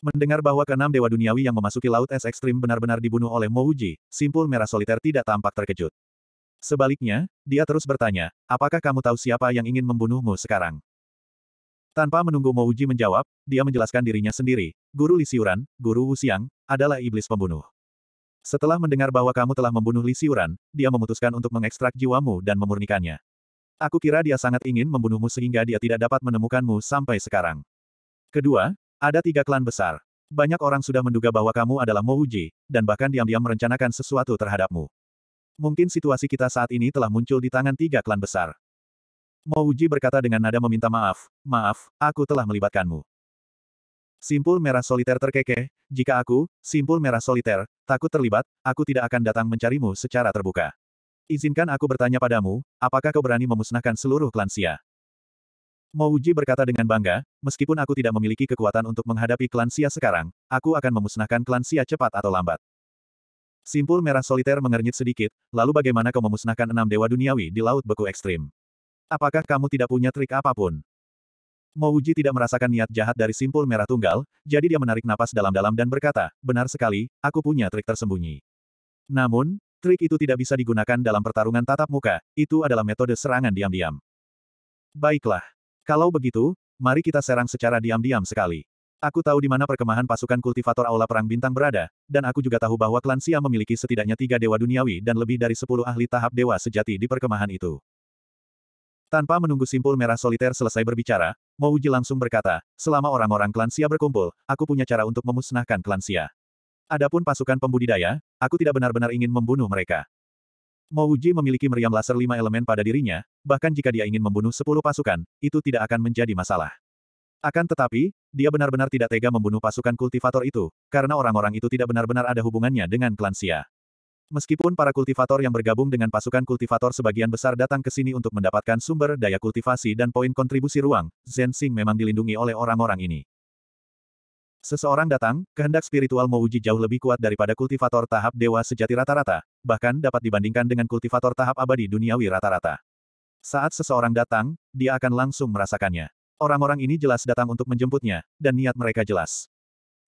Mendengar bahwa keenam dewa duniawi yang memasuki Laut Es Ekstrim benar-benar dibunuh oleh Mouji, simpul merah soliter tidak tampak terkejut. Sebaliknya, dia terus bertanya, apakah kamu tahu siapa yang ingin membunuhmu sekarang? Tanpa menunggu Mouji menjawab, dia menjelaskan dirinya sendiri, Guru Lisiuran, Guru Wu Siang, adalah iblis pembunuh. Setelah mendengar bahwa kamu telah membunuh Li Siuran, dia memutuskan untuk mengekstrak jiwamu dan memurnikannya. Aku kira dia sangat ingin membunuhmu sehingga dia tidak dapat menemukanmu sampai sekarang. Kedua, ada tiga klan besar. Banyak orang sudah menduga bahwa kamu adalah Mouji, dan bahkan diam-diam merencanakan sesuatu terhadapmu. Mungkin situasi kita saat ini telah muncul di tangan tiga klan besar. Mouji berkata dengan nada meminta maaf, maaf, aku telah melibatkanmu. Simpul merah soliter terkekeh, jika aku, simpul merah soliter, takut terlibat, aku tidak akan datang mencarimu secara terbuka. Izinkan aku bertanya padamu, apakah kau berani memusnahkan seluruh klan Xia? Mouji berkata dengan bangga, meskipun aku tidak memiliki kekuatan untuk menghadapi klan Xia sekarang, aku akan memusnahkan klan Xia cepat atau lambat. Simpul merah soliter mengernyit sedikit, lalu bagaimana kau memusnahkan enam dewa duniawi di laut beku ekstrim? Apakah kamu tidak punya trik apapun? Mo Uji tidak merasakan niat jahat dari simpul merah tunggal, jadi dia menarik napas dalam-dalam dan berkata, benar sekali, aku punya trik tersembunyi. Namun, trik itu tidak bisa digunakan dalam pertarungan tatap muka, itu adalah metode serangan diam-diam. Baiklah. Kalau begitu, mari kita serang secara diam-diam sekali. Aku tahu di mana perkemahan pasukan kultivator Aula Perang Bintang berada, dan aku juga tahu bahwa klan Sia memiliki setidaknya tiga dewa duniawi dan lebih dari sepuluh ahli tahap dewa sejati di perkemahan itu. Tanpa menunggu simpul merah soliter selesai berbicara, Mouji langsung berkata, selama orang-orang klan Xia berkumpul, aku punya cara untuk memusnahkan klan Xia. Adapun pasukan pembudidaya, aku tidak benar-benar ingin membunuh mereka. Mouji memiliki meriam laser lima elemen pada dirinya, bahkan jika dia ingin membunuh sepuluh pasukan, itu tidak akan menjadi masalah. Akan tetapi, dia benar-benar tidak tega membunuh pasukan kultivator itu, karena orang-orang itu tidak benar-benar ada hubungannya dengan klan Xia. Meskipun para kultivator yang bergabung dengan pasukan kultivator sebagian besar datang ke sini untuk mendapatkan sumber daya kultivasi dan poin kontribusi ruang, Zhen Xing memang dilindungi oleh orang-orang ini. Seseorang datang, kehendak spiritual Mouji jauh lebih kuat daripada kultivator tahap dewa sejati rata-rata, bahkan dapat dibandingkan dengan kultivator tahap abadi duniawi rata-rata. Saat seseorang datang, dia akan langsung merasakannya. Orang-orang ini jelas datang untuk menjemputnya, dan niat mereka jelas.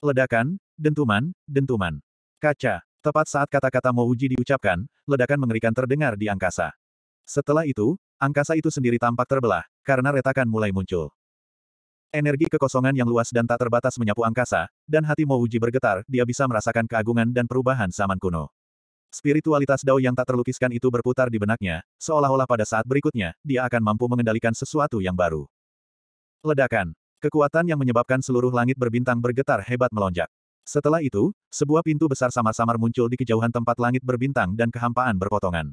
Ledakan, dentuman, dentuman. Kaca, Tepat saat kata-kata Mouji diucapkan, ledakan mengerikan terdengar di angkasa. Setelah itu, angkasa itu sendiri tampak terbelah, karena retakan mulai muncul. Energi kekosongan yang luas dan tak terbatas menyapu angkasa, dan hati Mouji bergetar, dia bisa merasakan keagungan dan perubahan zaman kuno. Spiritualitas Dao yang tak terlukiskan itu berputar di benaknya, seolah-olah pada saat berikutnya, dia akan mampu mengendalikan sesuatu yang baru. Ledakan. Kekuatan yang menyebabkan seluruh langit berbintang bergetar hebat melonjak. Setelah itu, sebuah pintu besar samar-samar muncul di kejauhan tempat langit berbintang dan kehampaan berpotongan.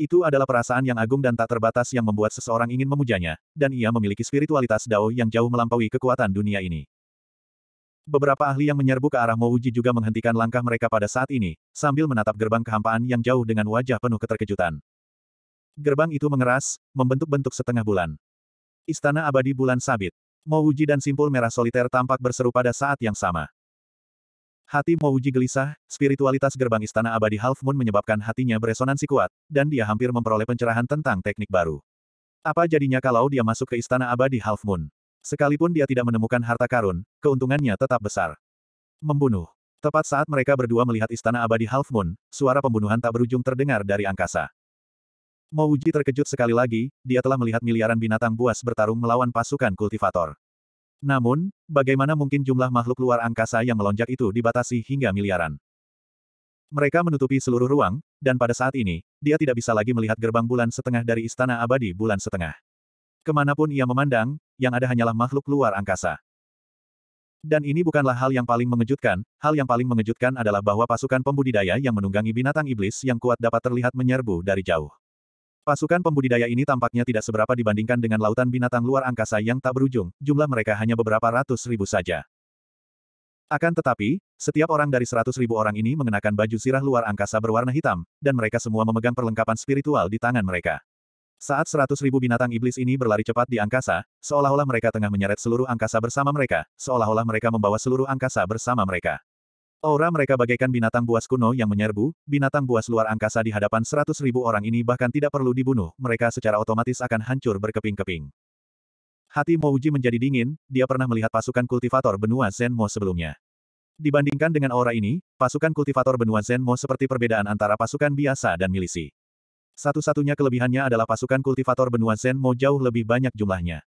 Itu adalah perasaan yang agung dan tak terbatas yang membuat seseorang ingin memujanya, dan ia memiliki spiritualitas Dao yang jauh melampaui kekuatan dunia ini. Beberapa ahli yang menyerbu ke arah Mouji juga menghentikan langkah mereka pada saat ini, sambil menatap gerbang kehampaan yang jauh dengan wajah penuh keterkejutan. Gerbang itu mengeras, membentuk bentuk setengah bulan. Istana abadi bulan sabit. Mouji dan simpul merah soliter tampak berseru pada saat yang sama. Hati Mouji gelisah, spiritualitas gerbang istana abadi Half Moon menyebabkan hatinya beresonansi kuat, dan dia hampir memperoleh pencerahan tentang teknik baru. Apa jadinya kalau dia masuk ke istana abadi Half Moon? Sekalipun dia tidak menemukan harta karun, keuntungannya tetap besar. Membunuh. Tepat saat mereka berdua melihat istana abadi Half Moon, suara pembunuhan tak berujung terdengar dari angkasa. Mouji terkejut sekali lagi, dia telah melihat miliaran binatang buas bertarung melawan pasukan kultivator. Namun, bagaimana mungkin jumlah makhluk luar angkasa yang melonjak itu dibatasi hingga miliaran? Mereka menutupi seluruh ruang, dan pada saat ini, dia tidak bisa lagi melihat gerbang bulan setengah dari istana abadi bulan setengah. Kemanapun ia memandang, yang ada hanyalah makhluk luar angkasa. Dan ini bukanlah hal yang paling mengejutkan, hal yang paling mengejutkan adalah bahwa pasukan pembudidaya yang menunggangi binatang iblis yang kuat dapat terlihat menyerbu dari jauh. Pasukan pembudidaya ini tampaknya tidak seberapa dibandingkan dengan lautan binatang luar angkasa yang tak berujung, jumlah mereka hanya beberapa ratus ribu saja. Akan tetapi, setiap orang dari seratus ribu orang ini mengenakan baju sirah luar angkasa berwarna hitam, dan mereka semua memegang perlengkapan spiritual di tangan mereka. Saat seratus ribu binatang iblis ini berlari cepat di angkasa, seolah-olah mereka tengah menyeret seluruh angkasa bersama mereka, seolah-olah mereka membawa seluruh angkasa bersama mereka. Aura mereka bagaikan binatang buas kuno yang menyerbu, binatang buas luar angkasa di hadapan seratus ribu orang ini bahkan tidak perlu dibunuh, mereka secara otomatis akan hancur berkeping-keping. Hati Mouji menjadi dingin, dia pernah melihat pasukan kultivator benua Zenmo sebelumnya. Dibandingkan dengan aura ini, pasukan kultivator benua Zenmo seperti perbedaan antara pasukan biasa dan milisi. Satu-satunya kelebihannya adalah pasukan kultivator benua Zenmo jauh lebih banyak jumlahnya.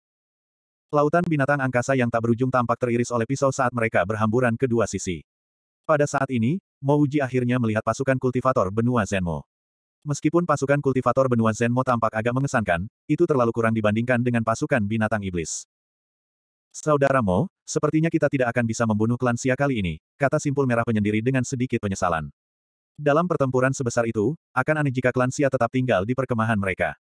Lautan binatang angkasa yang tak berujung tampak teriris oleh pisau saat mereka berhamburan kedua sisi. Pada saat ini, Mouji akhirnya melihat pasukan kultivator benua Zenmo. Meskipun pasukan kultivator benua Zenmo tampak agak mengesankan, itu terlalu kurang dibandingkan dengan pasukan binatang iblis. Saudara Mo, sepertinya kita tidak akan bisa membunuh klan Sia kali ini, kata simpul merah penyendiri dengan sedikit penyesalan. Dalam pertempuran sebesar itu, akan aneh jika klan Sia tetap tinggal di perkemahan mereka.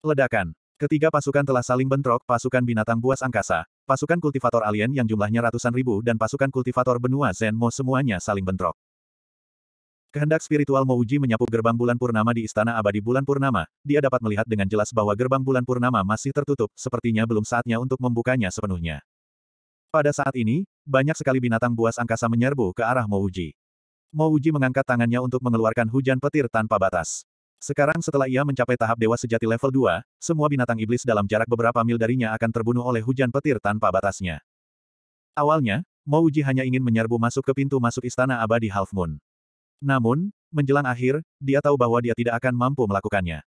Ledakan. Ketiga pasukan telah saling bentrok pasukan binatang buas angkasa, Pasukan kultivator alien yang jumlahnya ratusan ribu dan pasukan kultivator benua Zenmo semuanya saling bentrok. Kehendak spiritual Uji menyapu gerbang bulan purnama di Istana Abadi Bulan Purnama, dia dapat melihat dengan jelas bahwa gerbang bulan purnama masih tertutup, sepertinya belum saatnya untuk membukanya sepenuhnya. Pada saat ini, banyak sekali binatang buas angkasa menyerbu ke arah Mo Uji mengangkat tangannya untuk mengeluarkan hujan petir tanpa batas. Sekarang setelah ia mencapai tahap dewa sejati level 2, semua binatang iblis dalam jarak beberapa mil darinya akan terbunuh oleh hujan petir tanpa batasnya. Awalnya, Mouji hanya ingin menyerbu masuk ke pintu masuk istana abadi Half Moon. Namun, menjelang akhir, dia tahu bahwa dia tidak akan mampu melakukannya.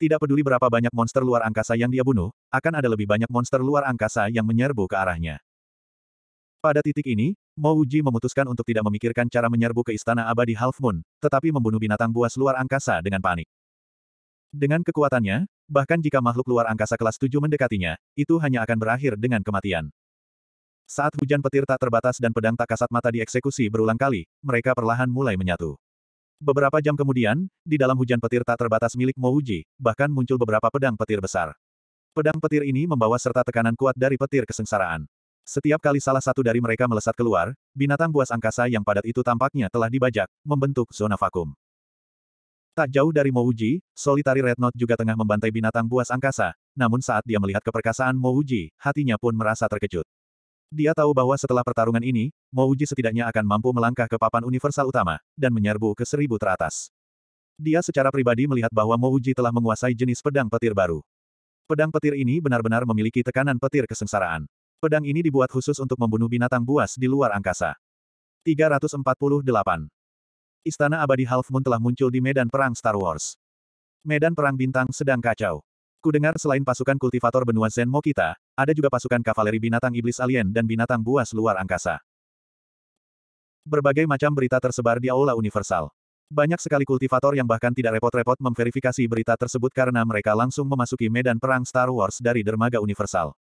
Tidak peduli berapa banyak monster luar angkasa yang dia bunuh, akan ada lebih banyak monster luar angkasa yang menyerbu ke arahnya. Pada titik ini, Mo Uji memutuskan untuk tidak memikirkan cara menyerbu ke istana abadi Half Moon, tetapi membunuh binatang buas luar angkasa dengan panik. Dengan kekuatannya, bahkan jika makhluk luar angkasa kelas 7 mendekatinya, itu hanya akan berakhir dengan kematian. Saat hujan petir tak terbatas dan pedang tak kasat mata dieksekusi berulang kali, mereka perlahan mulai menyatu. Beberapa jam kemudian, di dalam hujan petir tak terbatas milik Uji, bahkan muncul beberapa pedang petir besar. Pedang petir ini membawa serta tekanan kuat dari petir kesengsaraan. Setiap kali salah satu dari mereka melesat keluar, binatang buas angkasa yang padat itu tampaknya telah dibajak, membentuk zona vakum. Tak jauh dari Mouji, solitari Rednot juga tengah membantai binatang buas angkasa, namun saat dia melihat keperkasaan Mouji, hatinya pun merasa terkejut. Dia tahu bahwa setelah pertarungan ini, Mouji setidaknya akan mampu melangkah ke papan universal utama, dan menyerbu ke seribu teratas. Dia secara pribadi melihat bahwa Mouji telah menguasai jenis pedang petir baru. Pedang petir ini benar-benar memiliki tekanan petir kesengsaraan. Pedang ini dibuat khusus untuk membunuh binatang buas di luar angkasa. 348. Istana Abadi Half Moon telah muncul di medan perang Star Wars. Medan perang bintang sedang kacau. Kudengar selain pasukan kultivator benua Zen Mokita, ada juga pasukan kavaleri binatang iblis alien dan binatang buas luar angkasa. Berbagai macam berita tersebar di aula universal. Banyak sekali kultivator yang bahkan tidak repot-repot memverifikasi berita tersebut karena mereka langsung memasuki medan perang Star Wars dari dermaga universal.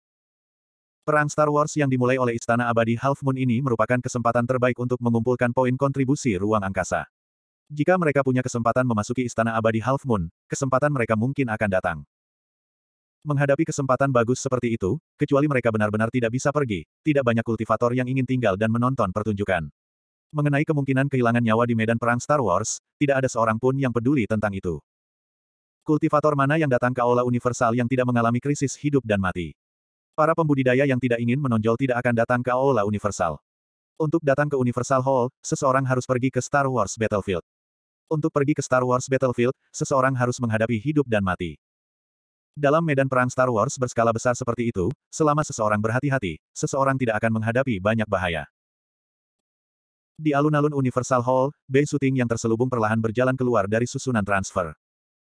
Perang Star Wars yang dimulai oleh Istana Abadi Half Moon ini merupakan kesempatan terbaik untuk mengumpulkan poin kontribusi ruang angkasa. Jika mereka punya kesempatan memasuki Istana Abadi Half Moon, kesempatan mereka mungkin akan datang. Menghadapi kesempatan bagus seperti itu, kecuali mereka benar-benar tidak bisa pergi, tidak banyak kultivator yang ingin tinggal dan menonton pertunjukan. Mengenai kemungkinan kehilangan nyawa di medan perang Star Wars, tidak ada seorang pun yang peduli tentang itu. Kultivator mana yang datang ke Aula Universal yang tidak mengalami krisis hidup dan mati? Para pembudidaya yang tidak ingin menonjol tidak akan datang ke Aula Universal. Untuk datang ke Universal Hall, seseorang harus pergi ke Star Wars Battlefield. Untuk pergi ke Star Wars Battlefield, seseorang harus menghadapi hidup dan mati. Dalam medan perang Star Wars berskala besar seperti itu, selama seseorang berhati-hati, seseorang tidak akan menghadapi banyak bahaya. Di alun-alun Universal Hall, Bei Suting yang terselubung perlahan berjalan keluar dari susunan transfer.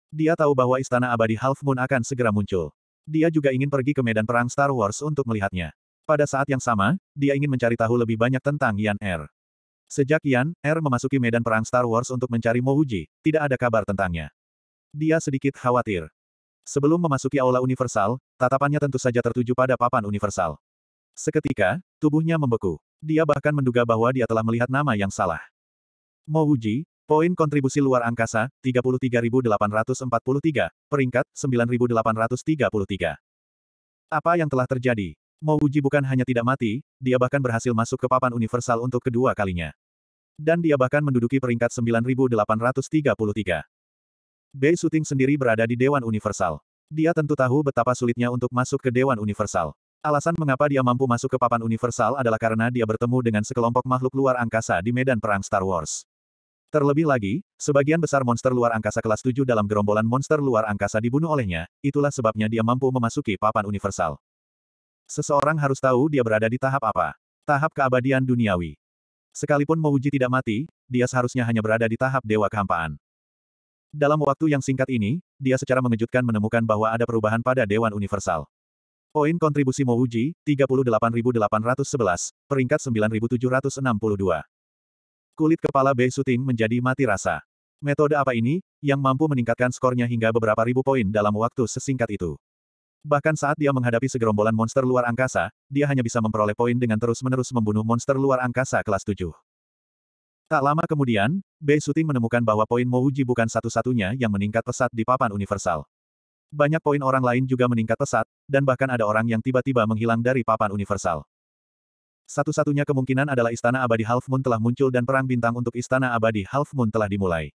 Dia tahu bahwa Istana Abadi Half Moon akan segera muncul. Dia juga ingin pergi ke medan perang Star Wars untuk melihatnya. Pada saat yang sama, dia ingin mencari tahu lebih banyak tentang Yan Er. Sejak Yan Er memasuki medan perang Star Wars untuk mencari Mouji, tidak ada kabar tentangnya. Dia sedikit khawatir. Sebelum memasuki aula universal, tatapannya tentu saja tertuju pada papan universal. Seketika, tubuhnya membeku. Dia bahkan menduga bahwa dia telah melihat nama yang salah. Mouji, Poin kontribusi luar angkasa, 33.843, peringkat, 9.833. Apa yang telah terjadi? Mouji bukan hanya tidak mati, dia bahkan berhasil masuk ke papan universal untuk kedua kalinya. Dan dia bahkan menduduki peringkat 9.833. Bei Suting sendiri berada di Dewan Universal. Dia tentu tahu betapa sulitnya untuk masuk ke Dewan Universal. Alasan mengapa dia mampu masuk ke papan universal adalah karena dia bertemu dengan sekelompok makhluk luar angkasa di medan perang Star Wars. Terlebih lagi, sebagian besar monster luar angkasa kelas 7 dalam gerombolan monster luar angkasa dibunuh olehnya, itulah sebabnya dia mampu memasuki papan universal. Seseorang harus tahu dia berada di tahap apa. Tahap keabadian duniawi. Sekalipun Mouji tidak mati, dia seharusnya hanya berada di tahap dewa kehampaan. Dalam waktu yang singkat ini, dia secara mengejutkan menemukan bahwa ada perubahan pada Dewan Universal. Poin kontribusi Mouji, 38.811, peringkat 9.762. Kulit kepala Bei Suting menjadi mati rasa. Metode apa ini, yang mampu meningkatkan skornya hingga beberapa ribu poin dalam waktu sesingkat itu. Bahkan saat dia menghadapi segerombolan monster luar angkasa, dia hanya bisa memperoleh poin dengan terus-menerus membunuh monster luar angkasa kelas 7. Tak lama kemudian, Bei Suting menemukan bahwa poin Mouji bukan satu-satunya yang meningkat pesat di papan universal. Banyak poin orang lain juga meningkat pesat, dan bahkan ada orang yang tiba-tiba menghilang dari papan universal. Satu-satunya kemungkinan adalah Istana Abadi Half Moon telah muncul dan Perang Bintang untuk Istana Abadi Half Moon telah dimulai.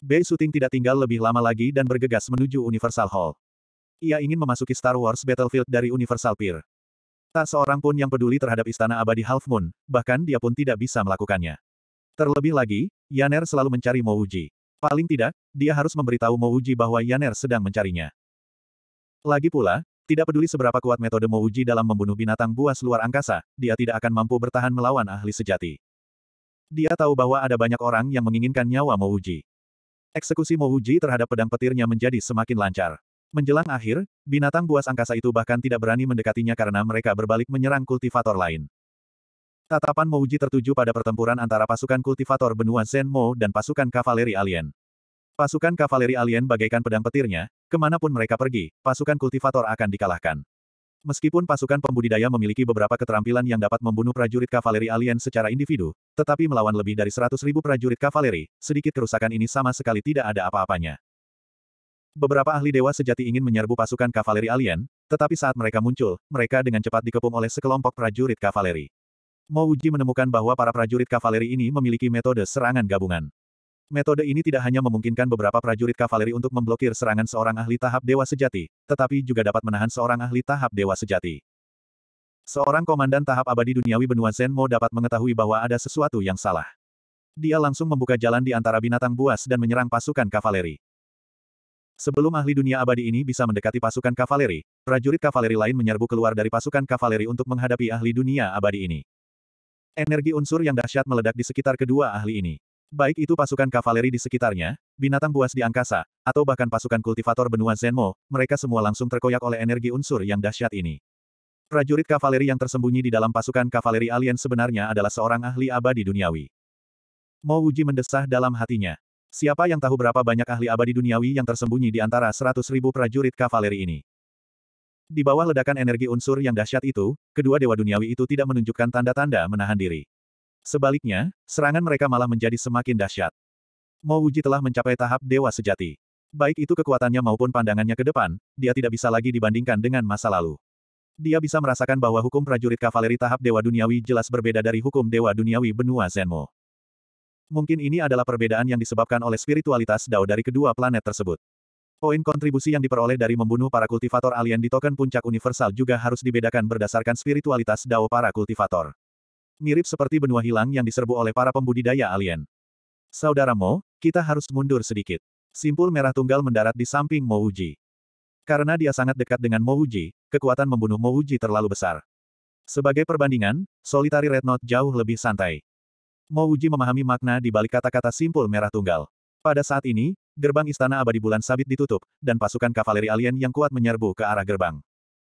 Bei Suting tidak tinggal lebih lama lagi dan bergegas menuju Universal Hall. Ia ingin memasuki Star Wars Battlefield dari Universal Pier. Tak seorang pun yang peduli terhadap Istana Abadi Half Moon, bahkan dia pun tidak bisa melakukannya. Terlebih lagi, Yaner selalu mencari Mouji. Paling tidak, dia harus memberitahu Mouji bahwa Yaner sedang mencarinya. Lagi pula, tidak peduli seberapa kuat metode Mouji dalam membunuh binatang buas luar angkasa, dia tidak akan mampu bertahan melawan ahli sejati. Dia tahu bahwa ada banyak orang yang menginginkan nyawa Mouji. Eksekusi Mouji terhadap pedang petirnya menjadi semakin lancar. Menjelang akhir, binatang buas angkasa itu bahkan tidak berani mendekatinya karena mereka berbalik menyerang kultivator lain. Tatapan Mouji tertuju pada pertempuran antara pasukan kultivator benua Zenmo dan pasukan kavaleri alien. Pasukan kavaleri alien bagaikan pedang petirnya, Kemanapun mereka pergi, pasukan kultivator akan dikalahkan. Meskipun pasukan pembudidaya memiliki beberapa keterampilan yang dapat membunuh prajurit kavaleri alien secara individu, tetapi melawan lebih dari 100.000 prajurit kavaleri, sedikit kerusakan ini sama sekali tidak ada apa-apanya. Beberapa ahli dewa sejati ingin menyerbu pasukan kavaleri alien, tetapi saat mereka muncul, mereka dengan cepat dikepung oleh sekelompok prajurit kavaleri. Mouji menemukan bahwa para prajurit kavaleri ini memiliki metode serangan gabungan. Metode ini tidak hanya memungkinkan beberapa prajurit kavaleri untuk memblokir serangan seorang ahli tahap dewa sejati, tetapi juga dapat menahan seorang ahli tahap dewa sejati. Seorang komandan tahap abadi duniawi benua Zenmo dapat mengetahui bahwa ada sesuatu yang salah. Dia langsung membuka jalan di antara binatang buas dan menyerang pasukan kavaleri. Sebelum ahli dunia abadi ini bisa mendekati pasukan kavaleri, prajurit kavaleri lain menyerbu keluar dari pasukan kavaleri untuk menghadapi ahli dunia abadi ini. Energi unsur yang dahsyat meledak di sekitar kedua ahli ini. Baik itu pasukan kavaleri di sekitarnya, binatang buas di angkasa, atau bahkan pasukan kultivator benua Zenmo, mereka semua langsung terkoyak oleh energi unsur yang dahsyat ini. Prajurit kavaleri yang tersembunyi di dalam pasukan kavaleri alien sebenarnya adalah seorang ahli abadi duniawi. Mo Wuji mendesah dalam hatinya. Siapa yang tahu berapa banyak ahli abadi duniawi yang tersembunyi di antara seratus ribu prajurit kavaleri ini? Di bawah ledakan energi unsur yang dahsyat itu, kedua dewa duniawi itu tidak menunjukkan tanda-tanda menahan diri. Sebaliknya, serangan mereka malah menjadi semakin dahsyat. Mo Wuji telah mencapai tahap dewa sejati. Baik itu kekuatannya maupun pandangannya ke depan, dia tidak bisa lagi dibandingkan dengan masa lalu. Dia bisa merasakan bahwa hukum prajurit kavaleri tahap dewa duniawi jelas berbeda dari hukum dewa duniawi benua Zenmo. Mungkin ini adalah perbedaan yang disebabkan oleh spiritualitas Dao dari kedua planet tersebut. Poin kontribusi yang diperoleh dari membunuh para kultivator alien di token puncak universal juga harus dibedakan berdasarkan spiritualitas Dao para kultivator. Mirip seperti benua hilang yang diserbu oleh para pembudidaya alien. Saudara Mo, kita harus mundur sedikit. Simpul merah tunggal mendarat di samping Mo Uji. Karena dia sangat dekat dengan Mo Uji, kekuatan membunuh Mo Uji terlalu besar. Sebagai perbandingan, solitari Red Note jauh lebih santai. Mo Uji memahami makna di balik kata-kata simpul merah tunggal. Pada saat ini, gerbang istana abadi bulan sabit ditutup, dan pasukan kavaleri alien yang kuat menyerbu ke arah gerbang.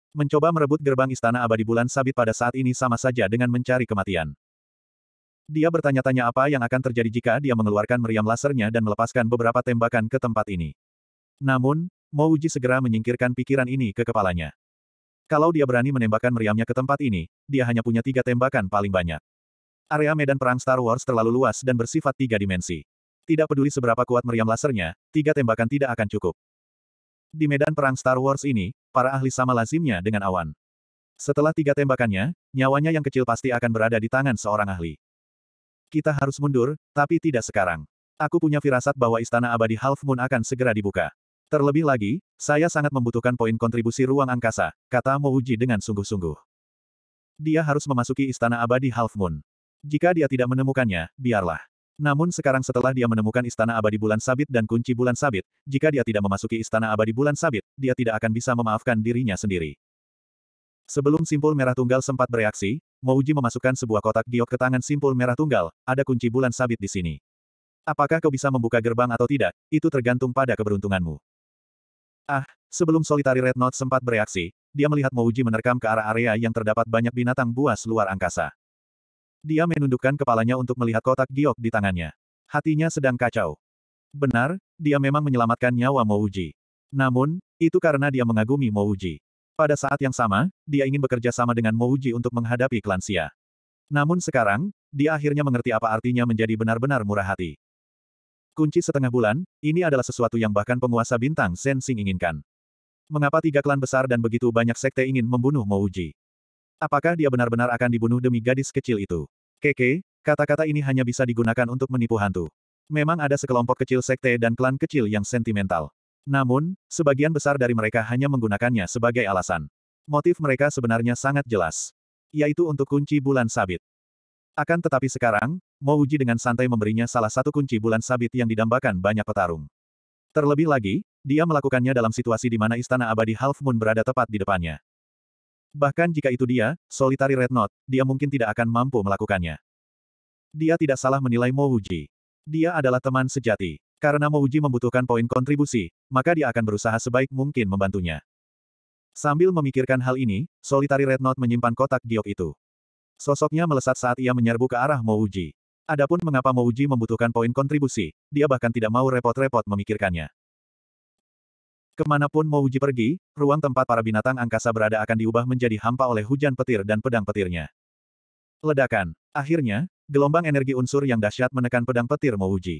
Mencoba merebut gerbang istana abadi bulan sabit pada saat ini sama saja dengan mencari kematian. Dia bertanya-tanya apa yang akan terjadi jika dia mengeluarkan meriam lasernya dan melepaskan beberapa tembakan ke tempat ini. Namun, Mouji segera menyingkirkan pikiran ini ke kepalanya. Kalau dia berani menembakkan meriamnya ke tempat ini, dia hanya punya tiga tembakan paling banyak. Area medan perang Star Wars terlalu luas dan bersifat tiga dimensi. Tidak peduli seberapa kuat meriam lasernya, tiga tembakan tidak akan cukup. Di medan perang Star Wars ini, para ahli sama lazimnya dengan awan. Setelah tiga tembakannya, nyawanya yang kecil pasti akan berada di tangan seorang ahli. Kita harus mundur, tapi tidak sekarang. Aku punya firasat bahwa istana abadi Half Moon akan segera dibuka. Terlebih lagi, saya sangat membutuhkan poin kontribusi ruang angkasa, kata Mouji dengan sungguh-sungguh. Dia harus memasuki istana abadi Half Moon. Jika dia tidak menemukannya, biarlah. Namun sekarang setelah dia menemukan istana abadi bulan sabit dan kunci bulan sabit, jika dia tidak memasuki istana abadi bulan sabit, dia tidak akan bisa memaafkan dirinya sendiri. Sebelum simpul merah tunggal sempat bereaksi, Mouji memasukkan sebuah kotak giok ke tangan simpul merah tunggal, ada kunci bulan sabit di sini. Apakah kau bisa membuka gerbang atau tidak, itu tergantung pada keberuntunganmu. Ah, sebelum solitari Red Note sempat bereaksi, dia melihat Mouji menerkam ke arah area yang terdapat banyak binatang buas luar angkasa. Dia menundukkan kepalanya untuk melihat kotak giok di tangannya. Hatinya sedang kacau. Benar, dia memang menyelamatkan nyawa Mouji. Namun, itu karena dia mengagumi Mouji. Pada saat yang sama, dia ingin bekerja sama dengan Mouji untuk menghadapi Klansia. Namun sekarang, dia akhirnya mengerti apa artinya menjadi benar-benar murah hati. Kunci setengah bulan, ini adalah sesuatu yang bahkan penguasa bintang Sensing inginkan. Mengapa tiga klan besar dan begitu banyak sekte ingin membunuh Mouji? Apakah dia benar-benar akan dibunuh demi gadis kecil itu? Keke, kata-kata ini hanya bisa digunakan untuk menipu hantu. Memang ada sekelompok kecil sekte dan klan kecil yang sentimental. Namun, sebagian besar dari mereka hanya menggunakannya sebagai alasan. Motif mereka sebenarnya sangat jelas. Yaitu untuk kunci bulan sabit. Akan tetapi sekarang, Uji dengan santai memberinya salah satu kunci bulan sabit yang didambakan banyak petarung. Terlebih lagi, dia melakukannya dalam situasi di mana Istana Abadi Half Moon berada tepat di depannya. Bahkan jika itu dia, Solitary Red Knot, dia mungkin tidak akan mampu melakukannya. Dia tidak salah menilai Mo Dia adalah teman sejati. Karena Mo membutuhkan poin kontribusi, maka dia akan berusaha sebaik mungkin membantunya. Sambil memikirkan hal ini, Solitary Red Knot menyimpan kotak giok itu. Sosoknya melesat saat ia menyerbu ke arah Mo Adapun mengapa Mo membutuhkan poin kontribusi, dia bahkan tidak mau repot-repot memikirkannya. Kemanapun Mo Uji pergi, ruang tempat para binatang angkasa berada akan diubah menjadi hampa oleh hujan petir dan pedang petirnya. Ledakan. Akhirnya, gelombang energi unsur yang dahsyat menekan pedang petir Mo Uji.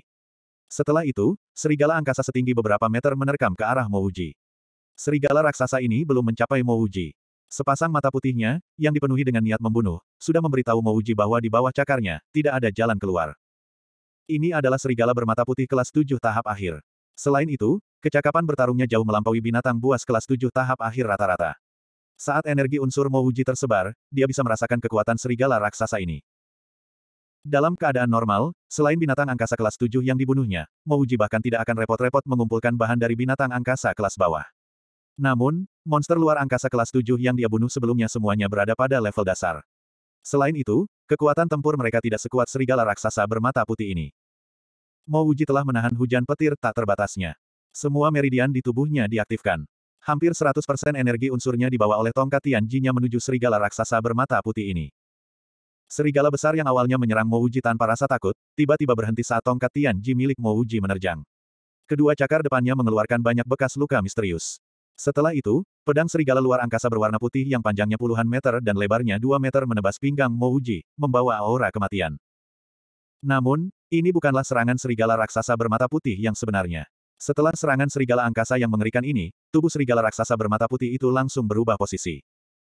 Setelah itu, serigala angkasa setinggi beberapa meter menerkam ke arah Mo Uji. Serigala raksasa ini belum mencapai Mo Uji. Sepasang mata putihnya, yang dipenuhi dengan niat membunuh, sudah memberitahu Mo Uji bahwa di bawah cakarnya, tidak ada jalan keluar. Ini adalah serigala bermata putih kelas tujuh tahap akhir. Selain itu, Kecakapan bertarungnya jauh melampaui binatang buas kelas 7 tahap akhir rata-rata. Saat energi unsur Mouji tersebar, dia bisa merasakan kekuatan serigala raksasa ini. Dalam keadaan normal, selain binatang angkasa kelas 7 yang dibunuhnya, Mouji bahkan tidak akan repot-repot mengumpulkan bahan dari binatang angkasa kelas bawah. Namun, monster luar angkasa kelas 7 yang dia bunuh sebelumnya semuanya berada pada level dasar. Selain itu, kekuatan tempur mereka tidak sekuat serigala raksasa bermata putih ini. Mouji telah menahan hujan petir tak terbatasnya. Semua meridian di tubuhnya diaktifkan. Hampir 100% energi unsurnya dibawa oleh tongkat Tianjinya menuju serigala raksasa bermata putih ini. Serigala besar yang awalnya menyerang Mouji tanpa rasa takut, tiba-tiba berhenti saat tongkat Tianji milik Mouji menerjang. Kedua cakar depannya mengeluarkan banyak bekas luka misterius. Setelah itu, pedang serigala luar angkasa berwarna putih yang panjangnya puluhan meter dan lebarnya dua meter menebas pinggang Mouji, membawa aura kematian. Namun, ini bukanlah serangan serigala raksasa bermata putih yang sebenarnya. Setelah serangan serigala angkasa yang mengerikan ini, tubuh serigala raksasa bermata putih itu langsung berubah posisi.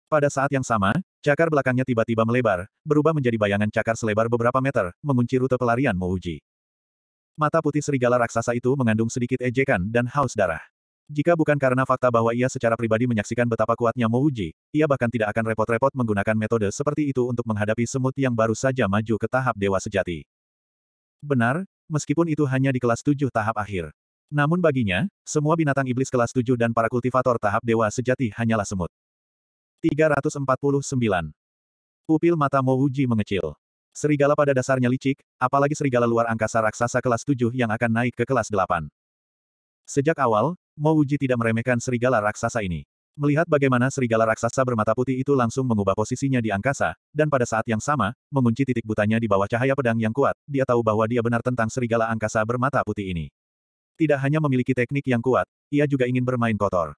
Pada saat yang sama, cakar belakangnya tiba-tiba melebar, berubah menjadi bayangan cakar selebar beberapa meter, mengunci rute pelarian Mouji. Mata putih serigala raksasa itu mengandung sedikit ejekan dan haus darah. Jika bukan karena fakta bahwa ia secara pribadi menyaksikan betapa kuatnya Mouji, ia bahkan tidak akan repot-repot menggunakan metode seperti itu untuk menghadapi semut yang baru saja maju ke tahap dewa sejati. Benar, meskipun itu hanya di kelas tujuh tahap akhir. Namun baginya, semua binatang iblis kelas 7 dan para kultivator tahap dewa sejati hanyalah semut. 349. Pupil mata Mouji mengecil. Serigala pada dasarnya licik, apalagi serigala luar angkasa raksasa kelas 7 yang akan naik ke kelas 8. Sejak awal, Mouji tidak meremehkan serigala raksasa ini. Melihat bagaimana serigala raksasa bermata putih itu langsung mengubah posisinya di angkasa, dan pada saat yang sama, mengunci titik butanya di bawah cahaya pedang yang kuat, dia tahu bahwa dia benar tentang serigala angkasa bermata putih ini. Tidak hanya memiliki teknik yang kuat, ia juga ingin bermain kotor.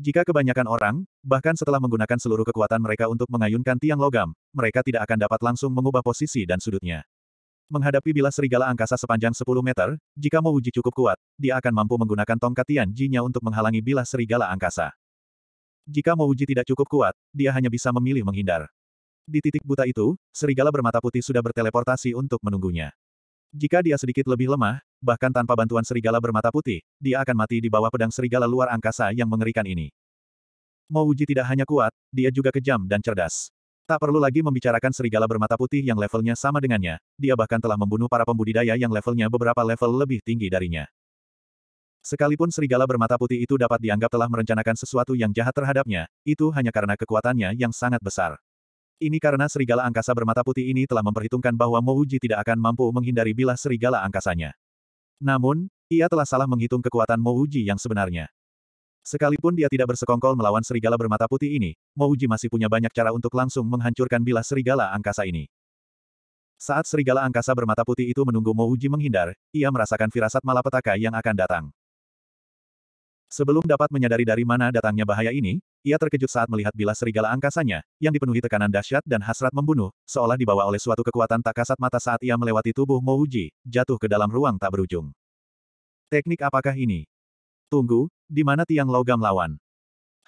Jika kebanyakan orang, bahkan setelah menggunakan seluruh kekuatan mereka untuk mengayunkan tiang logam, mereka tidak akan dapat langsung mengubah posisi dan sudutnya. Menghadapi bilah serigala angkasa sepanjang 10 meter, jika mau Uji cukup kuat, dia akan mampu menggunakan tongkat Tian jinya untuk menghalangi bilah serigala angkasa. Jika mau Uji tidak cukup kuat, dia hanya bisa memilih menghindar. Di titik buta itu, serigala bermata putih sudah berteleportasi untuk menunggunya. Jika dia sedikit lebih lemah, bahkan tanpa bantuan serigala bermata putih, dia akan mati di bawah pedang serigala luar angkasa yang mengerikan ini. Mouji tidak hanya kuat, dia juga kejam dan cerdas. Tak perlu lagi membicarakan serigala bermata putih yang levelnya sama dengannya, dia bahkan telah membunuh para pembudidaya yang levelnya beberapa level lebih tinggi darinya. Sekalipun serigala bermata putih itu dapat dianggap telah merencanakan sesuatu yang jahat terhadapnya, itu hanya karena kekuatannya yang sangat besar. Ini karena serigala angkasa bermata putih ini telah memperhitungkan bahwa Mouji tidak akan mampu menghindari bilah serigala angkasanya. Namun, ia telah salah menghitung kekuatan Mouji yang sebenarnya. Sekalipun dia tidak bersekongkol melawan serigala bermata putih ini, Mouji masih punya banyak cara untuk langsung menghancurkan bilah serigala angkasa ini. Saat serigala angkasa bermata putih itu menunggu Mouji menghindar, ia merasakan firasat malapetaka yang akan datang. Sebelum dapat menyadari dari mana datangnya bahaya ini, ia terkejut saat melihat bila serigala angkasanya, yang dipenuhi tekanan dahsyat dan hasrat membunuh, seolah dibawa oleh suatu kekuatan tak kasat mata saat ia melewati tubuh Mouji, jatuh ke dalam ruang tak berujung. Teknik apakah ini? Tunggu, di mana tiang logam lawan?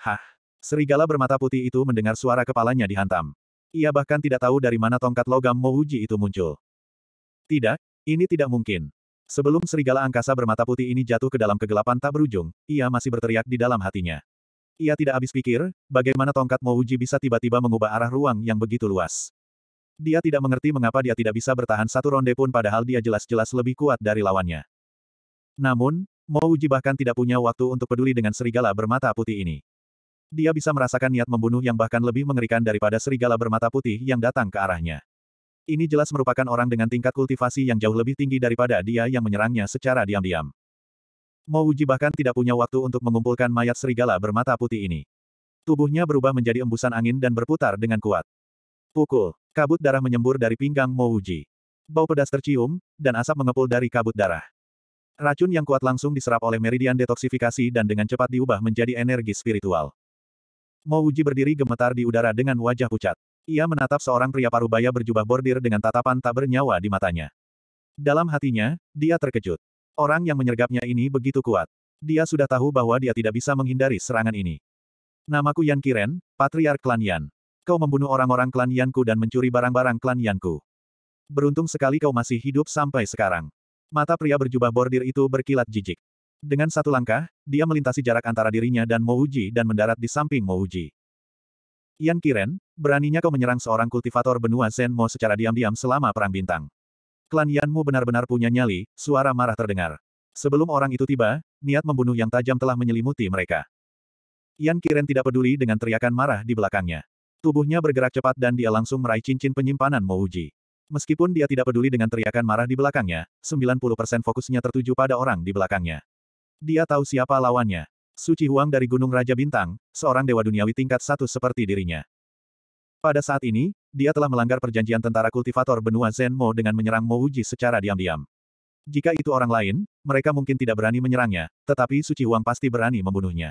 Hah? Serigala bermata putih itu mendengar suara kepalanya dihantam. Ia bahkan tidak tahu dari mana tongkat logam Mouji itu muncul. Tidak, ini tidak mungkin. Sebelum serigala angkasa bermata putih ini jatuh ke dalam kegelapan tak berujung, ia masih berteriak di dalam hatinya. Ia tidak habis pikir, bagaimana tongkat Mouji bisa tiba-tiba mengubah arah ruang yang begitu luas. Dia tidak mengerti mengapa dia tidak bisa bertahan satu ronde pun padahal dia jelas-jelas lebih kuat dari lawannya. Namun, Mouji bahkan tidak punya waktu untuk peduli dengan serigala bermata putih ini. Dia bisa merasakan niat membunuh yang bahkan lebih mengerikan daripada serigala bermata putih yang datang ke arahnya. Ini jelas merupakan orang dengan tingkat kultivasi yang jauh lebih tinggi daripada dia yang menyerangnya secara diam-diam. Mo Uji bahkan tidak punya waktu untuk mengumpulkan mayat serigala bermata putih ini. Tubuhnya berubah menjadi embusan angin dan berputar dengan kuat. Pukul, kabut darah menyembur dari pinggang Mo Uji. Bau pedas tercium, dan asap mengepul dari kabut darah. Racun yang kuat langsung diserap oleh meridian detoksifikasi dan dengan cepat diubah menjadi energi spiritual. Mo Uji berdiri gemetar di udara dengan wajah pucat. Ia menatap seorang pria parubaya berjubah bordir dengan tatapan tak bernyawa di matanya. Dalam hatinya, dia terkejut. Orang yang menyergapnya ini begitu kuat. Dia sudah tahu bahwa dia tidak bisa menghindari serangan ini. Namaku Yan Kiren, Patriark Klan Yan. Kau membunuh orang-orang klan Yanku dan mencuri barang-barang klan Yanku. Beruntung sekali kau masih hidup sampai sekarang. Mata pria berjubah bordir itu berkilat jijik. Dengan satu langkah, dia melintasi jarak antara dirinya dan Mouji dan mendarat di samping Mouji. Yan Kiren, beraninya kau menyerang seorang kultivator benua Zenmo secara diam-diam selama Perang Bintang. Klan Yanmu benar-benar punya nyali, suara marah terdengar. Sebelum orang itu tiba, niat membunuh yang tajam telah menyelimuti mereka. Yan Kiren tidak peduli dengan teriakan marah di belakangnya. Tubuhnya bergerak cepat dan dia langsung meraih cincin penyimpanan Mouji. Meskipun dia tidak peduli dengan teriakan marah di belakangnya, 90% fokusnya tertuju pada orang di belakangnya. Dia tahu siapa lawannya. Suci Huang dari Gunung Raja Bintang, seorang dewa duniawi tingkat satu seperti dirinya. Pada saat ini, dia telah melanggar perjanjian tentara kultivator benua Zen dengan menyerang Mo Uji secara diam-diam. Jika itu orang lain, mereka mungkin tidak berani menyerangnya, tetapi Suci Huang pasti berani membunuhnya.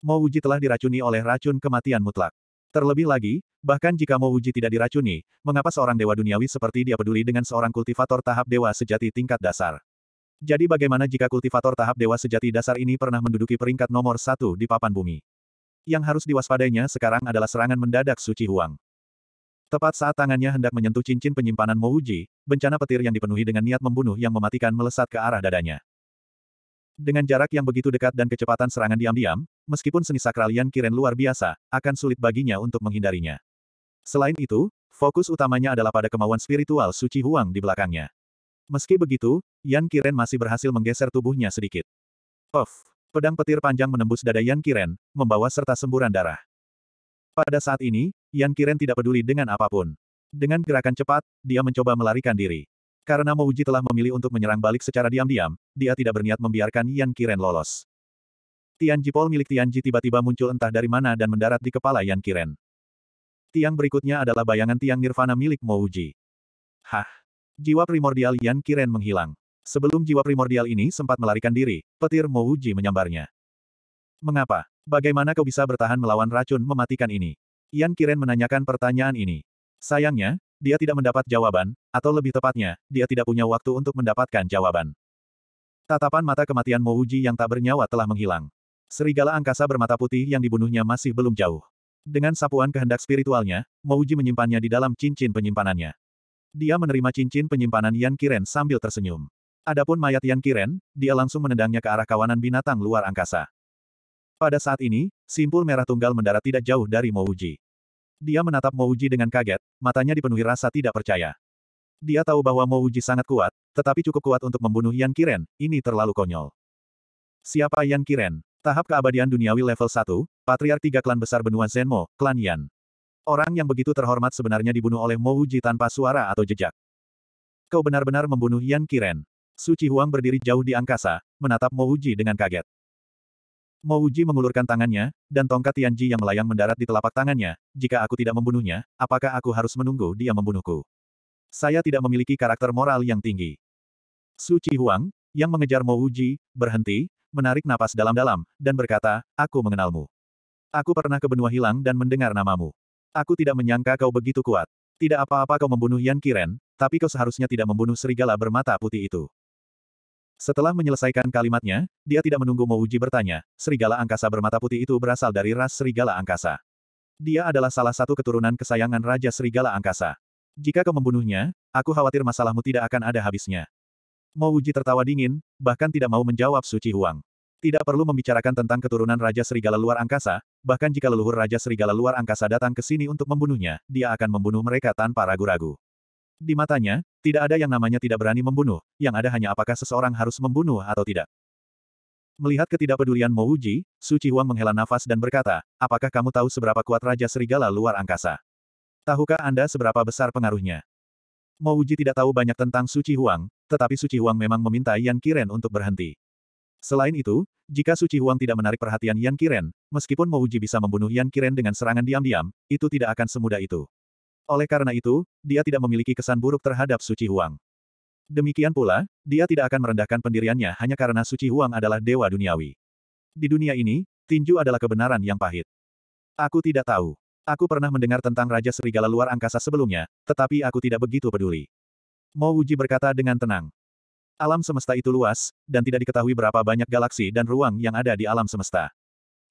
Mo Uji telah diracuni oleh racun kematian mutlak. Terlebih lagi, bahkan jika Mo Uji tidak diracuni, mengapa seorang dewa duniawi seperti dia peduli dengan seorang kultivator tahap dewa sejati tingkat dasar? Jadi bagaimana jika kultivator tahap dewa sejati dasar ini pernah menduduki peringkat nomor satu di papan bumi? Yang harus diwaspadainya sekarang adalah serangan mendadak Suci Huang. Tepat saat tangannya hendak menyentuh cincin penyimpanan Mouji, bencana petir yang dipenuhi dengan niat membunuh yang mematikan melesat ke arah dadanya. Dengan jarak yang begitu dekat dan kecepatan serangan diam-diam, meskipun seni sakralian Kiren luar biasa, akan sulit baginya untuk menghindarinya. Selain itu, fokus utamanya adalah pada kemauan spiritual Suci Huang di belakangnya. Meski begitu, Yan Kiren masih berhasil menggeser tubuhnya sedikit. Off! Pedang petir panjang menembus dada Yan Kiren, membawa serta semburan darah. Pada saat ini, Yan Kiren tidak peduli dengan apapun. Dengan gerakan cepat, dia mencoba melarikan diri. Karena Mouji telah memilih untuk menyerang balik secara diam-diam, dia tidak berniat membiarkan Yan Kiren lolos. Tian Jipol milik Tian Ji tiba-tiba muncul entah dari mana dan mendarat di kepala Yan Kiren. Tiang berikutnya adalah bayangan tiang nirvana milik Mouji. Hah! Jiwa primordial Yan Kiren menghilang. Sebelum jiwa primordial ini sempat melarikan diri, petir Mouji menyambarnya. Mengapa? Bagaimana kau bisa bertahan melawan racun mematikan ini? Yan Kiren menanyakan pertanyaan ini. Sayangnya, dia tidak mendapat jawaban, atau lebih tepatnya, dia tidak punya waktu untuk mendapatkan jawaban. Tatapan mata kematian Mouji yang tak bernyawa telah menghilang. Serigala angkasa bermata putih yang dibunuhnya masih belum jauh. Dengan sapuan kehendak spiritualnya, Mouji menyimpannya di dalam cincin penyimpanannya. Dia menerima cincin penyimpanan Yan Kiren sambil tersenyum. Adapun mayat Yan Kiren, dia langsung menendangnya ke arah kawanan binatang luar angkasa. Pada saat ini, simpul merah tunggal mendarat tidak jauh dari Mouji. Dia menatap Mouji dengan kaget, matanya dipenuhi rasa tidak percaya. Dia tahu bahwa Mouji sangat kuat, tetapi cukup kuat untuk membunuh Yan Kiren, ini terlalu konyol. Siapa Yan Kiren? Tahap keabadian duniawi level 1, Patriark tiga klan besar benua Zenmo, klan Yan. Orang yang begitu terhormat sebenarnya dibunuh oleh Mo Wuji tanpa suara atau jejak. Kau benar-benar membunuh Yan Kiren. Suci Huang berdiri jauh di angkasa, menatap Mo Wuji dengan kaget. Mo Wuji mengulurkan tangannya, dan tongkat Tian Ji yang melayang mendarat di telapak tangannya, jika aku tidak membunuhnya, apakah aku harus menunggu dia membunuhku? Saya tidak memiliki karakter moral yang tinggi. Suci Huang, yang mengejar Mo Wuji, berhenti, menarik napas dalam-dalam, dan berkata, aku mengenalmu. Aku pernah ke benua hilang dan mendengar namamu. Aku tidak menyangka kau begitu kuat. Tidak apa-apa kau membunuh Yan Kiren, tapi kau seharusnya tidak membunuh serigala bermata putih itu. Setelah menyelesaikan kalimatnya, dia tidak menunggu Uji bertanya, serigala angkasa bermata putih itu berasal dari ras serigala angkasa. Dia adalah salah satu keturunan kesayangan Raja Serigala Angkasa. Jika kau membunuhnya, aku khawatir masalahmu tidak akan ada habisnya. Uji tertawa dingin, bahkan tidak mau menjawab Suci Huang. Tidak perlu membicarakan tentang keturunan Raja Serigala Luar Angkasa, bahkan jika leluhur Raja Serigala Luar Angkasa datang ke sini untuk membunuhnya, dia akan membunuh mereka tanpa ragu-ragu. Di matanya, tidak ada yang namanya tidak berani membunuh, yang ada hanya apakah seseorang harus membunuh atau tidak. Melihat ketidakpedulian Mo Su Su Huang menghela nafas dan berkata, apakah kamu tahu seberapa kuat Raja Serigala luar angkasa? Tahukah Anda seberapa besar pengaruhnya? Mo Wuji tidak tahu banyak tentang Su Huang, tetapi Su Huang memang meminta Yan Kiren untuk berhenti. Selain itu, jika Suci Huang tidak menarik perhatian Yan Kiren, meskipun Mouji bisa membunuh Yan Kiren dengan serangan diam-diam, itu tidak akan semudah itu. Oleh karena itu, dia tidak memiliki kesan buruk terhadap Suci Huang. Demikian pula, dia tidak akan merendahkan pendiriannya hanya karena Suci Huang adalah dewa duniawi. Di dunia ini, tinju adalah kebenaran yang pahit. Aku tidak tahu. Aku pernah mendengar tentang Raja Serigala luar angkasa sebelumnya, tetapi aku tidak begitu peduli. Mo berkata dengan tenang. Alam semesta itu luas, dan tidak diketahui berapa banyak galaksi dan ruang yang ada di alam semesta.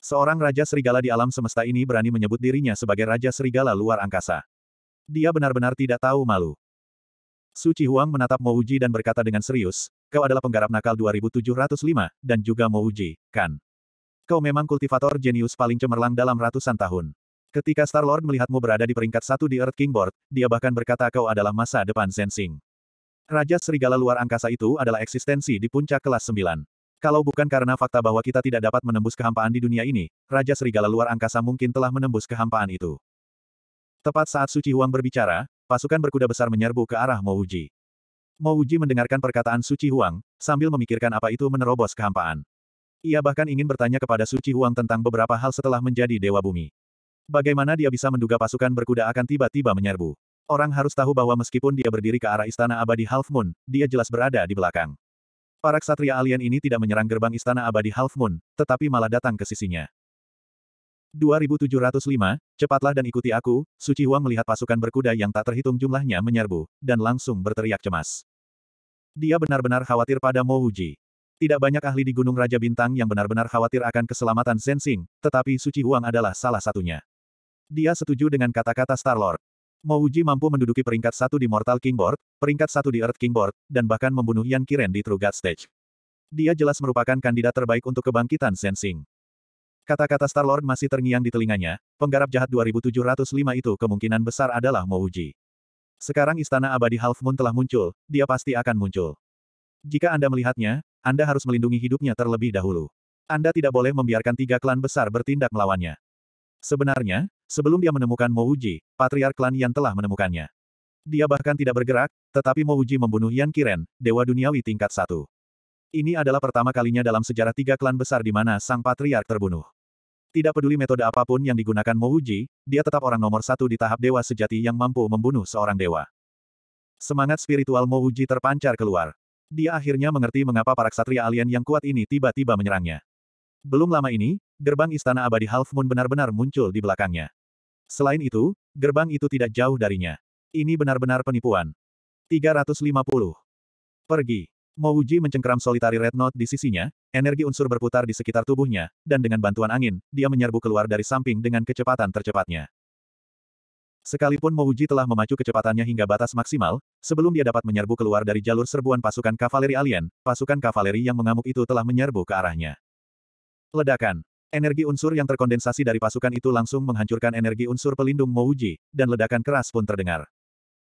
Seorang Raja Serigala di alam semesta ini berani menyebut dirinya sebagai Raja Serigala luar angkasa. Dia benar-benar tidak tahu malu. Su Huang menatap Mo Uji dan berkata dengan serius, kau adalah penggarap nakal 2705, dan juga Mo Uji, kan? Kau memang kultivator jenius paling cemerlang dalam ratusan tahun. Ketika Star-Lord melihatmu berada di peringkat satu di Earth Kingboard, dia bahkan berkata kau adalah masa depan Zensing. Raja Serigala luar angkasa itu adalah eksistensi di puncak kelas 9. Kalau bukan karena fakta bahwa kita tidak dapat menembus kehampaan di dunia ini, Raja Serigala luar angkasa mungkin telah menembus kehampaan itu. Tepat saat Suci Huang berbicara, pasukan berkuda besar menyerbu ke arah Mo Uji. Mo Uji mendengarkan perkataan Suci Huang, sambil memikirkan apa itu menerobos kehampaan. Ia bahkan ingin bertanya kepada Suci Huang tentang beberapa hal setelah menjadi Dewa Bumi. Bagaimana dia bisa menduga pasukan berkuda akan tiba-tiba menyerbu? Orang harus tahu bahwa meskipun dia berdiri ke arah istana abadi Half Moon, dia jelas berada di belakang. Para ksatria alien ini tidak menyerang gerbang istana abadi Half Moon, tetapi malah datang ke sisinya. 2705, cepatlah dan ikuti aku, Suci Huang melihat pasukan berkuda yang tak terhitung jumlahnya menyerbu, dan langsung berteriak cemas. Dia benar-benar khawatir pada Mo Uji. Tidak banyak ahli di Gunung Raja Bintang yang benar-benar khawatir akan keselamatan Zensing, tetapi Suci Huang adalah salah satunya. Dia setuju dengan kata-kata Star-Lord. Mo Uji mampu menduduki peringkat satu di Mortal Kingboard, peringkat satu di Earth Kingboard, dan bahkan membunuh Yan Kiren di True God Stage. Dia jelas merupakan kandidat terbaik untuk kebangkitan Sensing. Kata-kata Star-Lord masih terngiang di telinganya, penggarap jahat 2705 itu kemungkinan besar adalah Mo Uji. Sekarang Istana Abadi Half Moon telah muncul, dia pasti akan muncul. Jika Anda melihatnya, Anda harus melindungi hidupnya terlebih dahulu. Anda tidak boleh membiarkan tiga klan besar bertindak melawannya. Sebenarnya, sebelum dia menemukan Mouji, patriark klan Yan telah menemukannya. Dia bahkan tidak bergerak, tetapi Mouji membunuh Yan Kiren, dewa duniawi tingkat satu. Ini adalah pertama kalinya dalam sejarah tiga klan besar di mana sang patriark terbunuh. Tidak peduli metode apapun yang digunakan Mouji, dia tetap orang nomor satu di tahap dewa sejati yang mampu membunuh seorang dewa. Semangat spiritual Mouji terpancar keluar. Dia akhirnya mengerti mengapa para ksatria alien yang kuat ini tiba-tiba menyerangnya. Belum lama ini, gerbang istana abadi Half Moon benar-benar muncul di belakangnya. Selain itu, gerbang itu tidak jauh darinya. Ini benar-benar penipuan. 350. Pergi. Mouji mencengkram solitari Red Note di sisinya, energi unsur berputar di sekitar tubuhnya, dan dengan bantuan angin, dia menyerbu keluar dari samping dengan kecepatan tercepatnya. Sekalipun Mouji telah memacu kecepatannya hingga batas maksimal, sebelum dia dapat menyerbu keluar dari jalur serbuan pasukan kavaleri alien, pasukan kavaleri yang mengamuk itu telah menyerbu ke arahnya. Ledakan. Energi unsur yang terkondensasi dari pasukan itu langsung menghancurkan energi unsur pelindung Mouji, dan ledakan keras pun terdengar.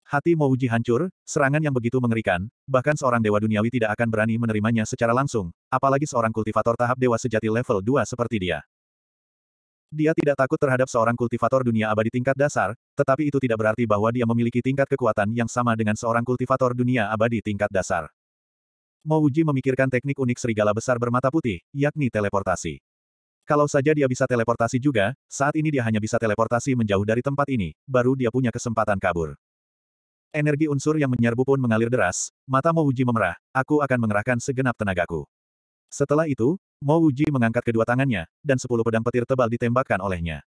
Hati Mouji hancur, serangan yang begitu mengerikan, bahkan seorang dewa duniawi tidak akan berani menerimanya secara langsung, apalagi seorang kultivator tahap dewa sejati level 2 seperti dia. Dia tidak takut terhadap seorang kultivator dunia abadi tingkat dasar, tetapi itu tidak berarti bahwa dia memiliki tingkat kekuatan yang sama dengan seorang kultivator dunia abadi tingkat dasar. Mo Mouji memikirkan teknik unik serigala besar bermata putih, yakni teleportasi. Kalau saja dia bisa teleportasi juga, saat ini dia hanya bisa teleportasi menjauh dari tempat ini, baru dia punya kesempatan kabur. Energi unsur yang menyerbu pun mengalir deras, mata Mo Uji memerah, aku akan mengerahkan segenap tenagaku. Setelah itu, Mo Uji mengangkat kedua tangannya, dan sepuluh pedang petir tebal ditembakkan olehnya.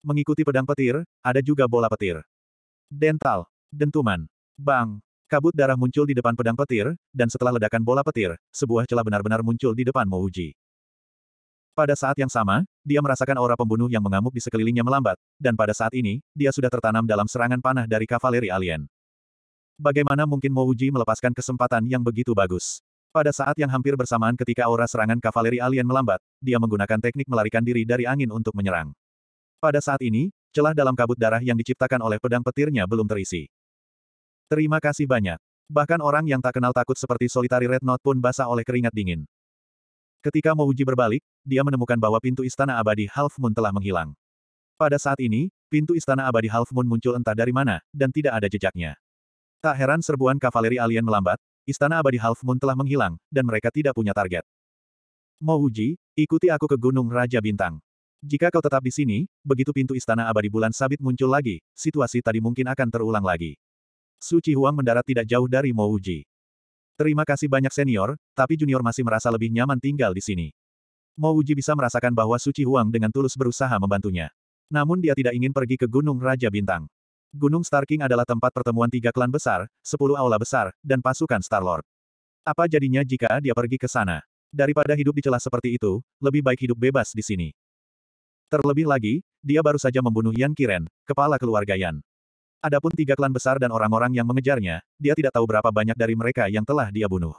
Mengikuti pedang petir, ada juga bola petir. Dental, dentuman, bang, Kabut darah muncul di depan pedang petir, dan setelah ledakan bola petir, sebuah celah benar-benar muncul di depan Mouji. Pada saat yang sama, dia merasakan aura pembunuh yang mengamuk di sekelilingnya melambat, dan pada saat ini, dia sudah tertanam dalam serangan panah dari kavaleri alien. Bagaimana mungkin Mouji melepaskan kesempatan yang begitu bagus? Pada saat yang hampir bersamaan ketika aura serangan kavaleri alien melambat, dia menggunakan teknik melarikan diri dari angin untuk menyerang. Pada saat ini, celah dalam kabut darah yang diciptakan oleh pedang petirnya belum terisi. Terima kasih banyak. Bahkan orang yang tak kenal takut seperti solitari Red Note pun basah oleh keringat dingin. Ketika Mouji berbalik, dia menemukan bahwa pintu istana abadi Half Moon telah menghilang. Pada saat ini, pintu istana abadi Half Moon muncul entah dari mana, dan tidak ada jejaknya. Tak heran serbuan kavaleri alien melambat, istana abadi Half Moon telah menghilang, dan mereka tidak punya target. Mouji, ikuti aku ke Gunung Raja Bintang. Jika kau tetap di sini, begitu pintu istana abadi bulan sabit muncul lagi, situasi tadi mungkin akan terulang lagi. Su Huang mendarat tidak jauh dari Mo Uji. Terima kasih banyak senior, tapi junior masih merasa lebih nyaman tinggal di sini. Mo Uji bisa merasakan bahwa Su Huang dengan tulus berusaha membantunya. Namun dia tidak ingin pergi ke Gunung Raja Bintang. Gunung Star King adalah tempat pertemuan tiga klan besar, sepuluh aula besar, dan pasukan Star-Lord. Apa jadinya jika dia pergi ke sana? Daripada hidup di celah seperti itu, lebih baik hidup bebas di sini. Terlebih lagi, dia baru saja membunuh Yan Kiren, kepala keluarga Yan. Adapun tiga klan besar dan orang-orang yang mengejarnya, dia tidak tahu berapa banyak dari mereka yang telah dia bunuh.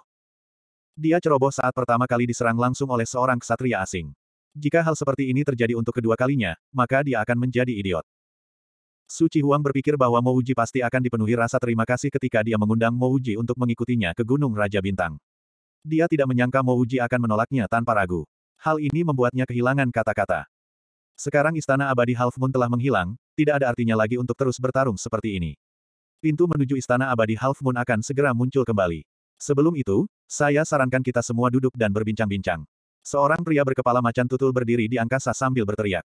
Dia ceroboh saat pertama kali diserang langsung oleh seorang ksatria asing. Jika hal seperti ini terjadi untuk kedua kalinya, maka dia akan menjadi idiot. Su Huang berpikir bahwa Mouji pasti akan dipenuhi rasa terima kasih ketika dia mengundang Mouji untuk mengikutinya ke Gunung Raja Bintang. Dia tidak menyangka Mouji akan menolaknya tanpa ragu. Hal ini membuatnya kehilangan kata-kata. Sekarang istana abadi Half Moon telah menghilang, tidak ada artinya lagi untuk terus bertarung seperti ini. Pintu menuju istana abadi Half Moon akan segera muncul kembali. Sebelum itu, saya sarankan kita semua duduk dan berbincang-bincang. Seorang pria berkepala macan tutul berdiri di angkasa sambil berteriak.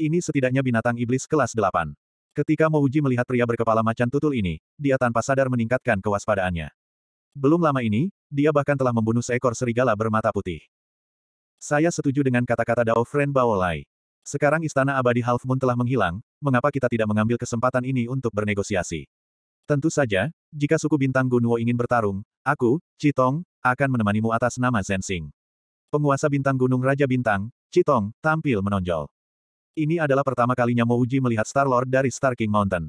Ini setidaknya binatang iblis kelas 8. Ketika Mouji melihat pria berkepala macan tutul ini, dia tanpa sadar meningkatkan kewaspadaannya. Belum lama ini, dia bahkan telah membunuh seekor serigala bermata putih. Saya setuju dengan kata-kata Dao Friend Baolai. Sekarang istana abadi Half Moon telah menghilang, mengapa kita tidak mengambil kesempatan ini untuk bernegosiasi? Tentu saja, jika suku bintang Gunwo ingin bertarung, aku, Citong, akan menemanimu atas nama Zensing. Penguasa bintang gunung Raja Bintang, Citong, tampil menonjol. Ini adalah pertama kalinya Mouji melihat Star-Lord dari Star King Mountain.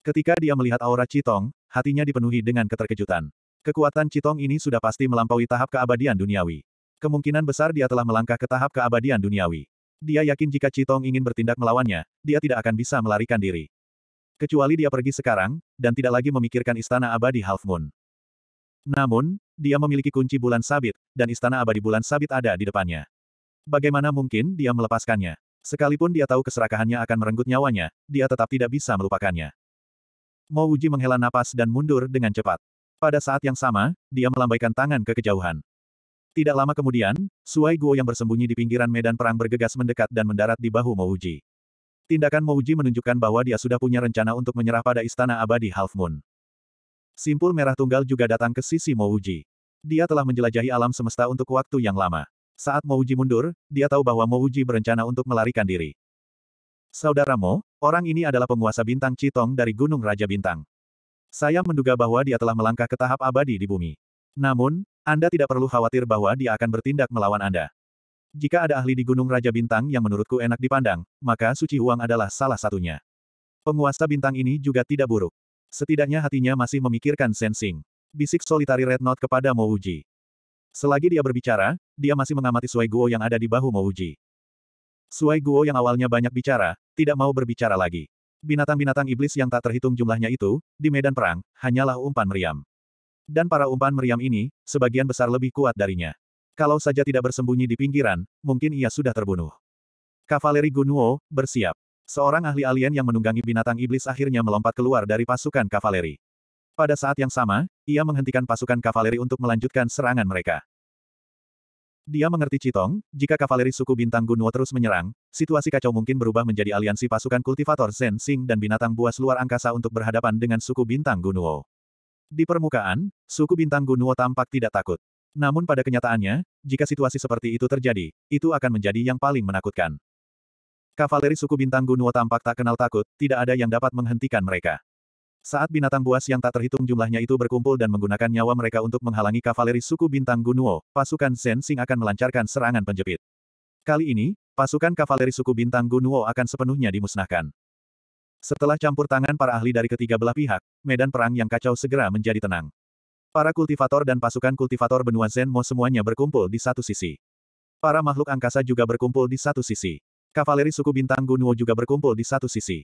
Ketika dia melihat aura Citong, hatinya dipenuhi dengan keterkejutan. Kekuatan Citong ini sudah pasti melampaui tahap keabadian duniawi. Kemungkinan besar dia telah melangkah ke tahap keabadian duniawi. Dia yakin jika Citong ingin bertindak melawannya, dia tidak akan bisa melarikan diri. Kecuali dia pergi sekarang, dan tidak lagi memikirkan istana abadi Half Moon. Namun, dia memiliki kunci bulan sabit, dan istana abadi bulan sabit ada di depannya. Bagaimana mungkin dia melepaskannya? Sekalipun dia tahu keserakahannya akan merenggut nyawanya, dia tetap tidak bisa melupakannya. Mo Uji menghela napas dan mundur dengan cepat. Pada saat yang sama, dia melambaikan tangan ke kejauhan. Tidak lama kemudian, Suai Guo yang bersembunyi di pinggiran medan perang bergegas mendekat dan mendarat di bahu Mouji. Tindakan Mouji menunjukkan bahwa dia sudah punya rencana untuk menyerah pada istana abadi Half Moon. Simpul merah tunggal juga datang ke sisi Mouji. Dia telah menjelajahi alam semesta untuk waktu yang lama. Saat Mouji mundur, dia tahu bahwa Mouji berencana untuk melarikan diri. Saudara Mo, orang ini adalah penguasa bintang Citong dari Gunung Raja Bintang. Saya menduga bahwa dia telah melangkah ke tahap abadi di bumi. Namun, anda tidak perlu khawatir bahwa dia akan bertindak melawan Anda. Jika ada ahli di Gunung Raja Bintang yang menurutku enak dipandang, maka Suci Huang adalah salah satunya. Penguasa bintang ini juga tidak buruk. Setidaknya hatinya masih memikirkan sensing. Bisik solitari Red Note kepada Mouji. Selagi dia berbicara, dia masih mengamati Sui Guo yang ada di bahu Mouji. Sui Guo yang awalnya banyak bicara, tidak mau berbicara lagi. Binatang-binatang iblis yang tak terhitung jumlahnya itu, di medan perang, hanyalah umpan meriam. Dan para umpan meriam ini, sebagian besar lebih kuat darinya. Kalau saja tidak bersembunyi di pinggiran, mungkin ia sudah terbunuh. Kavaleri Gunuo bersiap. Seorang ahli alien yang menunggangi binatang iblis akhirnya melompat keluar dari pasukan kavaleri. Pada saat yang sama, ia menghentikan pasukan kavaleri untuk melanjutkan serangan mereka. Dia mengerti Citong, jika kavaleri suku bintang Gunuo terus menyerang, situasi kacau mungkin berubah menjadi aliansi pasukan kultivator Zen Sing dan binatang buas luar angkasa untuk berhadapan dengan suku bintang Gunuo. Di permukaan, suku bintang Gunuo tampak tidak takut. Namun pada kenyataannya, jika situasi seperti itu terjadi, itu akan menjadi yang paling menakutkan. Kavaleri suku bintang Gunuo tampak tak kenal takut, tidak ada yang dapat menghentikan mereka. Saat binatang buas yang tak terhitung jumlahnya itu berkumpul dan menggunakan nyawa mereka untuk menghalangi kavaleri suku bintang Gunuo, pasukan Zen Sing akan melancarkan serangan penjepit. Kali ini, pasukan kavaleri suku bintang Gunuo akan sepenuhnya dimusnahkan. Setelah campur tangan para ahli dari ketiga belah pihak, medan perang yang kacau segera menjadi tenang. Para kultivator dan pasukan kultivator benua Zenmo semuanya berkumpul di satu sisi. Para makhluk angkasa juga berkumpul di satu sisi. Kavaleri suku bintang Gunuo juga berkumpul di satu sisi.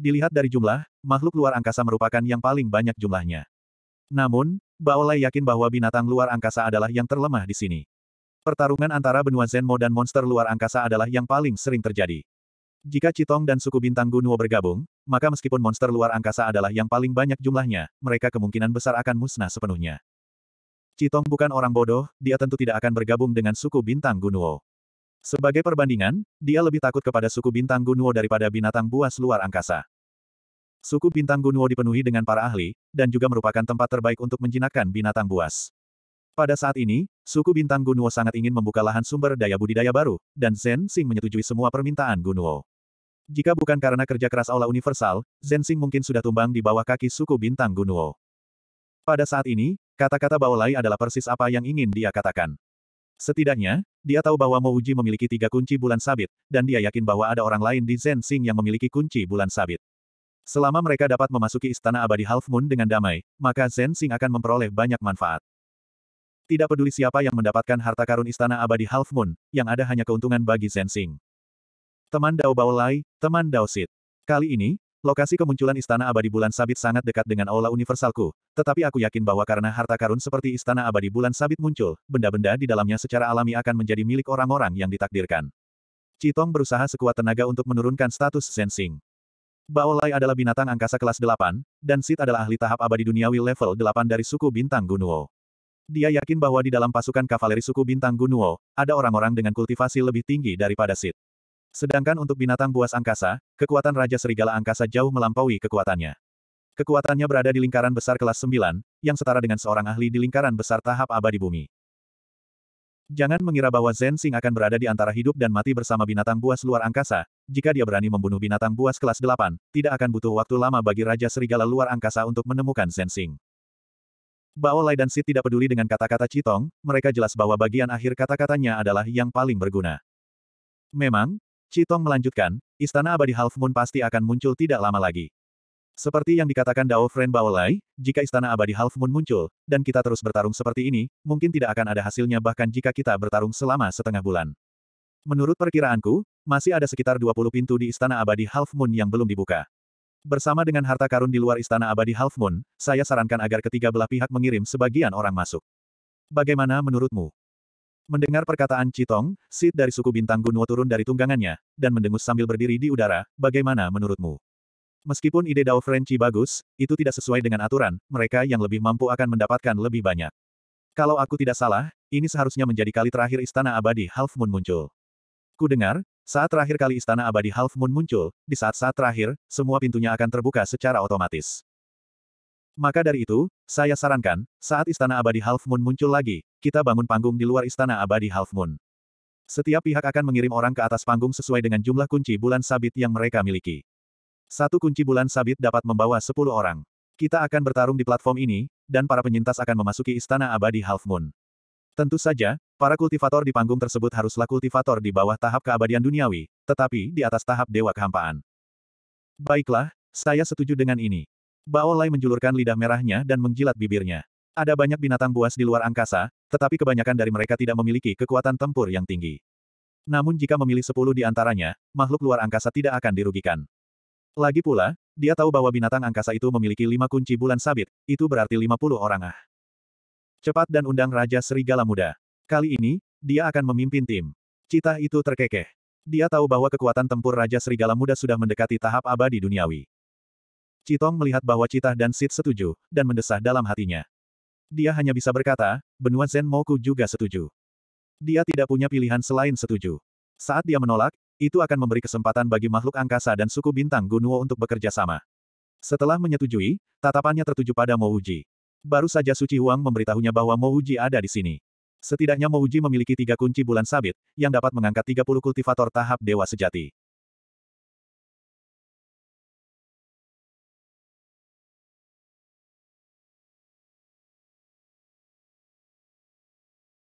Dilihat dari jumlah, makhluk luar angkasa merupakan yang paling banyak jumlahnya. Namun, Baolai yakin bahwa binatang luar angkasa adalah yang terlemah di sini. Pertarungan antara benua Zenmo dan monster luar angkasa adalah yang paling sering terjadi. Jika Citong dan suku bintang Gunuo bergabung, maka meskipun monster luar angkasa adalah yang paling banyak jumlahnya, mereka kemungkinan besar akan musnah sepenuhnya. Citong bukan orang bodoh, dia tentu tidak akan bergabung dengan suku bintang Gunuo. Sebagai perbandingan, dia lebih takut kepada suku bintang Gunuo daripada binatang buas luar angkasa. Suku bintang Gunuo dipenuhi dengan para ahli, dan juga merupakan tempat terbaik untuk menjinakkan binatang buas. Pada saat ini, suku bintang Gunuo sangat ingin membuka lahan sumber daya budidaya baru, dan Zen Xing menyetujui semua permintaan Gunuo. Jika bukan karena kerja keras Aula Universal, Zensing mungkin sudah tumbang di bawah kaki suku bintang Gunuo. Pada saat ini, kata-kata Baolai adalah persis apa yang ingin dia katakan. Setidaknya, dia tahu bahwa Mouji memiliki tiga kunci bulan sabit, dan dia yakin bahwa ada orang lain di Zensing yang memiliki kunci bulan sabit. Selama mereka dapat memasuki istana abadi Half Moon dengan damai, maka Zensing akan memperoleh banyak manfaat. Tidak peduli siapa yang mendapatkan harta karun istana abadi Half Moon, yang ada hanya keuntungan bagi Zensing. Teman Dao Bao Lai, teman Dao Sid. Kali ini, lokasi kemunculan Istana Abadi Bulan Sabit sangat dekat dengan Aula Universalku, tetapi aku yakin bahwa karena harta karun seperti Istana Abadi Bulan Sabit muncul, benda-benda di dalamnya secara alami akan menjadi milik orang-orang yang ditakdirkan. Citong berusaha sekuat tenaga untuk menurunkan status sensing. Lai adalah binatang angkasa kelas 8, dan Sid adalah ahli tahap abadi duniawi level 8 dari suku Bintang Gunuo. Dia yakin bahwa di dalam pasukan kavaleri suku Bintang Gunuo, ada orang-orang dengan kultivasi lebih tinggi daripada Sid. Sedangkan untuk binatang buas angkasa, kekuatan Raja Serigala Angkasa jauh melampaui kekuatannya. Kekuatannya berada di lingkaran besar kelas 9, yang setara dengan seorang ahli di lingkaran besar tahap abadi bumi. Jangan mengira bahwa Zen Xing akan berada di antara hidup dan mati bersama binatang buas luar angkasa. Jika dia berani membunuh binatang buas kelas 8, tidak akan butuh waktu lama bagi Raja Serigala luar angkasa untuk menemukan Zen Xing. Bao Lai dan Sid tidak peduli dengan kata-kata Citong, mereka jelas bahwa bagian akhir kata-katanya adalah yang paling berguna. Memang, Chitong melanjutkan, Istana Abadi Half Moon pasti akan muncul tidak lama lagi. Seperti yang dikatakan Dao Friend Baolai, jika Istana Abadi Half Moon muncul, dan kita terus bertarung seperti ini, mungkin tidak akan ada hasilnya bahkan jika kita bertarung selama setengah bulan. Menurut perkiraanku, masih ada sekitar 20 pintu di Istana Abadi Half Moon yang belum dibuka. Bersama dengan harta karun di luar Istana Abadi Half Moon, saya sarankan agar ketiga belah pihak mengirim sebagian orang masuk. Bagaimana menurutmu? Mendengar perkataan Citong, Sid dari suku bintang Gunwo turun dari tunggangannya, dan mendengus sambil berdiri di udara, bagaimana menurutmu? Meskipun ide Dao Frenchi bagus, itu tidak sesuai dengan aturan, mereka yang lebih mampu akan mendapatkan lebih banyak. Kalau aku tidak salah, ini seharusnya menjadi kali terakhir Istana Abadi Half Moon muncul. Ku dengar, saat terakhir kali Istana Abadi Half Moon muncul, di saat-saat terakhir, semua pintunya akan terbuka secara otomatis. Maka dari itu, saya sarankan, saat Istana Abadi Half Moon muncul lagi, kita bangun panggung di luar Istana Abadi Half Moon. Setiap pihak akan mengirim orang ke atas panggung sesuai dengan jumlah kunci bulan sabit yang mereka miliki. Satu kunci bulan sabit dapat membawa sepuluh orang. Kita akan bertarung di platform ini, dan para penyintas akan memasuki Istana Abadi Half Moon. Tentu saja, para kultivator di panggung tersebut haruslah kultivator di bawah tahap keabadian duniawi, tetapi di atas tahap dewa kehampaan. Baiklah, saya setuju dengan ini. Bao Lai menjulurkan lidah merahnya dan menjilat bibirnya. Ada banyak binatang buas di luar angkasa, tetapi kebanyakan dari mereka tidak memiliki kekuatan tempur yang tinggi. Namun jika memilih sepuluh di antaranya, makhluk luar angkasa tidak akan dirugikan. Lagi pula, dia tahu bahwa binatang angkasa itu memiliki lima kunci bulan sabit, itu berarti lima puluh orang ah. Cepat dan undang Raja Serigala Muda. Kali ini, dia akan memimpin tim. Cita itu terkekeh. Dia tahu bahwa kekuatan tempur Raja Serigala Muda sudah mendekati tahap abadi duniawi. Citong melihat bahwa Citah dan Sid setuju, dan mendesah dalam hatinya. Dia hanya bisa berkata, benua Zen Moku juga setuju. Dia tidak punya pilihan selain setuju. Saat dia menolak, itu akan memberi kesempatan bagi makhluk angkasa dan suku bintang Gunuo untuk bekerja sama. Setelah menyetujui, tatapannya tertuju pada Mouji. Baru saja Suci Huang memberitahunya bahwa Mouji ada di sini. Setidaknya Mouji memiliki tiga kunci bulan sabit, yang dapat mengangkat 30 kultivator tahap dewa sejati.